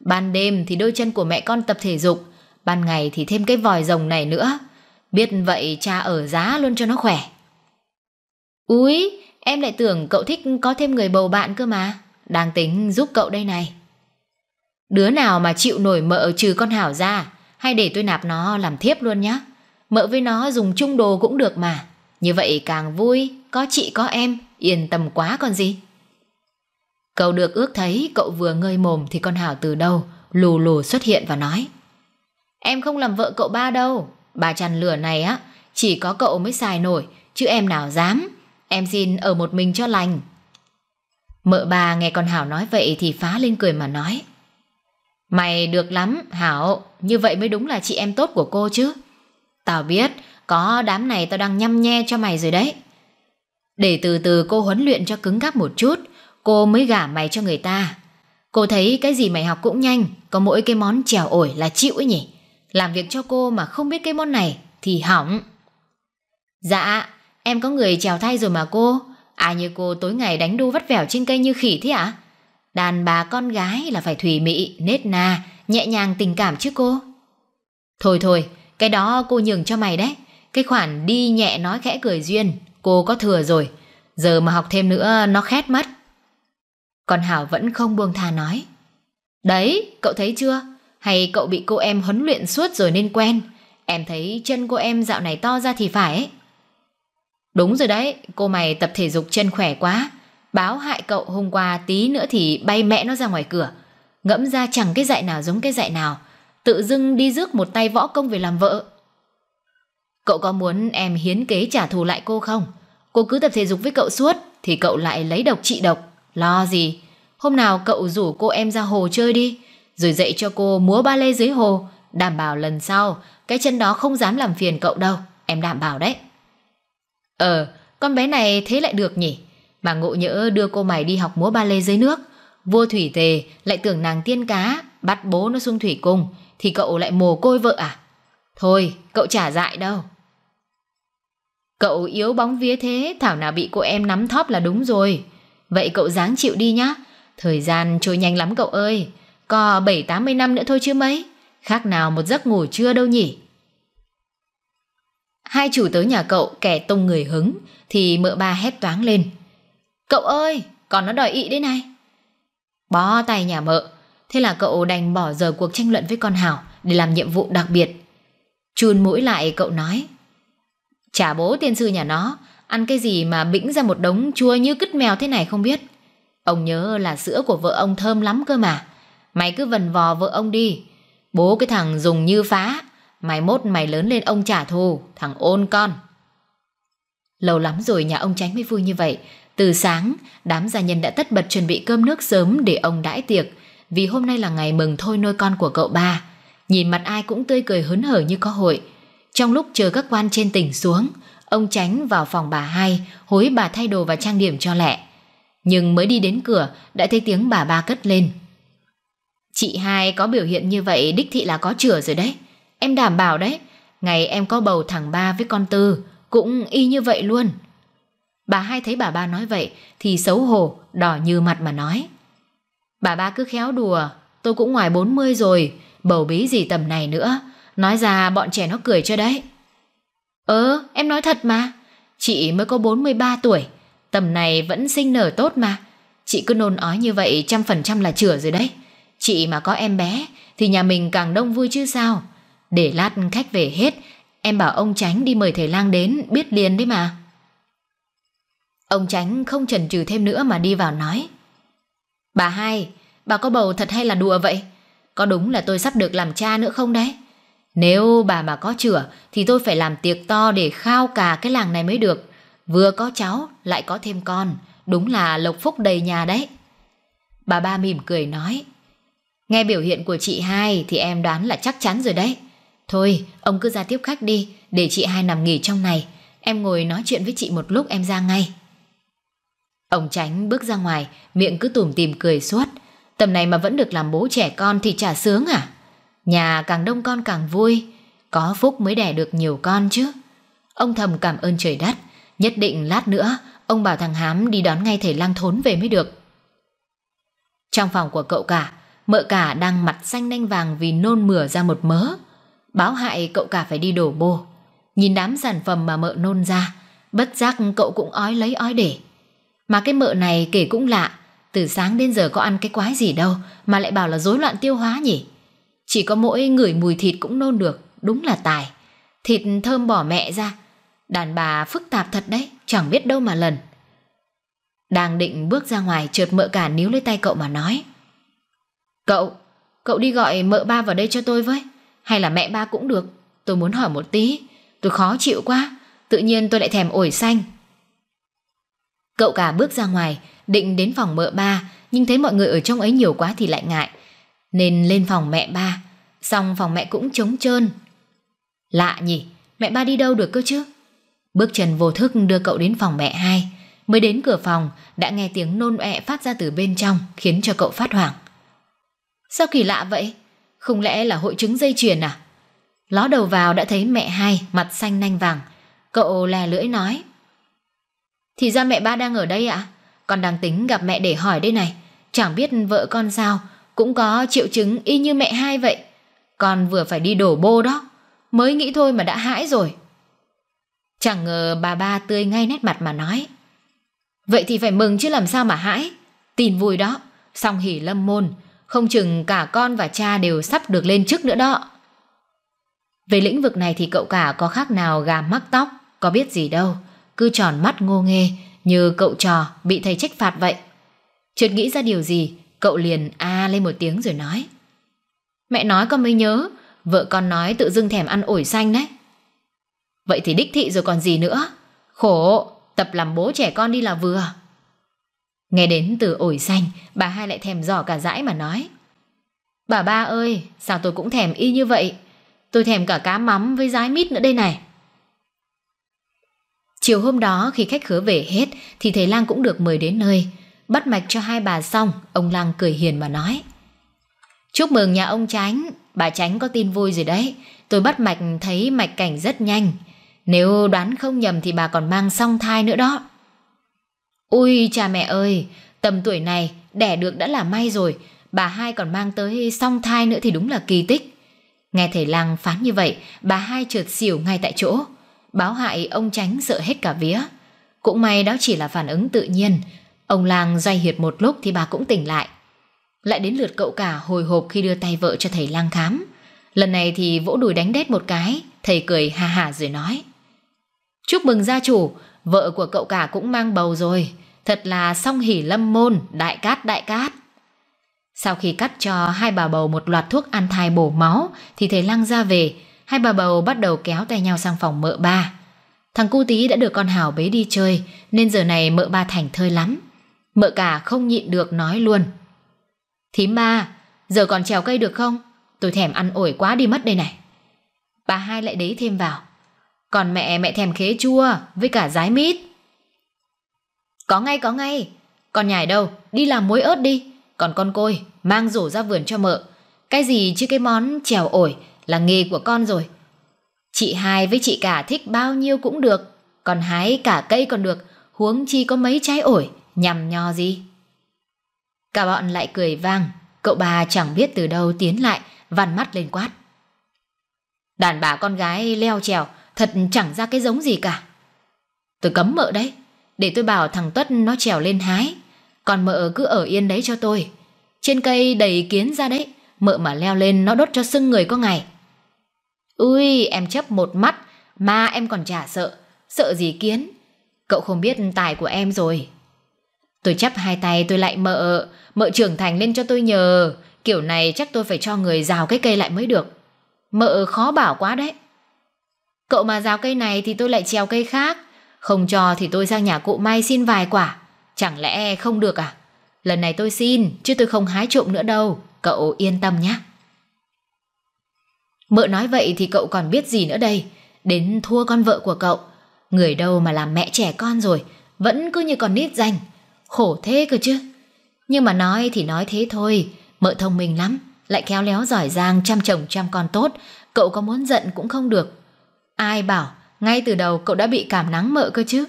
Ban đêm thì đôi chân của mẹ con tập thể dục, ban ngày thì thêm cái vòi rồng này nữa. Biết vậy cha ở giá luôn cho nó khỏe. Úi, em lại tưởng cậu thích có thêm người bầu bạn cơ mà. Đang tính giúp cậu đây này. Đứa nào mà chịu nổi mợ trừ con Hảo ra, hay để tôi nạp nó làm thiếp luôn nhé. Mợ với nó dùng chung đồ cũng được mà. Như vậy càng vui, có chị có em, yên tâm quá còn gì. Cậu được ước thấy cậu vừa ngơi mồm thì con Hảo từ đâu lù lù xuất hiện và nói Em không làm vợ cậu ba đâu, bà chăn lửa này á, chỉ có cậu mới xài nổi, chứ em nào dám, em xin ở một mình cho lành. Mợ bà nghe con Hảo nói vậy thì phá lên cười mà nói Mày được lắm, Hảo, như vậy mới đúng là chị em tốt của cô chứ. Tao biết, có đám này tao đang nhăm nhe cho mày rồi đấy. Để từ từ cô huấn luyện cho cứng cáp một chút, cô mới gả mày cho người ta. Cô thấy cái gì mày học cũng nhanh, có mỗi cái món trèo ổi là chịu ấy nhỉ. Làm việc cho cô mà không biết cái món này thì hỏng. Dạ, em có người trèo thay rồi mà cô. Ai à, như cô tối ngày đánh đu vắt vẻo trên cây như khỉ thế ạ? Đàn bà con gái là phải thủy mị, nết na, nhẹ nhàng tình cảm chứ cô. Thôi thôi, cái đó cô nhường cho mày đấy. Cái khoản đi nhẹ nói khẽ cười duyên, cô có thừa rồi. Giờ mà học thêm nữa nó khét mất. Còn Hảo vẫn không buông tha nói. Đấy, cậu thấy chưa? Hay cậu bị cô em huấn luyện suốt rồi nên quen. Em thấy chân cô em dạo này to ra thì phải ấy. Đúng rồi đấy, cô mày tập thể dục chân khỏe quá. Báo hại cậu hôm qua tí nữa thì bay mẹ nó ra ngoài cửa. Ngẫm ra chẳng cái dạy nào giống cái dạy nào. Tự dưng đi rước một tay võ công về làm vợ. Cậu có muốn em hiến kế trả thù lại cô không? Cô cứ tập thể dục với cậu suốt thì cậu lại lấy độc trị độc. Lo gì? Hôm nào cậu rủ cô em ra hồ chơi đi. Rồi dạy cho cô múa ba lê dưới hồ. Đảm bảo lần sau cái chân đó không dám làm phiền cậu đâu. Em đảm bảo đấy. Ờ, con bé này thế lại được nhỉ? mà ngộ nhỡ đưa cô mày đi học múa ba lê dưới nước Vua thủy tề lại tưởng nàng tiên cá Bắt bố nó xuống thủy cung Thì cậu lại mồ côi vợ à Thôi cậu trả dại đâu Cậu yếu bóng vía thế Thảo nào bị cô em nắm thóp là đúng rồi Vậy cậu dáng chịu đi nhá Thời gian trôi nhanh lắm cậu ơi Có 7-80 năm nữa thôi chứ mấy Khác nào một giấc ngủ trưa đâu nhỉ Hai chủ tới nhà cậu kẻ tông người hứng Thì mợ ba hét toáng lên Cậu ơi, còn nó đòi ị đây này. Bó tay nhà mợ, thế là cậu đành bỏ giờ cuộc tranh luận với con Hảo để làm nhiệm vụ đặc biệt. Chun mũi lại cậu nói. Trả bố tiên sư nhà nó, ăn cái gì mà bĩnh ra một đống chua như cứt mèo thế này không biết. Ông nhớ là sữa của vợ ông thơm lắm cơ mà. Mày cứ vần vò vợ ông đi. Bố cái thằng dùng như phá. Mày mốt mày lớn lên ông trả thù, thằng ôn con. Lâu lắm rồi nhà ông tránh mới vui như vậy từ sáng, đám gia nhân đã tất bật chuẩn bị cơm nước sớm để ông đãi tiệc, vì hôm nay là ngày mừng thôi nôi con của cậu ba. Nhìn mặt ai cũng tươi cười hớn hở như có hội. Trong lúc chờ các quan trên tỉnh xuống, ông tránh vào phòng bà hai, hối bà thay đồ và trang điểm cho lẹ. Nhưng mới đi đến cửa, đã thấy tiếng bà ba cất lên. Chị hai có biểu hiện như vậy đích thị là có chửa rồi đấy. Em đảm bảo đấy, ngày em có bầu thằng ba với con tư, cũng y như vậy luôn. Bà hai thấy bà ba nói vậy thì xấu hổ, đỏ như mặt mà nói. Bà ba cứ khéo đùa, tôi cũng ngoài 40 rồi, bầu bí gì tầm này nữa, nói ra bọn trẻ nó cười cho đấy. Ơ, em nói thật mà, chị mới có 43 tuổi, tầm này vẫn sinh nở tốt mà. Chị cứ nôn ói như vậy trăm phần trăm là chửa rồi đấy. Chị mà có em bé thì nhà mình càng đông vui chứ sao. Để lát khách về hết, em bảo ông tránh đi mời thầy lang đến biết liền đấy mà. Ông Tránh không chần chừ thêm nữa mà đi vào nói. Bà hai, bà có bầu thật hay là đùa vậy? Có đúng là tôi sắp được làm cha nữa không đấy? Nếu bà mà có chửa thì tôi phải làm tiệc to để khao cả cái làng này mới được. Vừa có cháu lại có thêm con, đúng là lộc phúc đầy nhà đấy. Bà ba mỉm cười nói. Nghe biểu hiện của chị hai thì em đoán là chắc chắn rồi đấy. Thôi, ông cứ ra tiếp khách đi, để chị hai nằm nghỉ trong này. Em ngồi nói chuyện với chị một lúc em ra ngay. Ông Tránh bước ra ngoài, miệng cứ tủm tìm cười suốt. Tầm này mà vẫn được làm bố trẻ con thì chả sướng à? Nhà càng đông con càng vui, có phúc mới đẻ được nhiều con chứ. Ông thầm cảm ơn trời đất, nhất định lát nữa ông bảo thằng Hám đi đón ngay thầy lang thốn về mới được. Trong phòng của cậu cả, mợ cả đang mặt xanh nanh vàng vì nôn mửa ra một mớ. Báo hại cậu cả phải đi đổ bô. Nhìn đám sản phẩm mà mợ nôn ra, bất giác cậu cũng ói lấy ói để. Mà cái mợ này kể cũng lạ, từ sáng đến giờ có ăn cái quái gì đâu mà lại bảo là rối loạn tiêu hóa nhỉ? Chỉ có mỗi người mùi thịt cũng nôn được, đúng là tài. Thịt thơm bỏ mẹ ra, đàn bà phức tạp thật đấy, chẳng biết đâu mà lần. Đang định bước ra ngoài trượt mợ cả níu lấy tay cậu mà nói. Cậu, cậu đi gọi mợ ba vào đây cho tôi với, hay là mẹ ba cũng được, tôi muốn hỏi một tí, tôi khó chịu quá, tự nhiên tôi lại thèm ổi xanh. Cậu cả bước ra ngoài, định đến phòng mợ ba, nhưng thấy mọi người ở trong ấy nhiều quá thì lại ngại, nên lên phòng mẹ ba. Xong phòng mẹ cũng trống trơn. Lạ nhỉ, mẹ ba đi đâu được cơ chứ? Bước chân vô thức đưa cậu đến phòng mẹ hai. Mới đến cửa phòng, đã nghe tiếng nôn ẹ phát ra từ bên trong, khiến cho cậu phát hoảng. Sao kỳ lạ vậy? Không lẽ là hội chứng dây chuyền à? Ló đầu vào đã thấy mẹ hai mặt xanh nanh vàng. Cậu lè lưỡi nói. Thì ra mẹ ba đang ở đây ạ. À? Con đang tính gặp mẹ để hỏi đây này. Chẳng biết vợ con sao, cũng có triệu chứng y như mẹ hai vậy. Con vừa phải đi đổ bô đó, mới nghĩ thôi mà đã hãi rồi. Chẳng ngờ bà ba tươi ngay nét mặt mà nói. Vậy thì phải mừng chứ làm sao mà hãi. Tin vui đó, song hỉ lâm môn, không chừng cả con và cha đều sắp được lên chức nữa đó. Về lĩnh vực này thì cậu cả có khác nào gà mắc tóc, có biết gì đâu cứ tròn mắt ngô nghê như cậu trò bị thầy trách phạt vậy. Chợt nghĩ ra điều gì, cậu liền a lên một tiếng rồi nói. Mẹ nói con mới nhớ, vợ con nói tự dưng thèm ăn ổi xanh đấy. Vậy thì đích thị rồi còn gì nữa. Khổ, tập làm bố trẻ con đi là vừa. Nghe đến từ ổi xanh, bà hai lại thèm giỏ cả dãi mà nói. Bà ba ơi, sao tôi cũng thèm y như vậy. Tôi thèm cả cá mắm với rái mít nữa đây này. Chiều hôm đó khi khách khứa về hết thì thầy Lang cũng được mời đến nơi. Bắt mạch cho hai bà xong, ông Lang cười hiền mà nói. Chúc mừng nhà ông Tránh, bà Tránh có tin vui gì đấy. Tôi bắt mạch thấy mạch cảnh rất nhanh. Nếu đoán không nhầm thì bà còn mang song thai nữa đó. Ui cha mẹ ơi, tầm tuổi này đẻ được đã là may rồi, bà hai còn mang tới song thai nữa thì đúng là kỳ tích. Nghe thầy Lang phán như vậy, bà hai trượt xỉu ngay tại chỗ báo hại ông tránh sợ hết cả vía. Cũng may đó chỉ là phản ứng tự nhiên, ông lang doanh hiệt một lúc thì bà cũng tỉnh lại. Lại đến lượt cậu cả hồi hộp khi đưa tay vợ cho thầy lang khám. Lần này thì vỗ đùi đánh đét một cái, thầy cười hà hà rồi nói. Chúc mừng gia chủ, vợ của cậu cả cũng mang bầu rồi, thật là song hỉ lâm môn, đại cát đại cát. Sau khi cắt cho hai bà bầu một loạt thuốc an thai bổ máu thì thầy lang ra về, hai bà bầu bắt đầu kéo tay nhau sang phòng mợ ba. Thằng cu tí đã được con Hảo bế đi chơi, nên giờ này mợ ba thành thơi lắm. Mợ cả không nhịn được nói luôn. Thím ba, giờ còn trèo cây được không? Tôi thèm ăn ổi quá đi mất đây này. Bà hai lại đế thêm vào. Còn mẹ mẹ thèm khế chua với cả rái mít. Có ngay có ngay, con nhảy đâu, đi làm muối ớt đi. Còn con côi, mang rổ ra vườn cho mợ. Cái gì chứ cái món trèo ổi là nghề của con rồi. Chị hai với chị cả thích bao nhiêu cũng được, còn hái cả cây còn được, huống chi có mấy trái ổi, nhằm nho gì. Cả bọn lại cười vang, cậu bà chẳng biết từ đâu tiến lại, vằn mắt lên quát. Đàn bà con gái leo trèo, thật chẳng ra cái giống gì cả. Tôi cấm mợ đấy, để tôi bảo thằng Tuất nó trèo lên hái, còn mợ cứ ở yên đấy cho tôi. Trên cây đầy kiến ra đấy, mợ mà leo lên nó đốt cho sưng người có ngày. Ui, em chấp một mắt, mà em còn chả sợ, sợ gì kiến. Cậu không biết tài của em rồi. Tôi chấp hai tay tôi lại mợ, mợ trưởng thành lên cho tôi nhờ, kiểu này chắc tôi phải cho người rào cái cây lại mới được. Mợ khó bảo quá đấy. Cậu mà rào cây này thì tôi lại treo cây khác, không cho thì tôi sang nhà cụ Mai xin vài quả, chẳng lẽ không được à? Lần này tôi xin, chứ tôi không hái trộm nữa đâu, cậu yên tâm nhé. Mợ nói vậy thì cậu còn biết gì nữa đây Đến thua con vợ của cậu Người đâu mà làm mẹ trẻ con rồi Vẫn cứ như còn nít danh Khổ thế cơ chứ Nhưng mà nói thì nói thế thôi Mợ thông minh lắm Lại khéo léo giỏi giang chăm chồng chăm con tốt Cậu có muốn giận cũng không được Ai bảo ngay từ đầu cậu đã bị cảm nắng mợ cơ chứ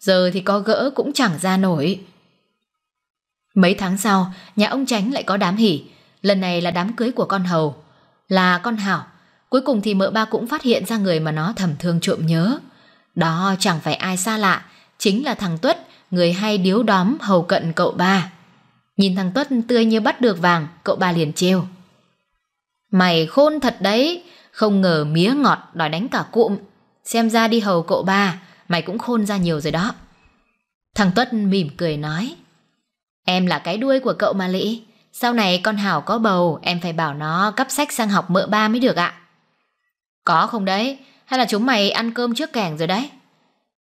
Giờ thì có gỡ cũng chẳng ra nổi Mấy tháng sau Nhà ông Tránh lại có đám hỉ Lần này là đám cưới của con hầu Là con Hảo Cuối cùng thì mợ ba cũng phát hiện ra người mà nó thầm thương trộm nhớ. Đó chẳng phải ai xa lạ, chính là thằng Tuất, người hay điếu đóm hầu cận cậu ba. Nhìn thằng Tuất tươi như bắt được vàng, cậu ba liền trêu. Mày khôn thật đấy, không ngờ mía ngọt đòi đánh cả cụm. Xem ra đi hầu cậu ba, mày cũng khôn ra nhiều rồi đó. Thằng Tuất mỉm cười nói. Em là cái đuôi của cậu mà Lĩ. Sau này con Hảo có bầu, em phải bảo nó cấp sách sang học mợ ba mới được ạ. Có không đấy? Hay là chúng mày ăn cơm trước cảng rồi đấy?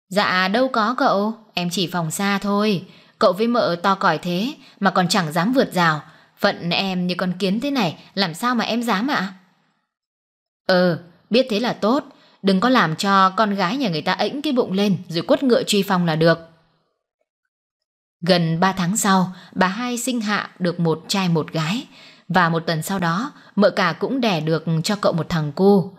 Dạ đâu có cậu, em chỉ phòng xa thôi. Cậu với mợ to còi thế mà còn chẳng dám vượt rào. Phận em như con kiến thế này, làm sao mà em dám ạ? À? Ừ, biết thế là tốt. Đừng có làm cho con gái nhà người ta ĩnh cái bụng lên rồi quất ngựa truy phong là được. Gần 3 tháng sau, bà hai sinh hạ được một trai một gái. Và một tuần sau đó, mợ cả cũng đẻ được cho cậu một thằng cu.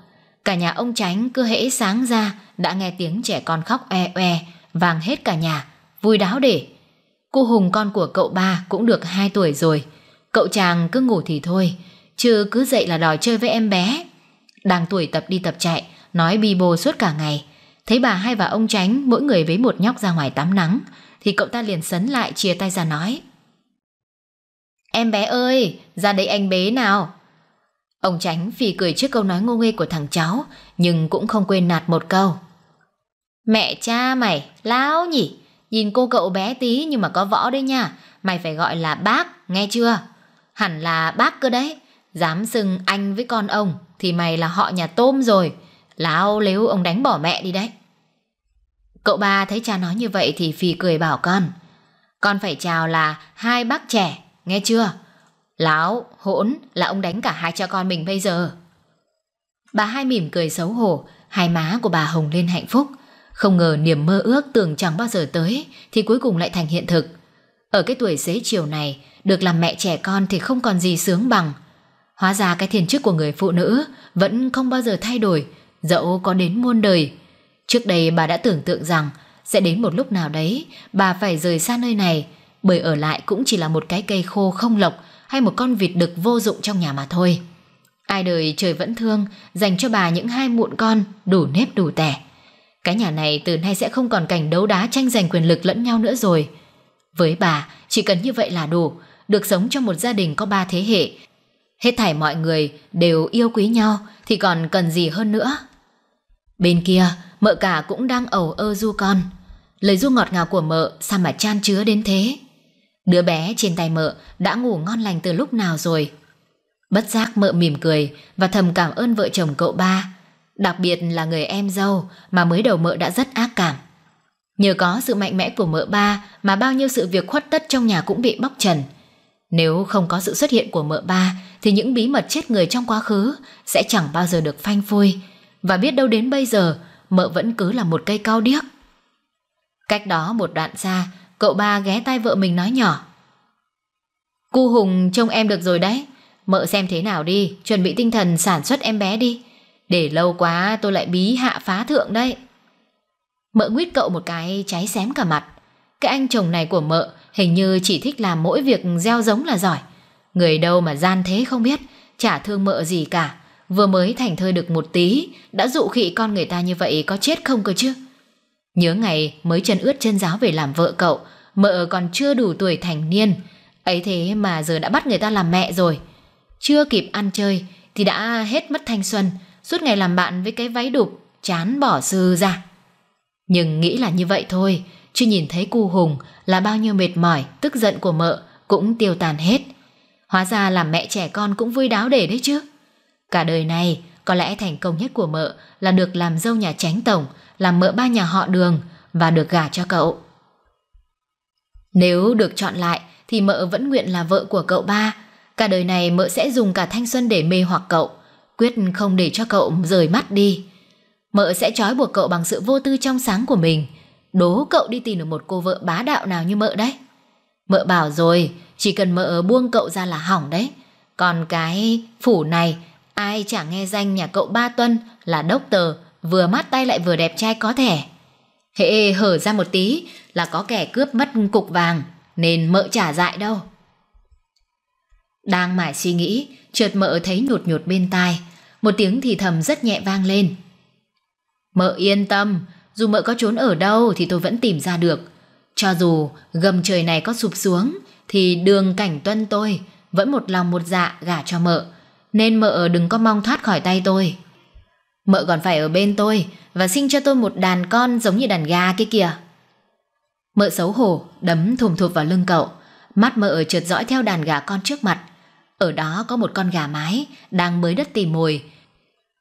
Cả nhà ông Tránh cứ hễ sáng ra đã nghe tiếng trẻ con khóc e e vàng hết cả nhà, vui đáo để. Cô Hùng con của cậu ba cũng được 2 tuổi rồi, cậu chàng cứ ngủ thì thôi, chứ cứ dậy là đòi chơi với em bé. Đang tuổi tập đi tập chạy, nói bi bồ suốt cả ngày. Thấy bà hai và ông Tránh mỗi người với một nhóc ra ngoài tắm nắng, thì cậu ta liền sấn lại chia tay ra nói. Em bé ơi, ra đây anh bế nào, Ông Tránh phì cười trước câu nói ngô nghê của thằng cháu, nhưng cũng không quên nạt một câu. Mẹ cha mày, láo nhỉ, nhìn cô cậu bé tí nhưng mà có võ đấy nha, mày phải gọi là bác, nghe chưa? Hẳn là bác cơ đấy, dám xưng anh với con ông thì mày là họ nhà tôm rồi, láo nếu ông đánh bỏ mẹ đi đấy. Cậu ba thấy cha nói như vậy thì phì cười bảo con, con phải chào là hai bác trẻ, nghe chưa? lão hỗn là ông đánh cả hai cha con mình bây giờ. Bà hai mỉm cười xấu hổ, hai má của bà hồng lên hạnh phúc. Không ngờ niềm mơ ước tưởng chẳng bao giờ tới thì cuối cùng lại thành hiện thực. Ở cái tuổi xế chiều này, được làm mẹ trẻ con thì không còn gì sướng bằng. Hóa ra cái thiền chức của người phụ nữ vẫn không bao giờ thay đổi, dẫu có đến muôn đời. Trước đây bà đã tưởng tượng rằng sẽ đến một lúc nào đấy bà phải rời xa nơi này, bởi ở lại cũng chỉ là một cái cây khô không lộc hay một con vịt đực vô dụng trong nhà mà thôi. Ai đời trời vẫn thương, dành cho bà những hai muộn con đủ nếp đủ tẻ. Cái nhà này từ nay sẽ không còn cảnh đấu đá tranh giành quyền lực lẫn nhau nữa rồi. Với bà, chỉ cần như vậy là đủ, được sống trong một gia đình có ba thế hệ. Hết thảy mọi người đều yêu quý nhau thì còn cần gì hơn nữa. Bên kia, mợ cả cũng đang ẩu ơ du con. Lời du ngọt ngào của mợ sao mà chan chứa đến thế? Đứa bé trên tay mợ đã ngủ ngon lành từ lúc nào rồi. Bất giác mợ mỉm cười và thầm cảm ơn vợ chồng cậu ba, đặc biệt là người em dâu mà mới đầu mợ đã rất ác cảm. Nhờ có sự mạnh mẽ của mợ ba mà bao nhiêu sự việc khuất tất trong nhà cũng bị bóc trần. Nếu không có sự xuất hiện của mợ ba thì những bí mật chết người trong quá khứ sẽ chẳng bao giờ được phanh phui. Và biết đâu đến bây giờ mợ vẫn cứ là một cây cao điếc. Cách đó một đoạn xa Cậu ba ghé tay vợ mình nói nhỏ Cu Hùng trông em được rồi đấy Mợ xem thế nào đi Chuẩn bị tinh thần sản xuất em bé đi Để lâu quá tôi lại bí hạ phá thượng đấy. Mợ nguyết cậu một cái cháy xém cả mặt Cái anh chồng này của mợ Hình như chỉ thích làm mỗi việc gieo giống là giỏi Người đâu mà gian thế không biết Chả thương mợ gì cả Vừa mới thành thơi được một tí Đã dụ khị con người ta như vậy có chết không cơ chứ Nhớ ngày mới chân ướt chân giáo về làm vợ cậu mợ còn chưa đủ tuổi thành niên, ấy thế mà giờ đã bắt người ta làm mẹ rồi. Chưa kịp ăn chơi thì đã hết mất thanh xuân, suốt ngày làm bạn với cái váy đục, chán bỏ sư ra. Nhưng nghĩ là như vậy thôi, chứ nhìn thấy cu Hùng là bao nhiêu mệt mỏi, tức giận của mợ cũng tiêu tàn hết. Hóa ra làm mẹ trẻ con cũng vui đáo để đấy chứ. Cả đời này, có lẽ thành công nhất của mợ là được làm dâu nhà tránh tổng, làm mợ ba nhà họ đường và được gả cho cậu. Nếu được chọn lại thì mợ vẫn nguyện là vợ của cậu ba. Cả đời này mợ sẽ dùng cả thanh xuân để mê hoặc cậu, quyết không để cho cậu rời mắt đi. Mợ sẽ trói buộc cậu bằng sự vô tư trong sáng của mình, đố cậu đi tìm được một cô vợ bá đạo nào như mợ đấy. Mợ bảo rồi, chỉ cần mợ buông cậu ra là hỏng đấy. Còn cái phủ này, ai chả nghe danh nhà cậu ba Tuân là đốc tờ, vừa mát tay lại vừa đẹp trai có thể. Hễ hở ra một tí là có kẻ cướp mất cục vàng, nên mợ trả dại đâu. Đang mải suy nghĩ, chợt mợ thấy nhột nhột bên tai, một tiếng thì thầm rất nhẹ vang lên. Mợ yên tâm, dù mợ có trốn ở đâu thì tôi vẫn tìm ra được. Cho dù gầm trời này có sụp xuống, thì đường cảnh tuân tôi vẫn một lòng một dạ gả cho mợ, nên mợ đừng có mong thoát khỏi tay tôi. Mợ còn phải ở bên tôi và sinh cho tôi một đàn con giống như đàn gà kia kìa. Mợ xấu hổ, đấm thùm thụp vào lưng cậu. Mắt mợ trượt dõi theo đàn gà con trước mặt. Ở đó có một con gà mái đang mới đất tìm mồi.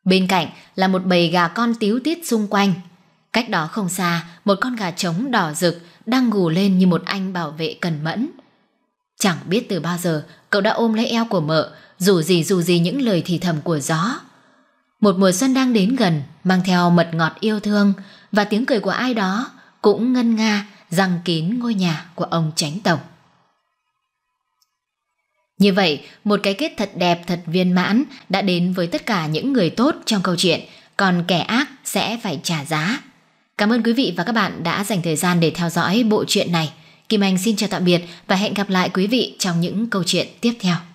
Bên cạnh là một bầy gà con tíu tiết xung quanh. Cách đó không xa, một con gà trống đỏ rực đang gù lên như một anh bảo vệ cần mẫn. Chẳng biết từ bao giờ cậu đã ôm lấy eo của mợ, dù gì dù gì những lời thì thầm của gió. Một mùa xuân đang đến gần, mang theo mật ngọt yêu thương và tiếng cười của ai đó cũng ngân nga răng kín ngôi nhà của ông tránh tổng. Như vậy, một cái kết thật đẹp, thật viên mãn đã đến với tất cả những người tốt trong câu chuyện, còn kẻ ác sẽ phải trả giá. Cảm ơn quý vị và các bạn đã dành thời gian để theo dõi bộ truyện này. Kim Anh xin chào tạm biệt và hẹn gặp lại quý vị trong những câu chuyện tiếp theo.